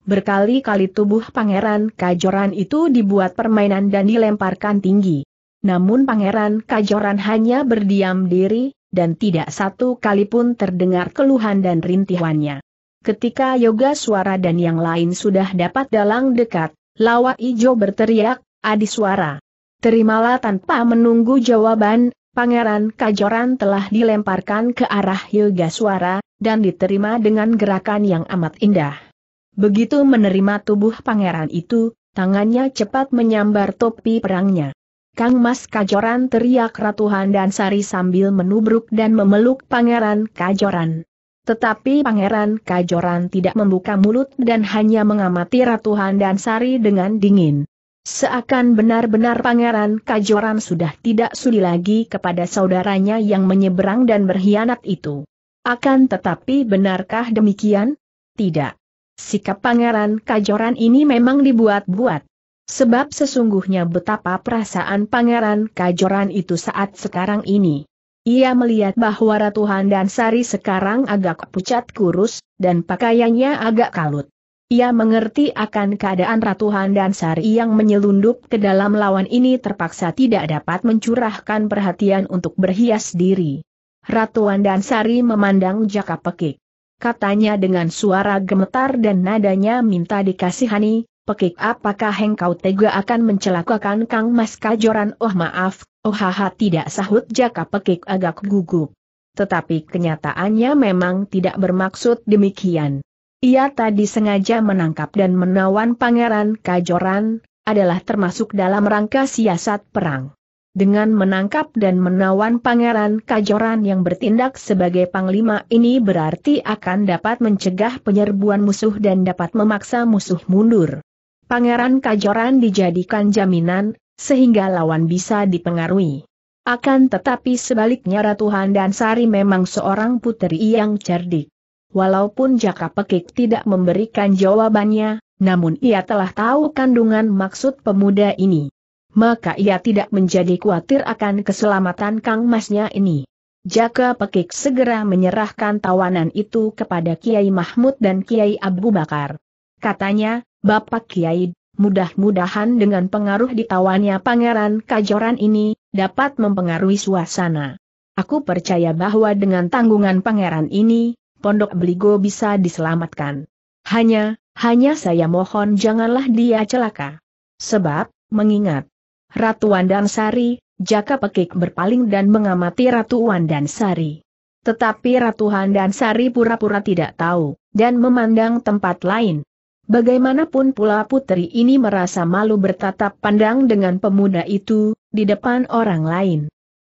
A: berkali-kali tubuh Pangeran Kajoran itu dibuat permainan dan dilemparkan tinggi. Namun Pangeran Kajoran hanya berdiam diri, dan tidak satu kali pun terdengar keluhan dan rintihannya. Ketika yoga suara dan yang lain sudah dapat dalang dekat, Lawa Ijo berteriak, Adi suara. Terimalah tanpa menunggu jawaban, Pangeran Kajoran telah dilemparkan ke arah yoga suara, dan diterima dengan gerakan yang amat indah. Begitu menerima tubuh pangeran itu, tangannya cepat menyambar topi perangnya. Kang Mas Kajoran teriak Ratuhan dan Sari sambil menubruk dan memeluk pangeran Kajoran. Tetapi pangeran Kajoran tidak membuka mulut dan hanya mengamati Ratuhan dan Sari dengan dingin. Seakan benar-benar pangeran Kajoran sudah tidak sudi lagi kepada saudaranya yang menyeberang dan berkhianat itu. Akan tetapi benarkah demikian? Tidak. Sikap Pangeran Kajoran ini memang dibuat-buat. Sebab sesungguhnya betapa perasaan Pangeran Kajoran itu saat sekarang ini. Ia melihat bahwa Ratu Handan Sari sekarang agak pucat kurus, dan pakaiannya agak kalut. Ia mengerti akan keadaan Ratu Handan Sari yang menyelundup ke dalam lawan ini terpaksa tidak dapat mencurahkan perhatian untuk berhias diri. Ratu Handan Sari memandang jaka pekik katanya dengan suara gemetar dan nadanya minta dikasihani, pekik apakah engkau tega akan mencelakakan Kang Mas Kajoran? Oh maaf, oh haha tidak sahut jaka pekik agak gugup. Tetapi kenyataannya memang tidak bermaksud demikian. Ia tadi sengaja menangkap dan menawan pangeran Kajoran, adalah termasuk dalam rangka siasat perang dengan menangkap dan menawan Pangeran Kajoran yang bertindak sebagai panglima ini berarti akan dapat mencegah penyerbuan musuh dan dapat memaksa musuh mundur. Pangeran Kajoran dijadikan jaminan, sehingga lawan bisa dipengaruhi. Akan tetapi sebaliknya Ratu Handan Sari memang seorang putri yang cerdik. Walaupun Jaka Pekik tidak memberikan jawabannya, namun ia telah tahu kandungan maksud pemuda ini maka ia tidak menjadi khawatir akan keselamatan Kang Masnya ini. Jaka Pekik segera menyerahkan tawanan itu kepada Kiai Mahmud dan Kiai Abu Bakar. Katanya, Bapak Kiai, mudah-mudahan dengan pengaruh ditawannya Pangeran Kajoran ini, dapat mempengaruhi suasana. Aku percaya bahwa dengan tanggungan pangeran ini, Pondok Beligo bisa diselamatkan. Hanya, hanya saya mohon janganlah dia celaka. Sebab, mengingat, Ratu Wandansari, Jaka Pekik berpaling dan mengamati Ratu Wandansari. Tetapi Ratu Sari pura-pura tidak tahu, dan memandang tempat lain. Bagaimanapun pula putri ini merasa malu bertatap pandang dengan pemuda itu, di depan orang lain.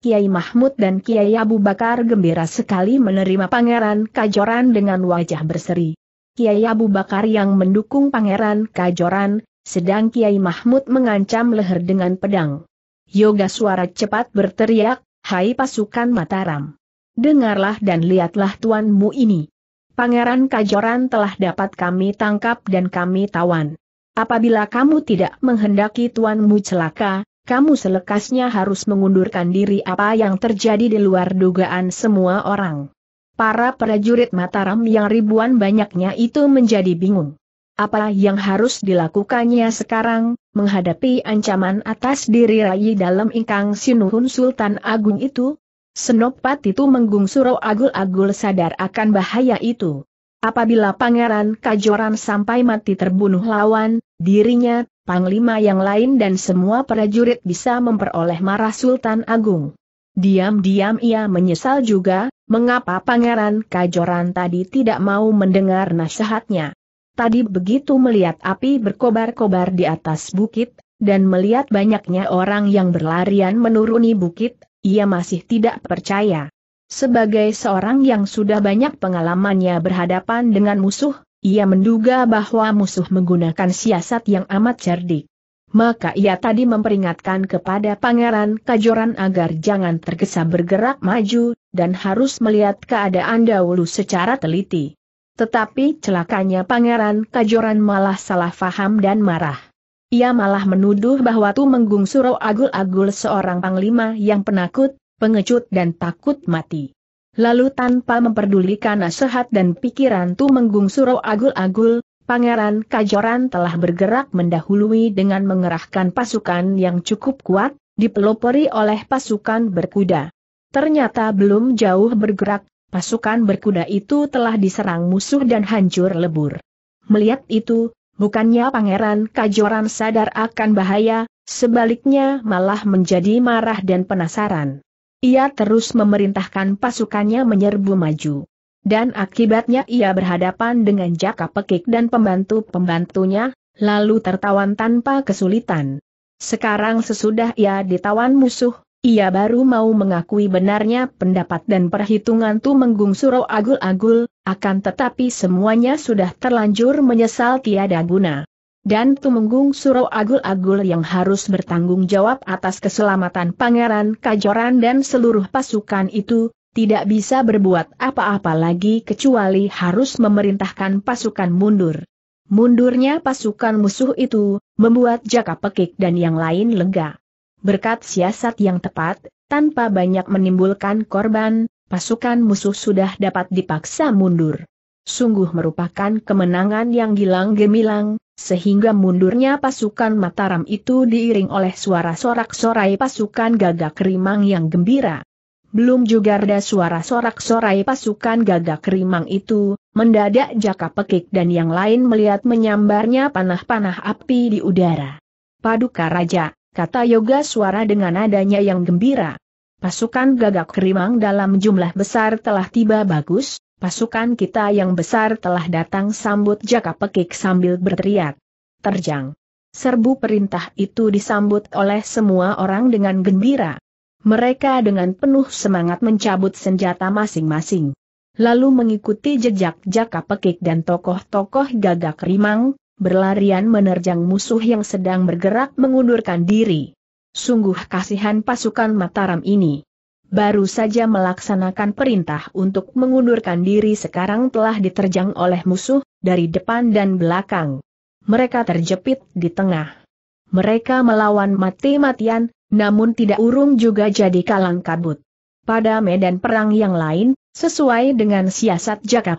A: Kiai Mahmud dan Kiai Abu Bakar gembira sekali menerima Pangeran Kajoran dengan wajah berseri. Kiai Abu Bakar yang mendukung Pangeran Kajoran, sedang Kiai Mahmud mengancam leher dengan pedang. Yoga suara cepat berteriak, Hai pasukan Mataram! Dengarlah dan lihatlah tuanmu ini. Pangeran Kajoran telah dapat kami tangkap dan kami tawan. Apabila kamu tidak menghendaki tuanmu celaka, kamu selekasnya harus mengundurkan diri apa yang terjadi di luar dugaan semua orang. Para prajurit Mataram yang ribuan banyaknya itu menjadi bingung. Apa yang harus dilakukannya sekarang, menghadapi ancaman atas diri Rai dalam ingkang sinuhun Sultan Agung itu? Senopat itu suruh agul-agul sadar akan bahaya itu. Apabila Pangeran Kajoran sampai mati terbunuh lawan, dirinya, Panglima yang lain dan semua prajurit bisa memperoleh marah Sultan Agung. Diam-diam ia menyesal juga, mengapa Pangeran Kajoran tadi tidak mau mendengar nasihatnya. Tadi begitu melihat api berkobar-kobar di atas bukit, dan melihat banyaknya orang yang berlarian menuruni bukit, ia masih tidak percaya. Sebagai seorang yang sudah banyak pengalamannya berhadapan dengan musuh, ia menduga bahwa musuh menggunakan siasat yang amat cerdik. Maka ia tadi memperingatkan kepada Pangeran Kajoran agar jangan tergesa bergerak maju, dan harus melihat keadaan dahulu secara teliti. Tetapi celakanya Pangeran Kajoran malah salah faham dan marah. Ia malah menuduh bahwa Tumenggung Suro Agul-Agul seorang panglima yang penakut, pengecut dan takut mati. Lalu tanpa memperdulikan nasihat dan pikiran Tumenggung Suro Agul-Agul, Pangeran Kajoran telah bergerak mendahului dengan mengerahkan pasukan yang cukup kuat, dipelopori oleh pasukan berkuda. Ternyata belum jauh bergerak, pasukan berkuda itu telah diserang musuh dan hancur lebur. Melihat itu, bukannya Pangeran Kajoran sadar akan bahaya, sebaliknya malah menjadi marah dan penasaran. Ia terus memerintahkan pasukannya menyerbu maju. Dan akibatnya ia berhadapan dengan jaka pekik dan pembantu-pembantunya, lalu tertawan tanpa kesulitan. Sekarang sesudah ia ditawan musuh, ia baru mau mengakui benarnya pendapat dan perhitungan Tu Menggung Suro agul-agul, akan tetapi semuanya sudah terlanjur menyesal tiada guna. Dan Tumenggung Suro agul-agul yang harus bertanggung jawab atas keselamatan Pangeran Kajoran dan seluruh pasukan itu, tidak bisa berbuat apa-apa lagi kecuali harus memerintahkan pasukan mundur. Mundurnya pasukan musuh itu, membuat Jaka Pekik dan yang lain lega. Berkat siasat yang tepat, tanpa banyak menimbulkan korban, pasukan musuh sudah dapat dipaksa mundur. Sungguh merupakan kemenangan yang gilang gemilang, sehingga mundurnya pasukan Mataram itu diiring oleh suara sorak-sorai pasukan gagak rimang yang gembira. Belum juga ada suara sorak-sorai pasukan gagak rimang itu, mendadak jaka pekik dan yang lain melihat menyambarnya panah-panah api di udara. Paduka Raja, kata Yoga suara dengan adanya yang gembira. Pasukan gagak kerimang dalam jumlah besar telah tiba bagus, pasukan kita yang besar telah datang sambut jaka pekik sambil berteriak. Terjang. Serbu perintah itu disambut oleh semua orang dengan gembira. Mereka dengan penuh semangat mencabut senjata masing-masing. Lalu mengikuti jejak jaka pekik dan tokoh-tokoh gagak rimang, berlarian menerjang musuh yang sedang bergerak mengundurkan diri. Sungguh kasihan pasukan Mataram ini. Baru saja melaksanakan perintah untuk mengundurkan diri sekarang telah diterjang oleh musuh, dari depan dan belakang. Mereka terjepit di tengah. Mereka melawan mati-matian, namun tidak urung juga jadi kalang kabut. Pada medan perang yang lain, sesuai dengan siasat Jaka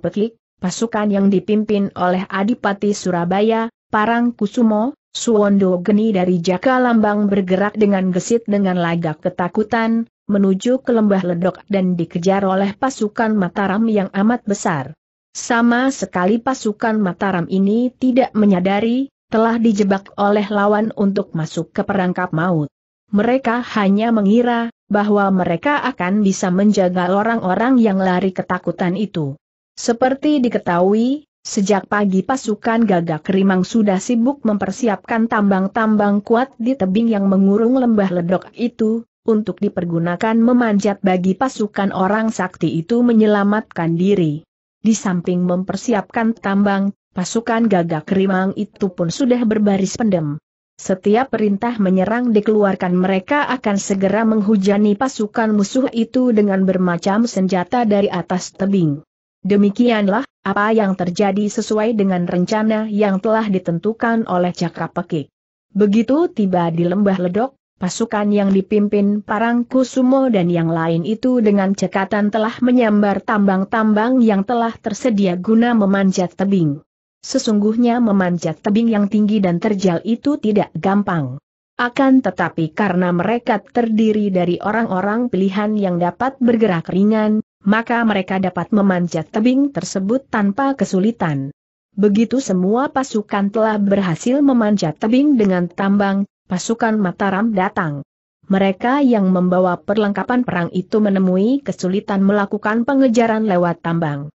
A: pasukan yang dipimpin oleh Adipati Surabaya, Parang Kusumo, Suwondo Geni dari Jaka Lambang bergerak dengan gesit dengan lagak ketakutan, menuju ke lembah ledok dan dikejar oleh pasukan Mataram yang amat besar. Sama sekali pasukan Mataram ini tidak menyadari, telah dijebak oleh lawan untuk masuk ke perangkap maut. Mereka hanya mengira, bahwa mereka akan bisa menjaga orang-orang yang lari ketakutan itu. Seperti diketahui, sejak pagi pasukan gagak rimang sudah sibuk mempersiapkan tambang-tambang kuat di tebing yang mengurung lembah ledok itu, untuk dipergunakan memanjat bagi pasukan orang sakti itu menyelamatkan diri. Di samping mempersiapkan tambang, pasukan gagak rimang itu pun sudah berbaris pendem. Setiap perintah menyerang dikeluarkan mereka akan segera menghujani pasukan musuh itu dengan bermacam senjata dari atas tebing. Demikianlah, apa yang terjadi sesuai dengan rencana yang telah ditentukan oleh Pekik. Begitu tiba di lembah ledok, pasukan yang dipimpin Parang Kusumo dan yang lain itu dengan cekatan telah menyambar tambang-tambang yang telah tersedia guna memanjat tebing. Sesungguhnya memanjat tebing yang tinggi dan terjal itu tidak gampang. Akan tetapi karena mereka terdiri dari orang-orang pilihan yang dapat bergerak ringan, maka mereka dapat memanjat tebing tersebut tanpa kesulitan. Begitu semua pasukan telah berhasil memanjat tebing dengan tambang, pasukan Mataram datang. Mereka yang membawa perlengkapan perang itu menemui kesulitan melakukan pengejaran lewat tambang.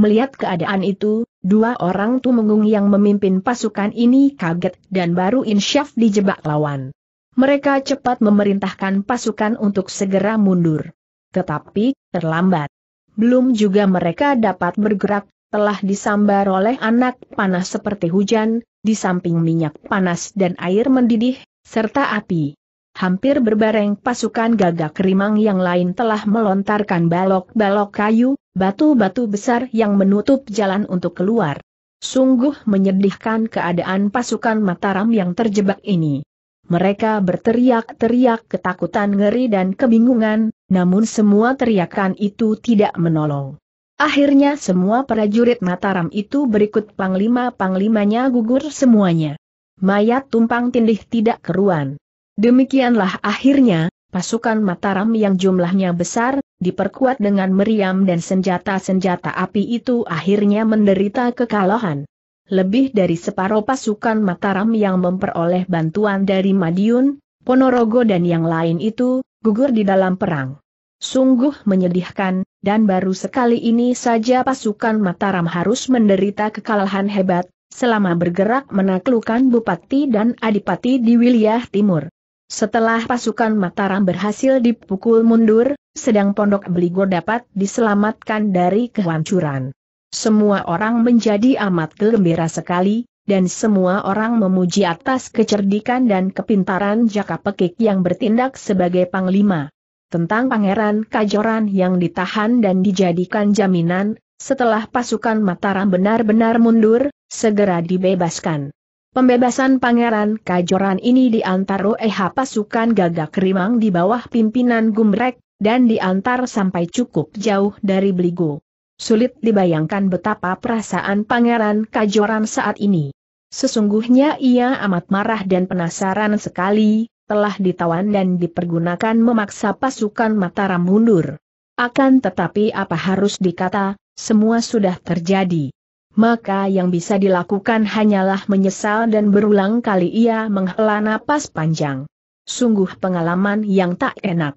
A: Melihat keadaan itu, dua orang Tumenggung yang memimpin pasukan ini kaget dan baru insyaf dijebak lawan. Mereka cepat memerintahkan pasukan untuk segera mundur. Tetapi, terlambat. Belum juga mereka dapat bergerak, telah disambar oleh anak panas seperti hujan, di samping minyak panas dan air mendidih, serta api. Hampir berbareng pasukan gagak rimang yang lain telah melontarkan balok-balok kayu, batu-batu besar yang menutup jalan untuk keluar. Sungguh menyedihkan keadaan pasukan Mataram yang terjebak ini. Mereka berteriak-teriak ketakutan ngeri dan kebingungan, namun semua teriakan itu tidak menolong. Akhirnya semua prajurit Mataram itu berikut panglima-panglimanya gugur semuanya. Mayat tumpang tindih tidak keruan. Demikianlah akhirnya, pasukan Mataram yang jumlahnya besar, diperkuat dengan meriam dan senjata-senjata api itu akhirnya menderita kekalahan. Lebih dari separuh pasukan Mataram yang memperoleh bantuan dari Madiun, Ponorogo dan yang lain itu, gugur di dalam perang. Sungguh menyedihkan, dan baru sekali ini saja pasukan Mataram harus menderita kekalahan hebat, selama bergerak menaklukkan Bupati dan Adipati di wilayah timur. Setelah pasukan Mataram berhasil dipukul mundur, sedang pondok Beligo dapat diselamatkan dari kehancuran. Semua orang menjadi amat gembira sekali, dan semua orang memuji atas kecerdikan dan kepintaran Jaka Pekik yang bertindak sebagai panglima. Tentang Pangeran Kajoran yang ditahan dan dijadikan jaminan, setelah pasukan Mataram benar-benar mundur, segera dibebaskan. Pembebasan Pangeran Kajoran ini diantar oleh pasukan gagak rimang di bawah pimpinan Gumrek, dan diantar sampai cukup jauh dari Beligo. Sulit dibayangkan betapa perasaan Pangeran Kajoran saat ini. Sesungguhnya ia amat marah dan penasaran sekali, telah ditawan dan dipergunakan memaksa pasukan Mataram mundur. Akan tetapi apa harus dikata, semua sudah terjadi. Maka yang bisa dilakukan hanyalah menyesal dan berulang kali ia menghela napas panjang. Sungguh pengalaman yang tak enak.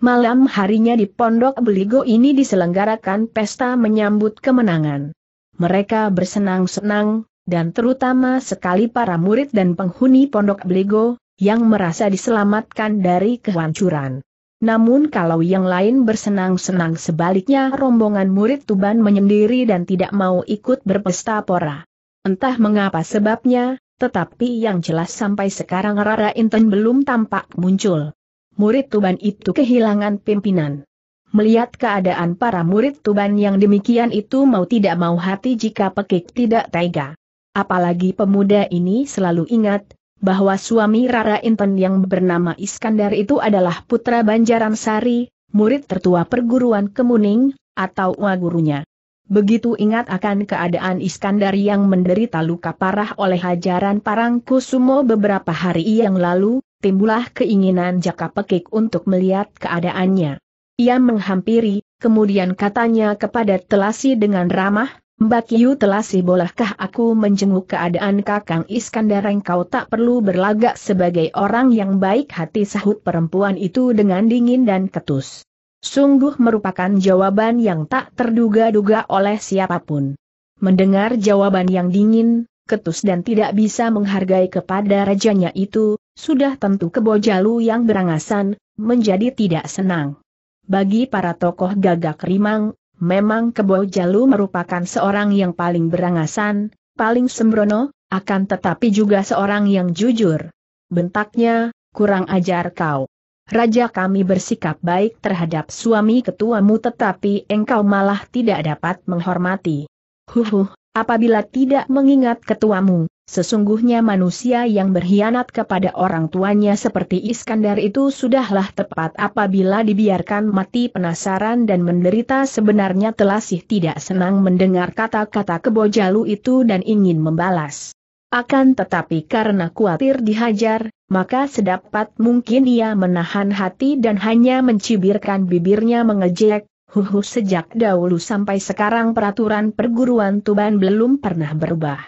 A: Malam harinya di Pondok Beligo ini diselenggarakan pesta menyambut kemenangan. Mereka bersenang-senang, dan terutama sekali para murid dan penghuni Pondok Beligo, yang merasa diselamatkan dari kehancuran. Namun kalau yang lain bersenang-senang sebaliknya rombongan murid Tuban menyendiri dan tidak mau ikut berpesta pora. Entah mengapa sebabnya, tetapi yang jelas sampai sekarang Rara Inten belum tampak muncul murid Tuban itu kehilangan pimpinan. Melihat keadaan para murid Tuban yang demikian itu mau tidak mau hati jika pekik tidak tega. Apalagi pemuda ini selalu ingat, bahwa suami Rara Inten yang bernama Iskandar itu adalah putra Banjaran Sari, murid tertua perguruan Kemuning, atau wagurunya. Begitu ingat akan keadaan Iskandar yang menderita luka parah oleh hajaran parang kusumo beberapa hari yang lalu, timbullah keinginan Jaka Pekik untuk melihat keadaannya. Ia menghampiri, kemudian katanya kepada Telasi dengan ramah, Mbak Yu Telasi bolehkah aku menjenguk keadaan Kakang Iskandar engkau tak perlu berlagak sebagai orang yang baik hati sahut perempuan itu dengan dingin dan ketus. Sungguh merupakan jawaban yang tak terduga-duga oleh siapapun. Mendengar jawaban yang dingin, ketus dan tidak bisa menghargai kepada rajanya itu, sudah tentu Kebojalu yang berangasan, menjadi tidak senang. Bagi para tokoh gagak rimang, memang Kebojalu merupakan seorang yang paling berangasan, paling sembrono, akan tetapi juga seorang yang jujur. Bentaknya, kurang ajar kau. Raja kami bersikap baik terhadap suami ketuamu tetapi engkau malah tidak dapat menghormati. Huhuh, Apabila tidak mengingat ketuamu, sesungguhnya manusia yang berkhianat kepada orang tuanya seperti Iskandar itu sudahlah tepat apabila dibiarkan mati penasaran dan menderita sebenarnya telasih tidak senang mendengar kata-kata kebojalu itu dan ingin membalas. Akan tetapi karena khawatir dihajar, maka sedapat mungkin ia menahan hati dan hanya mencibirkan bibirnya mengejek, Huhu sejak dahulu sampai sekarang peraturan perguruan Tuban belum pernah berubah.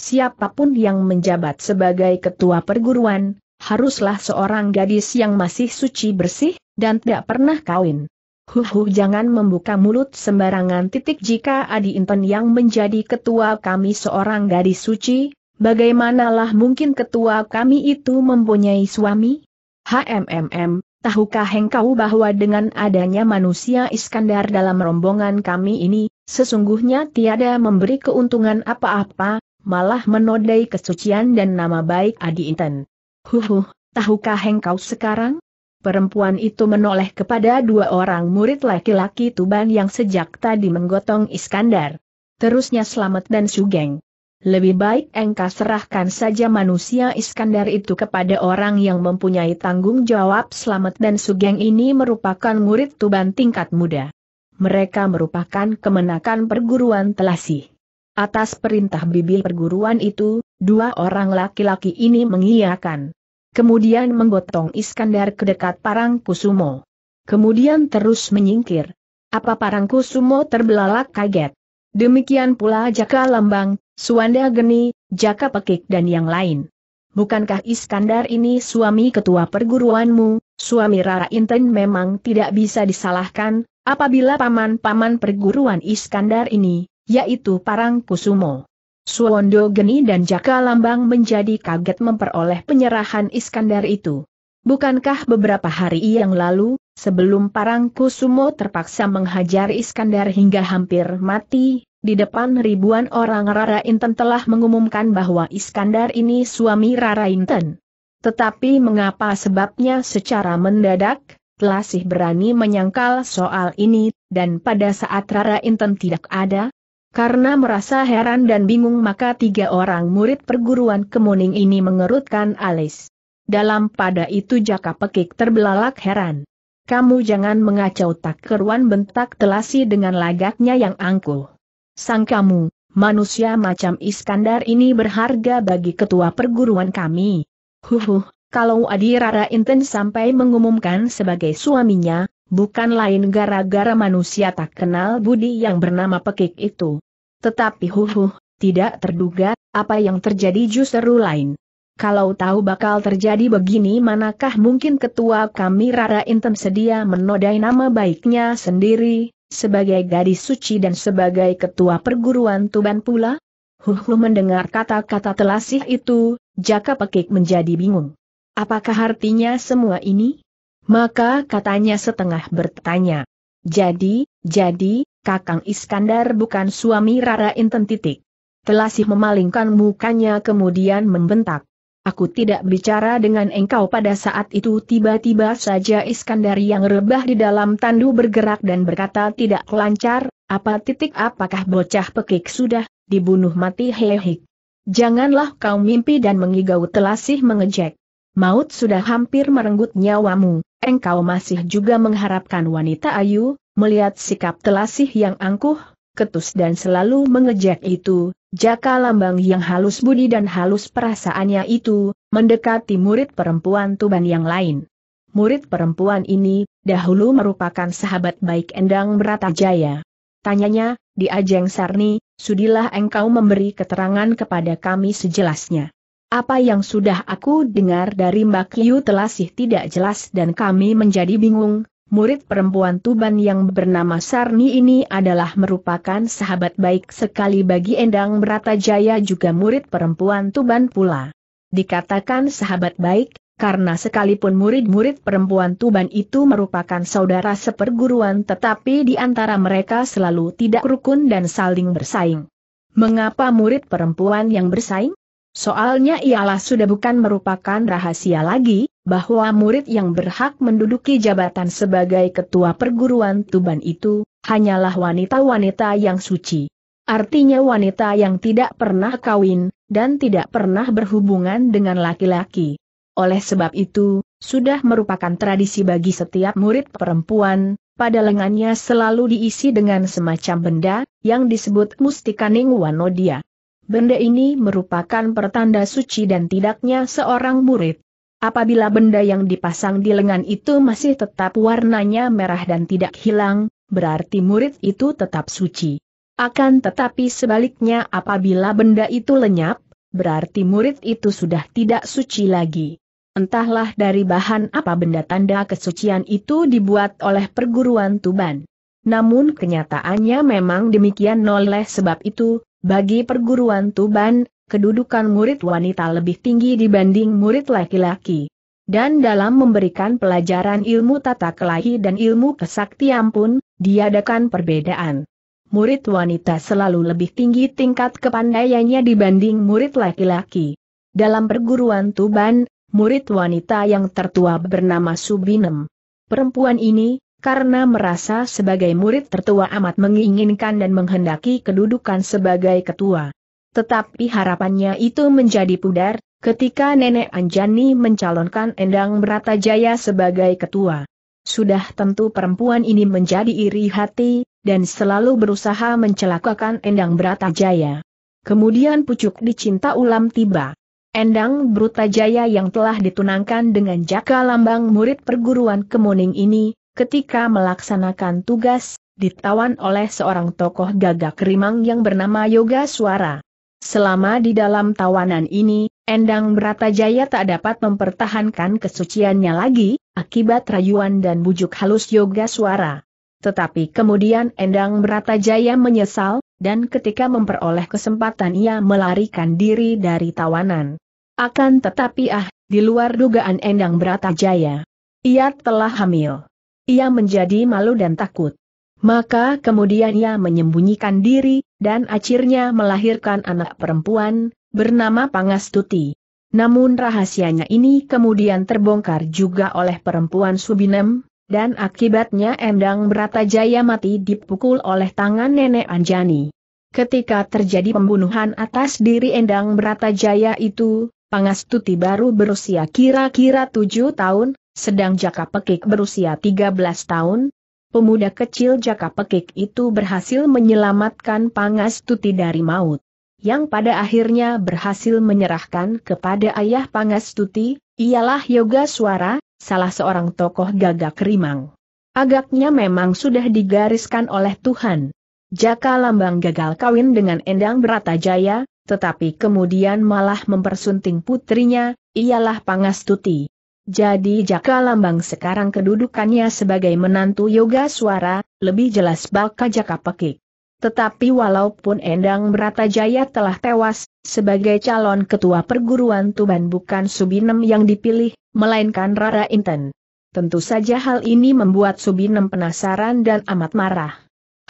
A: Siapapun yang menjabat sebagai ketua perguruan, haruslah seorang gadis yang masih suci bersih, dan tidak pernah kawin. Huhu jangan membuka mulut sembarangan titik jika Adi Inten yang menjadi ketua kami seorang gadis suci, Bagaimanalah mungkin ketua kami itu mempunyai suami? HMMM, Tahukah engkau bahwa dengan adanya manusia Iskandar dalam rombongan kami ini, sesungguhnya tiada memberi keuntungan apa-apa, malah menodai kesucian dan nama baik Adi Inten. Huhuh, tahukah engkau sekarang? Perempuan itu menoleh kepada dua orang murid laki-laki Tuban yang sejak tadi menggotong Iskandar. Terusnya Selamat dan Sugeng lebih baik engkau serahkan saja manusia Iskandar itu kepada orang yang mempunyai tanggung jawab selamat dan Sugeng ini merupakan murid Tuban tingkat muda. Mereka merupakan kemenakan perguruan Telasih. Atas perintah bibir perguruan itu, dua orang laki-laki ini mengiyakan. Kemudian menggotong Iskandar ke dekat parang Kusumo. Kemudian terus menyingkir. Apa parang Kusumo terbelalak kaget. Demikian pula Jaka Lambang, Suwanda Geni, Jaka Pekik dan yang lain. Bukankah Iskandar ini suami ketua perguruanmu, suami Rara Inten memang tidak bisa disalahkan, apabila paman-paman perguruan Iskandar ini, yaitu Parang Kusumo. Suwondo Geni dan Jaka Lambang menjadi kaget memperoleh penyerahan Iskandar itu. Bukankah beberapa hari yang lalu, sebelum Parang Kusumo terpaksa menghajar Iskandar hingga hampir mati, di depan ribuan orang Rara Inten telah mengumumkan bahwa Iskandar ini suami Rara Inten. Tetapi mengapa sebabnya secara mendadak, Telasih berani menyangkal soal ini, dan pada saat Rara Inten tidak ada, karena merasa heran dan bingung maka tiga orang murid perguruan kemuning ini mengerutkan alis. Dalam pada itu jaka pekik terbelalak heran. Kamu jangan mengacau tak keruan bentak telasi dengan lagaknya yang angkuh sang kamu, manusia macam Iskandar ini berharga bagi ketua perguruan kami. Huhuh, kalau Adi Rara Inten sampai mengumumkan sebagai suaminya, bukan lain gara-gara manusia tak kenal budi yang bernama pekik itu. Tetapi huhuh, tidak terduga, apa yang terjadi justru lain. Kalau tahu bakal terjadi begini manakah mungkin ketua kami Rara Inten sedia menodai nama baiknya sendiri, sebagai gadis suci dan sebagai ketua perguruan Tuban pula? Huhu mendengar kata-kata telasih itu, Jaka Pekik menjadi bingung. Apakah artinya semua ini? Maka katanya setengah bertanya. Jadi, jadi, Kakang Iskandar bukan suami Rara Inten titik. Telasih memalingkan mukanya kemudian membentak. Aku tidak bicara dengan engkau pada saat itu tiba-tiba saja Iskandar yang rebah di dalam tandu bergerak dan berkata tidak lancar, apa titik apakah bocah pekik sudah, dibunuh mati hehik. Janganlah kau mimpi dan mengigau telasih mengejek. Maut sudah hampir merenggut nyawamu, engkau masih juga mengharapkan wanita ayu, melihat sikap telasih yang angkuh, ketus dan selalu mengejek itu, jaka lambang yang halus budi dan halus perasaannya itu, mendekati murid perempuan Tuban yang lain. Murid perempuan ini, dahulu merupakan sahabat baik Endang Beratajaya. Tanyanya, di Ajeng Sarni, sudilah engkau memberi keterangan kepada kami sejelasnya. Apa yang sudah aku dengar dari Mbak Liu telah sih tidak jelas dan kami menjadi bingung, murid perempuan Tuban yang bernama Sarni ini adalah merupakan sahabat baik sekali bagi Endang Beratajaya juga murid perempuan Tuban pula. Dikatakan sahabat baik, karena sekalipun murid-murid perempuan Tuban itu merupakan saudara seperguruan tetapi di antara mereka selalu tidak rukun dan saling bersaing. Mengapa murid perempuan yang bersaing? Soalnya ialah sudah bukan merupakan rahasia lagi, bahwa murid yang berhak menduduki jabatan sebagai ketua perguruan Tuban itu, hanyalah wanita-wanita yang suci. Artinya wanita yang tidak pernah kawin, dan tidak pernah berhubungan dengan laki-laki. Oleh sebab itu, sudah merupakan tradisi bagi setiap murid perempuan, pada lengannya selalu diisi dengan semacam benda, yang disebut mustikaning wanodia. Benda ini merupakan pertanda suci dan tidaknya seorang murid Apabila benda yang dipasang di lengan itu masih tetap warnanya merah dan tidak hilang, berarti murid itu tetap suci. Akan tetapi sebaliknya apabila benda itu lenyap, berarti murid itu sudah tidak suci lagi. Entahlah dari bahan apa benda tanda kesucian itu dibuat oleh perguruan Tuban. Namun kenyataannya memang demikian oleh sebab itu, bagi perguruan Tuban, kedudukan murid wanita lebih tinggi dibanding murid laki-laki. Dan dalam memberikan pelajaran ilmu tata kelahi dan ilmu kesaktian pun, diadakan perbedaan. Murid wanita selalu lebih tinggi tingkat kepandaiannya dibanding murid laki-laki. Dalam perguruan Tuban, murid wanita yang tertua bernama Subinem. Perempuan ini, karena merasa sebagai murid tertua amat menginginkan dan menghendaki kedudukan sebagai ketua. Tetapi harapannya itu menjadi pudar, ketika Nenek Anjani mencalonkan Endang Bratajaya sebagai ketua. Sudah tentu perempuan ini menjadi iri hati, dan selalu berusaha mencelakakan Endang Bratajaya. Kemudian pucuk dicinta ulam tiba. Endang Brutajaya yang telah ditunangkan dengan jaka lambang murid perguruan kemuning ini, ketika melaksanakan tugas, ditawan oleh seorang tokoh gagak rimang yang bernama Yoga Suara. Selama di dalam tawanan ini, Endang Bratajaya tak dapat mempertahankan kesuciannya lagi, akibat rayuan dan bujuk halus yoga suara. Tetapi kemudian Endang Bratajaya menyesal, dan ketika memperoleh kesempatan ia melarikan diri dari tawanan. Akan tetapi ah, di luar dugaan Endang Bratajaya. Ia telah hamil. Ia menjadi malu dan takut. Maka kemudian ia menyembunyikan diri, dan akhirnya melahirkan anak perempuan, bernama Pangastuti. Namun rahasianya ini kemudian terbongkar juga oleh perempuan Subinem, dan akibatnya Endang Bratajaya mati dipukul oleh tangan nenek Anjani. Ketika terjadi pembunuhan atas diri Endang Bratajaya itu, Pangastuti baru berusia kira-kira tujuh tahun, sedang Jaka Pekik berusia 13 tahun, pemuda kecil jaka pekik itu berhasil menyelamatkan Pangastuti dari maut. Yang pada akhirnya berhasil menyerahkan kepada ayah Pangastuti, ialah Yoga Suara, salah seorang tokoh gagak rimang. Agaknya memang sudah digariskan oleh Tuhan. Jaka Lambang gagal kawin dengan Endang Bratajaya, tetapi kemudian malah mempersunting putrinya, ialah Pangastuti. Jadi Jaka Lambang sekarang kedudukannya sebagai menantu Yoga Suara, lebih jelas Baka Jaka Pekik. Tetapi walaupun Endang Bratajaya telah tewas, sebagai calon ketua perguruan Tuban bukan Subinem yang dipilih, melainkan Rara Inten. Tentu saja hal ini membuat Subinem penasaran dan amat marah.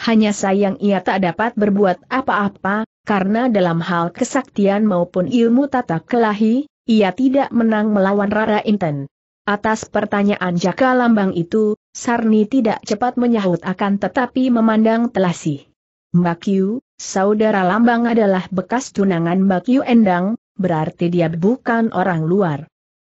A: Hanya sayang ia tak dapat berbuat apa-apa, karena dalam hal kesaktian maupun ilmu tata kelahi, ia tidak menang melawan Rara Inten. Atas pertanyaan Jaka Lambang itu, Sarni tidak cepat menyahut akan tetapi memandang telasi. Mbak Yu, saudara Lambang adalah bekas tunangan Mbak Yu Endang, berarti dia bukan orang luar.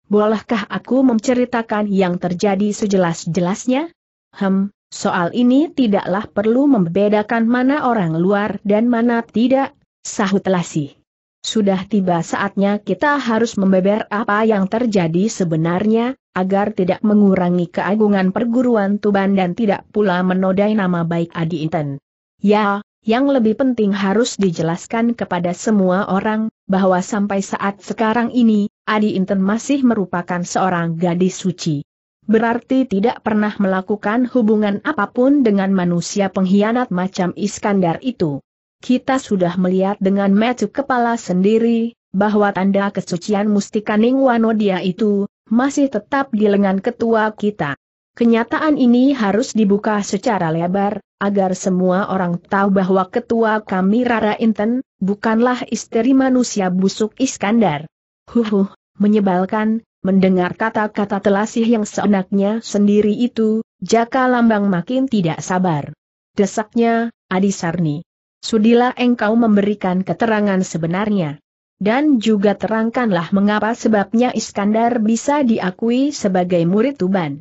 A: Bolehkah aku menceritakan yang terjadi sejelas-jelasnya? Hem, soal ini tidaklah perlu membedakan mana orang luar dan mana tidak, sahut sih. Sudah tiba saatnya kita harus membeber apa yang terjadi sebenarnya, agar tidak mengurangi keagungan perguruan Tuban dan tidak pula menodai nama baik Adi Inten. Ya, yang lebih penting harus dijelaskan kepada semua orang, bahwa sampai saat sekarang ini, Adi Inten masih merupakan seorang gadis suci. Berarti tidak pernah melakukan hubungan apapun dengan manusia pengkhianat macam Iskandar itu kita sudah melihat dengan metu kepala sendiri, bahwa tanda kesucian mustika Ning dia itu, masih tetap di lengan ketua kita. Kenyataan ini harus dibuka secara lebar, agar semua orang tahu bahwa ketua kami Rara Inten, bukanlah istri manusia busuk Iskandar. Huhuh, menyebalkan, mendengar kata-kata telasih yang seenaknya sendiri itu, Jaka Lambang makin tidak sabar. Desaknya, Adi Sarni. Sudilah engkau memberikan keterangan sebenarnya. Dan juga terangkanlah mengapa sebabnya Iskandar bisa diakui sebagai murid Tuban.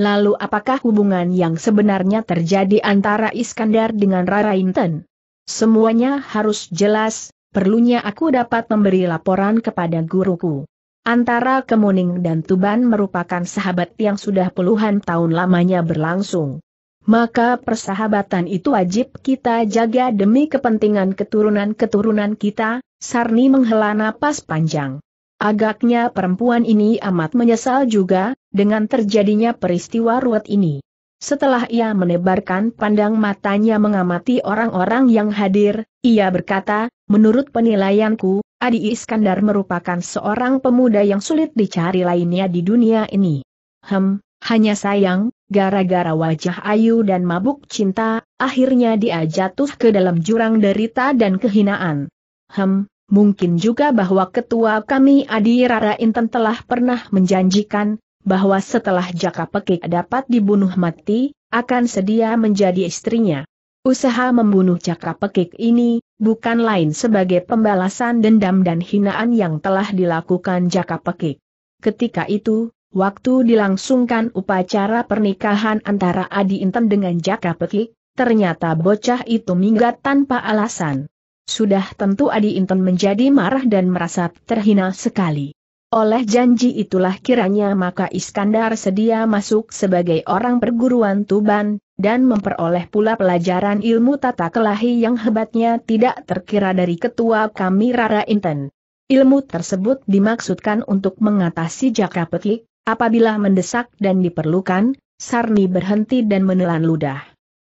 A: Lalu apakah hubungan yang sebenarnya terjadi antara Iskandar dengan Rara Inten? Semuanya harus jelas, perlunya aku dapat memberi laporan kepada guruku. Antara Kemuning dan Tuban merupakan sahabat yang sudah puluhan tahun lamanya berlangsung maka persahabatan itu wajib kita jaga demi kepentingan keturunan-keturunan kita, Sarni menghela napas panjang. Agaknya perempuan ini amat menyesal juga, dengan terjadinya peristiwa ruwet ini. Setelah ia menebarkan pandang matanya mengamati orang-orang yang hadir, ia berkata, menurut penilaianku, Adi Iskandar merupakan seorang pemuda yang sulit dicari lainnya di dunia ini. Hem, hanya sayang, Gara-gara wajah ayu dan mabuk cinta, akhirnya dia jatuh ke dalam jurang derita dan kehinaan. Hem, mungkin juga bahwa ketua kami Adi Rara Inten telah pernah menjanjikan, bahwa setelah Jaka Pekik dapat dibunuh mati, akan sedia menjadi istrinya. Usaha membunuh Jaka Pekik ini, bukan lain sebagai pembalasan dendam dan hinaan yang telah dilakukan Jaka Pekik. Ketika itu, Waktu dilangsungkan upacara pernikahan antara Adi Intan dengan Jaka Peki, ternyata bocah itu minggat tanpa alasan. Sudah tentu Adi Intan menjadi marah dan merasa terhina sekali. Oleh janji itulah kiranya maka Iskandar sedia masuk sebagai orang perguruan Tuban, dan memperoleh pula pelajaran ilmu tata kelahi yang hebatnya tidak terkira dari ketua kami Rara Inten. Ilmu tersebut dimaksudkan untuk mengatasi Jaka Petik, Apabila mendesak dan diperlukan, Sarni berhenti dan menelan ludah.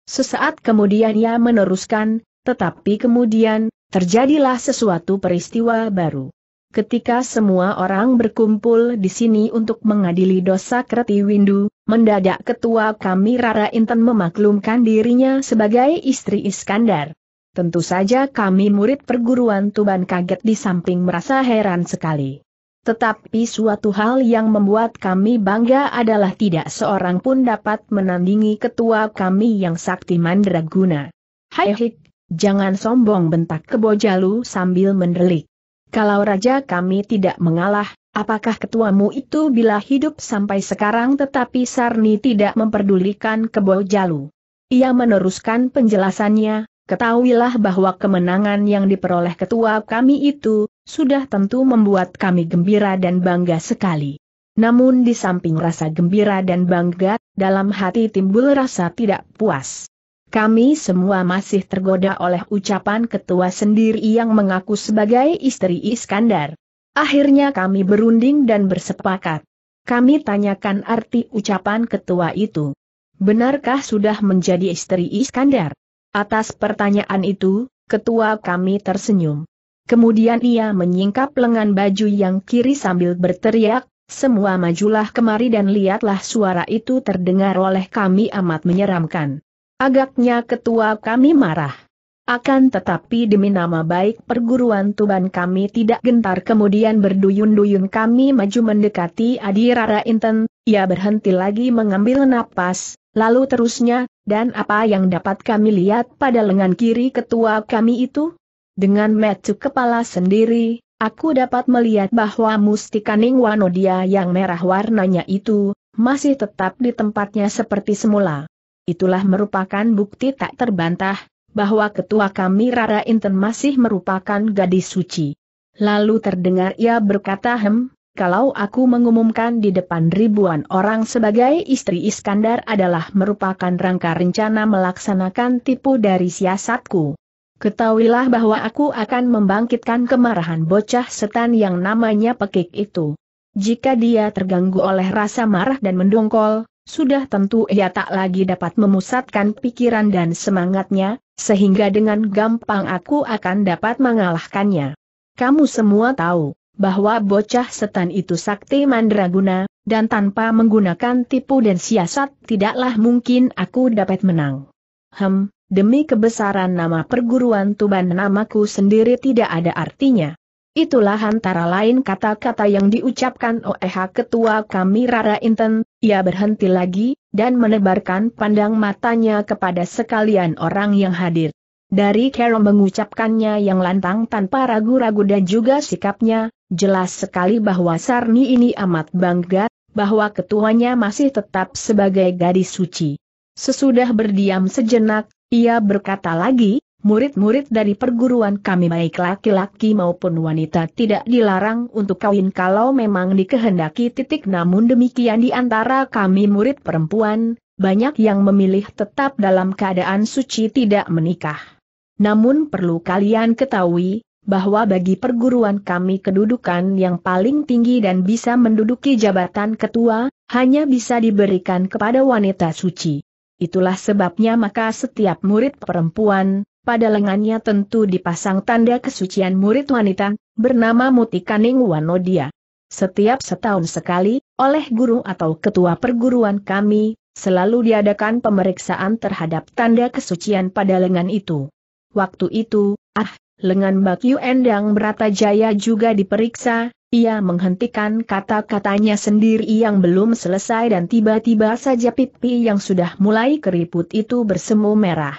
A: Sesaat kemudian ia meneruskan, tetapi kemudian, terjadilah sesuatu peristiwa baru. Ketika semua orang berkumpul di sini untuk mengadili dosa Kreti Windu, mendadak ketua kami Rara Inten memaklumkan dirinya sebagai istri Iskandar. Tentu saja kami murid perguruan Tuban kaget di samping merasa heran sekali. Tetapi suatu hal yang membuat kami bangga adalah tidak seorang pun dapat menandingi ketua kami yang sakti mandraguna. Hai hik, jangan sombong bentak kebojalu sambil mendelik. Kalau raja kami tidak mengalah, apakah ketuamu itu bila hidup sampai sekarang tetapi Sarni tidak memperdulikan kebojalu. Ia meneruskan penjelasannya, Ketahuilah bahwa kemenangan yang diperoleh ketua kami itu, sudah tentu membuat kami gembira dan bangga sekali. Namun di samping rasa gembira dan bangga, dalam hati timbul rasa tidak puas. Kami semua masih tergoda oleh ucapan ketua sendiri yang mengaku sebagai istri Iskandar. Akhirnya kami berunding dan bersepakat. Kami tanyakan arti ucapan ketua itu. Benarkah sudah menjadi istri Iskandar? Atas pertanyaan itu, ketua kami tersenyum. Kemudian ia menyingkap lengan baju yang kiri sambil berteriak, semua majulah kemari dan lihatlah suara itu terdengar oleh kami amat menyeramkan. Agaknya ketua kami marah. Akan tetapi demi nama baik perguruan Tuban kami tidak gentar kemudian berduyun-duyun kami maju mendekati Adi Rara Inten, ia berhenti lagi mengambil napas, Lalu terusnya, dan apa yang dapat kami lihat pada lengan kiri ketua kami itu? Dengan metu kepala sendiri, aku dapat melihat bahwa mustika Ningwano dia yang merah warnanya itu, masih tetap di tempatnya seperti semula. Itulah merupakan bukti tak terbantah, bahwa ketua kami Rara Inten masih merupakan gadis suci. Lalu terdengar ia berkata hem, kalau aku mengumumkan di depan ribuan orang sebagai istri Iskandar adalah merupakan rangka rencana melaksanakan tipu dari siasatku. Ketahuilah bahwa aku akan membangkitkan kemarahan bocah setan yang namanya pekik itu. Jika dia terganggu oleh rasa marah dan mendongkol, sudah tentu ia tak lagi dapat memusatkan pikiran dan semangatnya, sehingga dengan gampang aku akan dapat mengalahkannya. Kamu semua tahu bahwa bocah setan itu sakti mandraguna, dan tanpa menggunakan tipu dan siasat tidaklah mungkin aku dapat menang. Hem, demi kebesaran nama perguruan Tuban namaku sendiri tidak ada artinya. Itulah antara lain kata-kata yang diucapkan oleh ketua kami Rara Inten, ia berhenti lagi, dan menebarkan pandang matanya kepada sekalian orang yang hadir. Dari Carol mengucapkannya yang lantang tanpa ragu-ragu dan juga sikapnya, jelas sekali bahwa Sarni ini amat bangga, bahwa ketuanya masih tetap sebagai gadis suci. Sesudah berdiam sejenak, ia berkata lagi, murid-murid dari perguruan kami baik laki-laki maupun wanita tidak dilarang untuk kawin kalau memang dikehendaki titik namun demikian di antara kami murid perempuan, banyak yang memilih tetap dalam keadaan suci tidak menikah. Namun perlu kalian ketahui, bahwa bagi perguruan kami kedudukan yang paling tinggi dan bisa menduduki jabatan ketua, hanya bisa diberikan kepada wanita suci. Itulah sebabnya maka setiap murid perempuan, pada lengannya tentu dipasang tanda kesucian murid wanita, bernama Mutikaning Wanodia. Setiap setahun sekali, oleh guru atau ketua perguruan kami, selalu diadakan pemeriksaan terhadap tanda kesucian pada lengan itu. Waktu itu, ah, lengan Yu Endang Jaya juga diperiksa, ia menghentikan kata-katanya sendiri yang belum selesai dan tiba-tiba saja pipi yang sudah mulai keriput itu bersemu merah.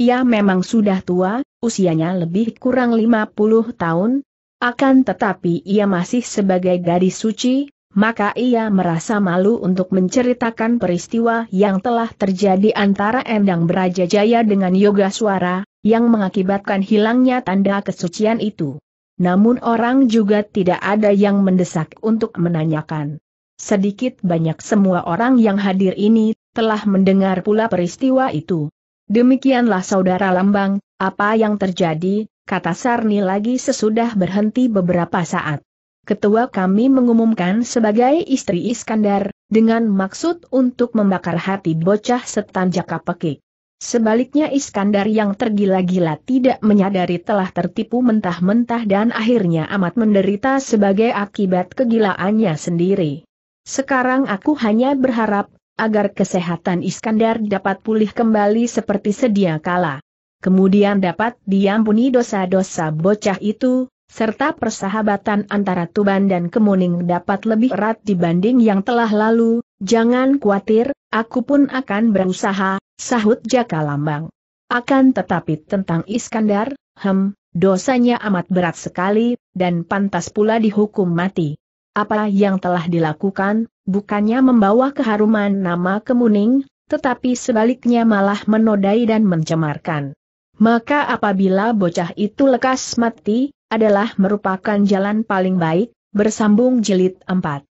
A: Ia memang sudah tua, usianya lebih kurang 50 tahun, akan tetapi ia masih sebagai gadis suci, maka ia merasa malu untuk menceritakan peristiwa yang telah terjadi antara Endang Beraja Jaya dengan Yoga Suara, yang mengakibatkan hilangnya tanda kesucian itu. Namun orang juga tidak ada yang mendesak untuk menanyakan. Sedikit banyak semua orang yang hadir ini telah mendengar pula peristiwa itu. Demikianlah saudara Lambang, apa yang terjadi, kata Sarni lagi sesudah berhenti beberapa saat. Ketua kami mengumumkan sebagai istri Iskandar, dengan maksud untuk membakar hati bocah setan jaka pekik. Sebaliknya Iskandar yang tergila-gila tidak menyadari telah tertipu mentah-mentah dan akhirnya amat menderita sebagai akibat kegilaannya sendiri. Sekarang aku hanya berharap, agar kesehatan Iskandar dapat pulih kembali seperti sedia kala. Kemudian dapat diampuni dosa-dosa bocah itu, serta persahabatan antara Tuban dan Kemuning dapat lebih erat dibanding yang telah lalu, jangan khawatir, aku pun akan berusaha, Sahut Jaka Lambang. Akan tetapi tentang Iskandar, hem, dosanya amat berat sekali, dan pantas pula dihukum mati. Apa yang telah dilakukan, bukannya membawa keharuman nama kemuning, tetapi sebaliknya malah menodai dan mencemarkan. Maka apabila bocah itu lekas mati, adalah merupakan jalan paling baik, bersambung jilid 4.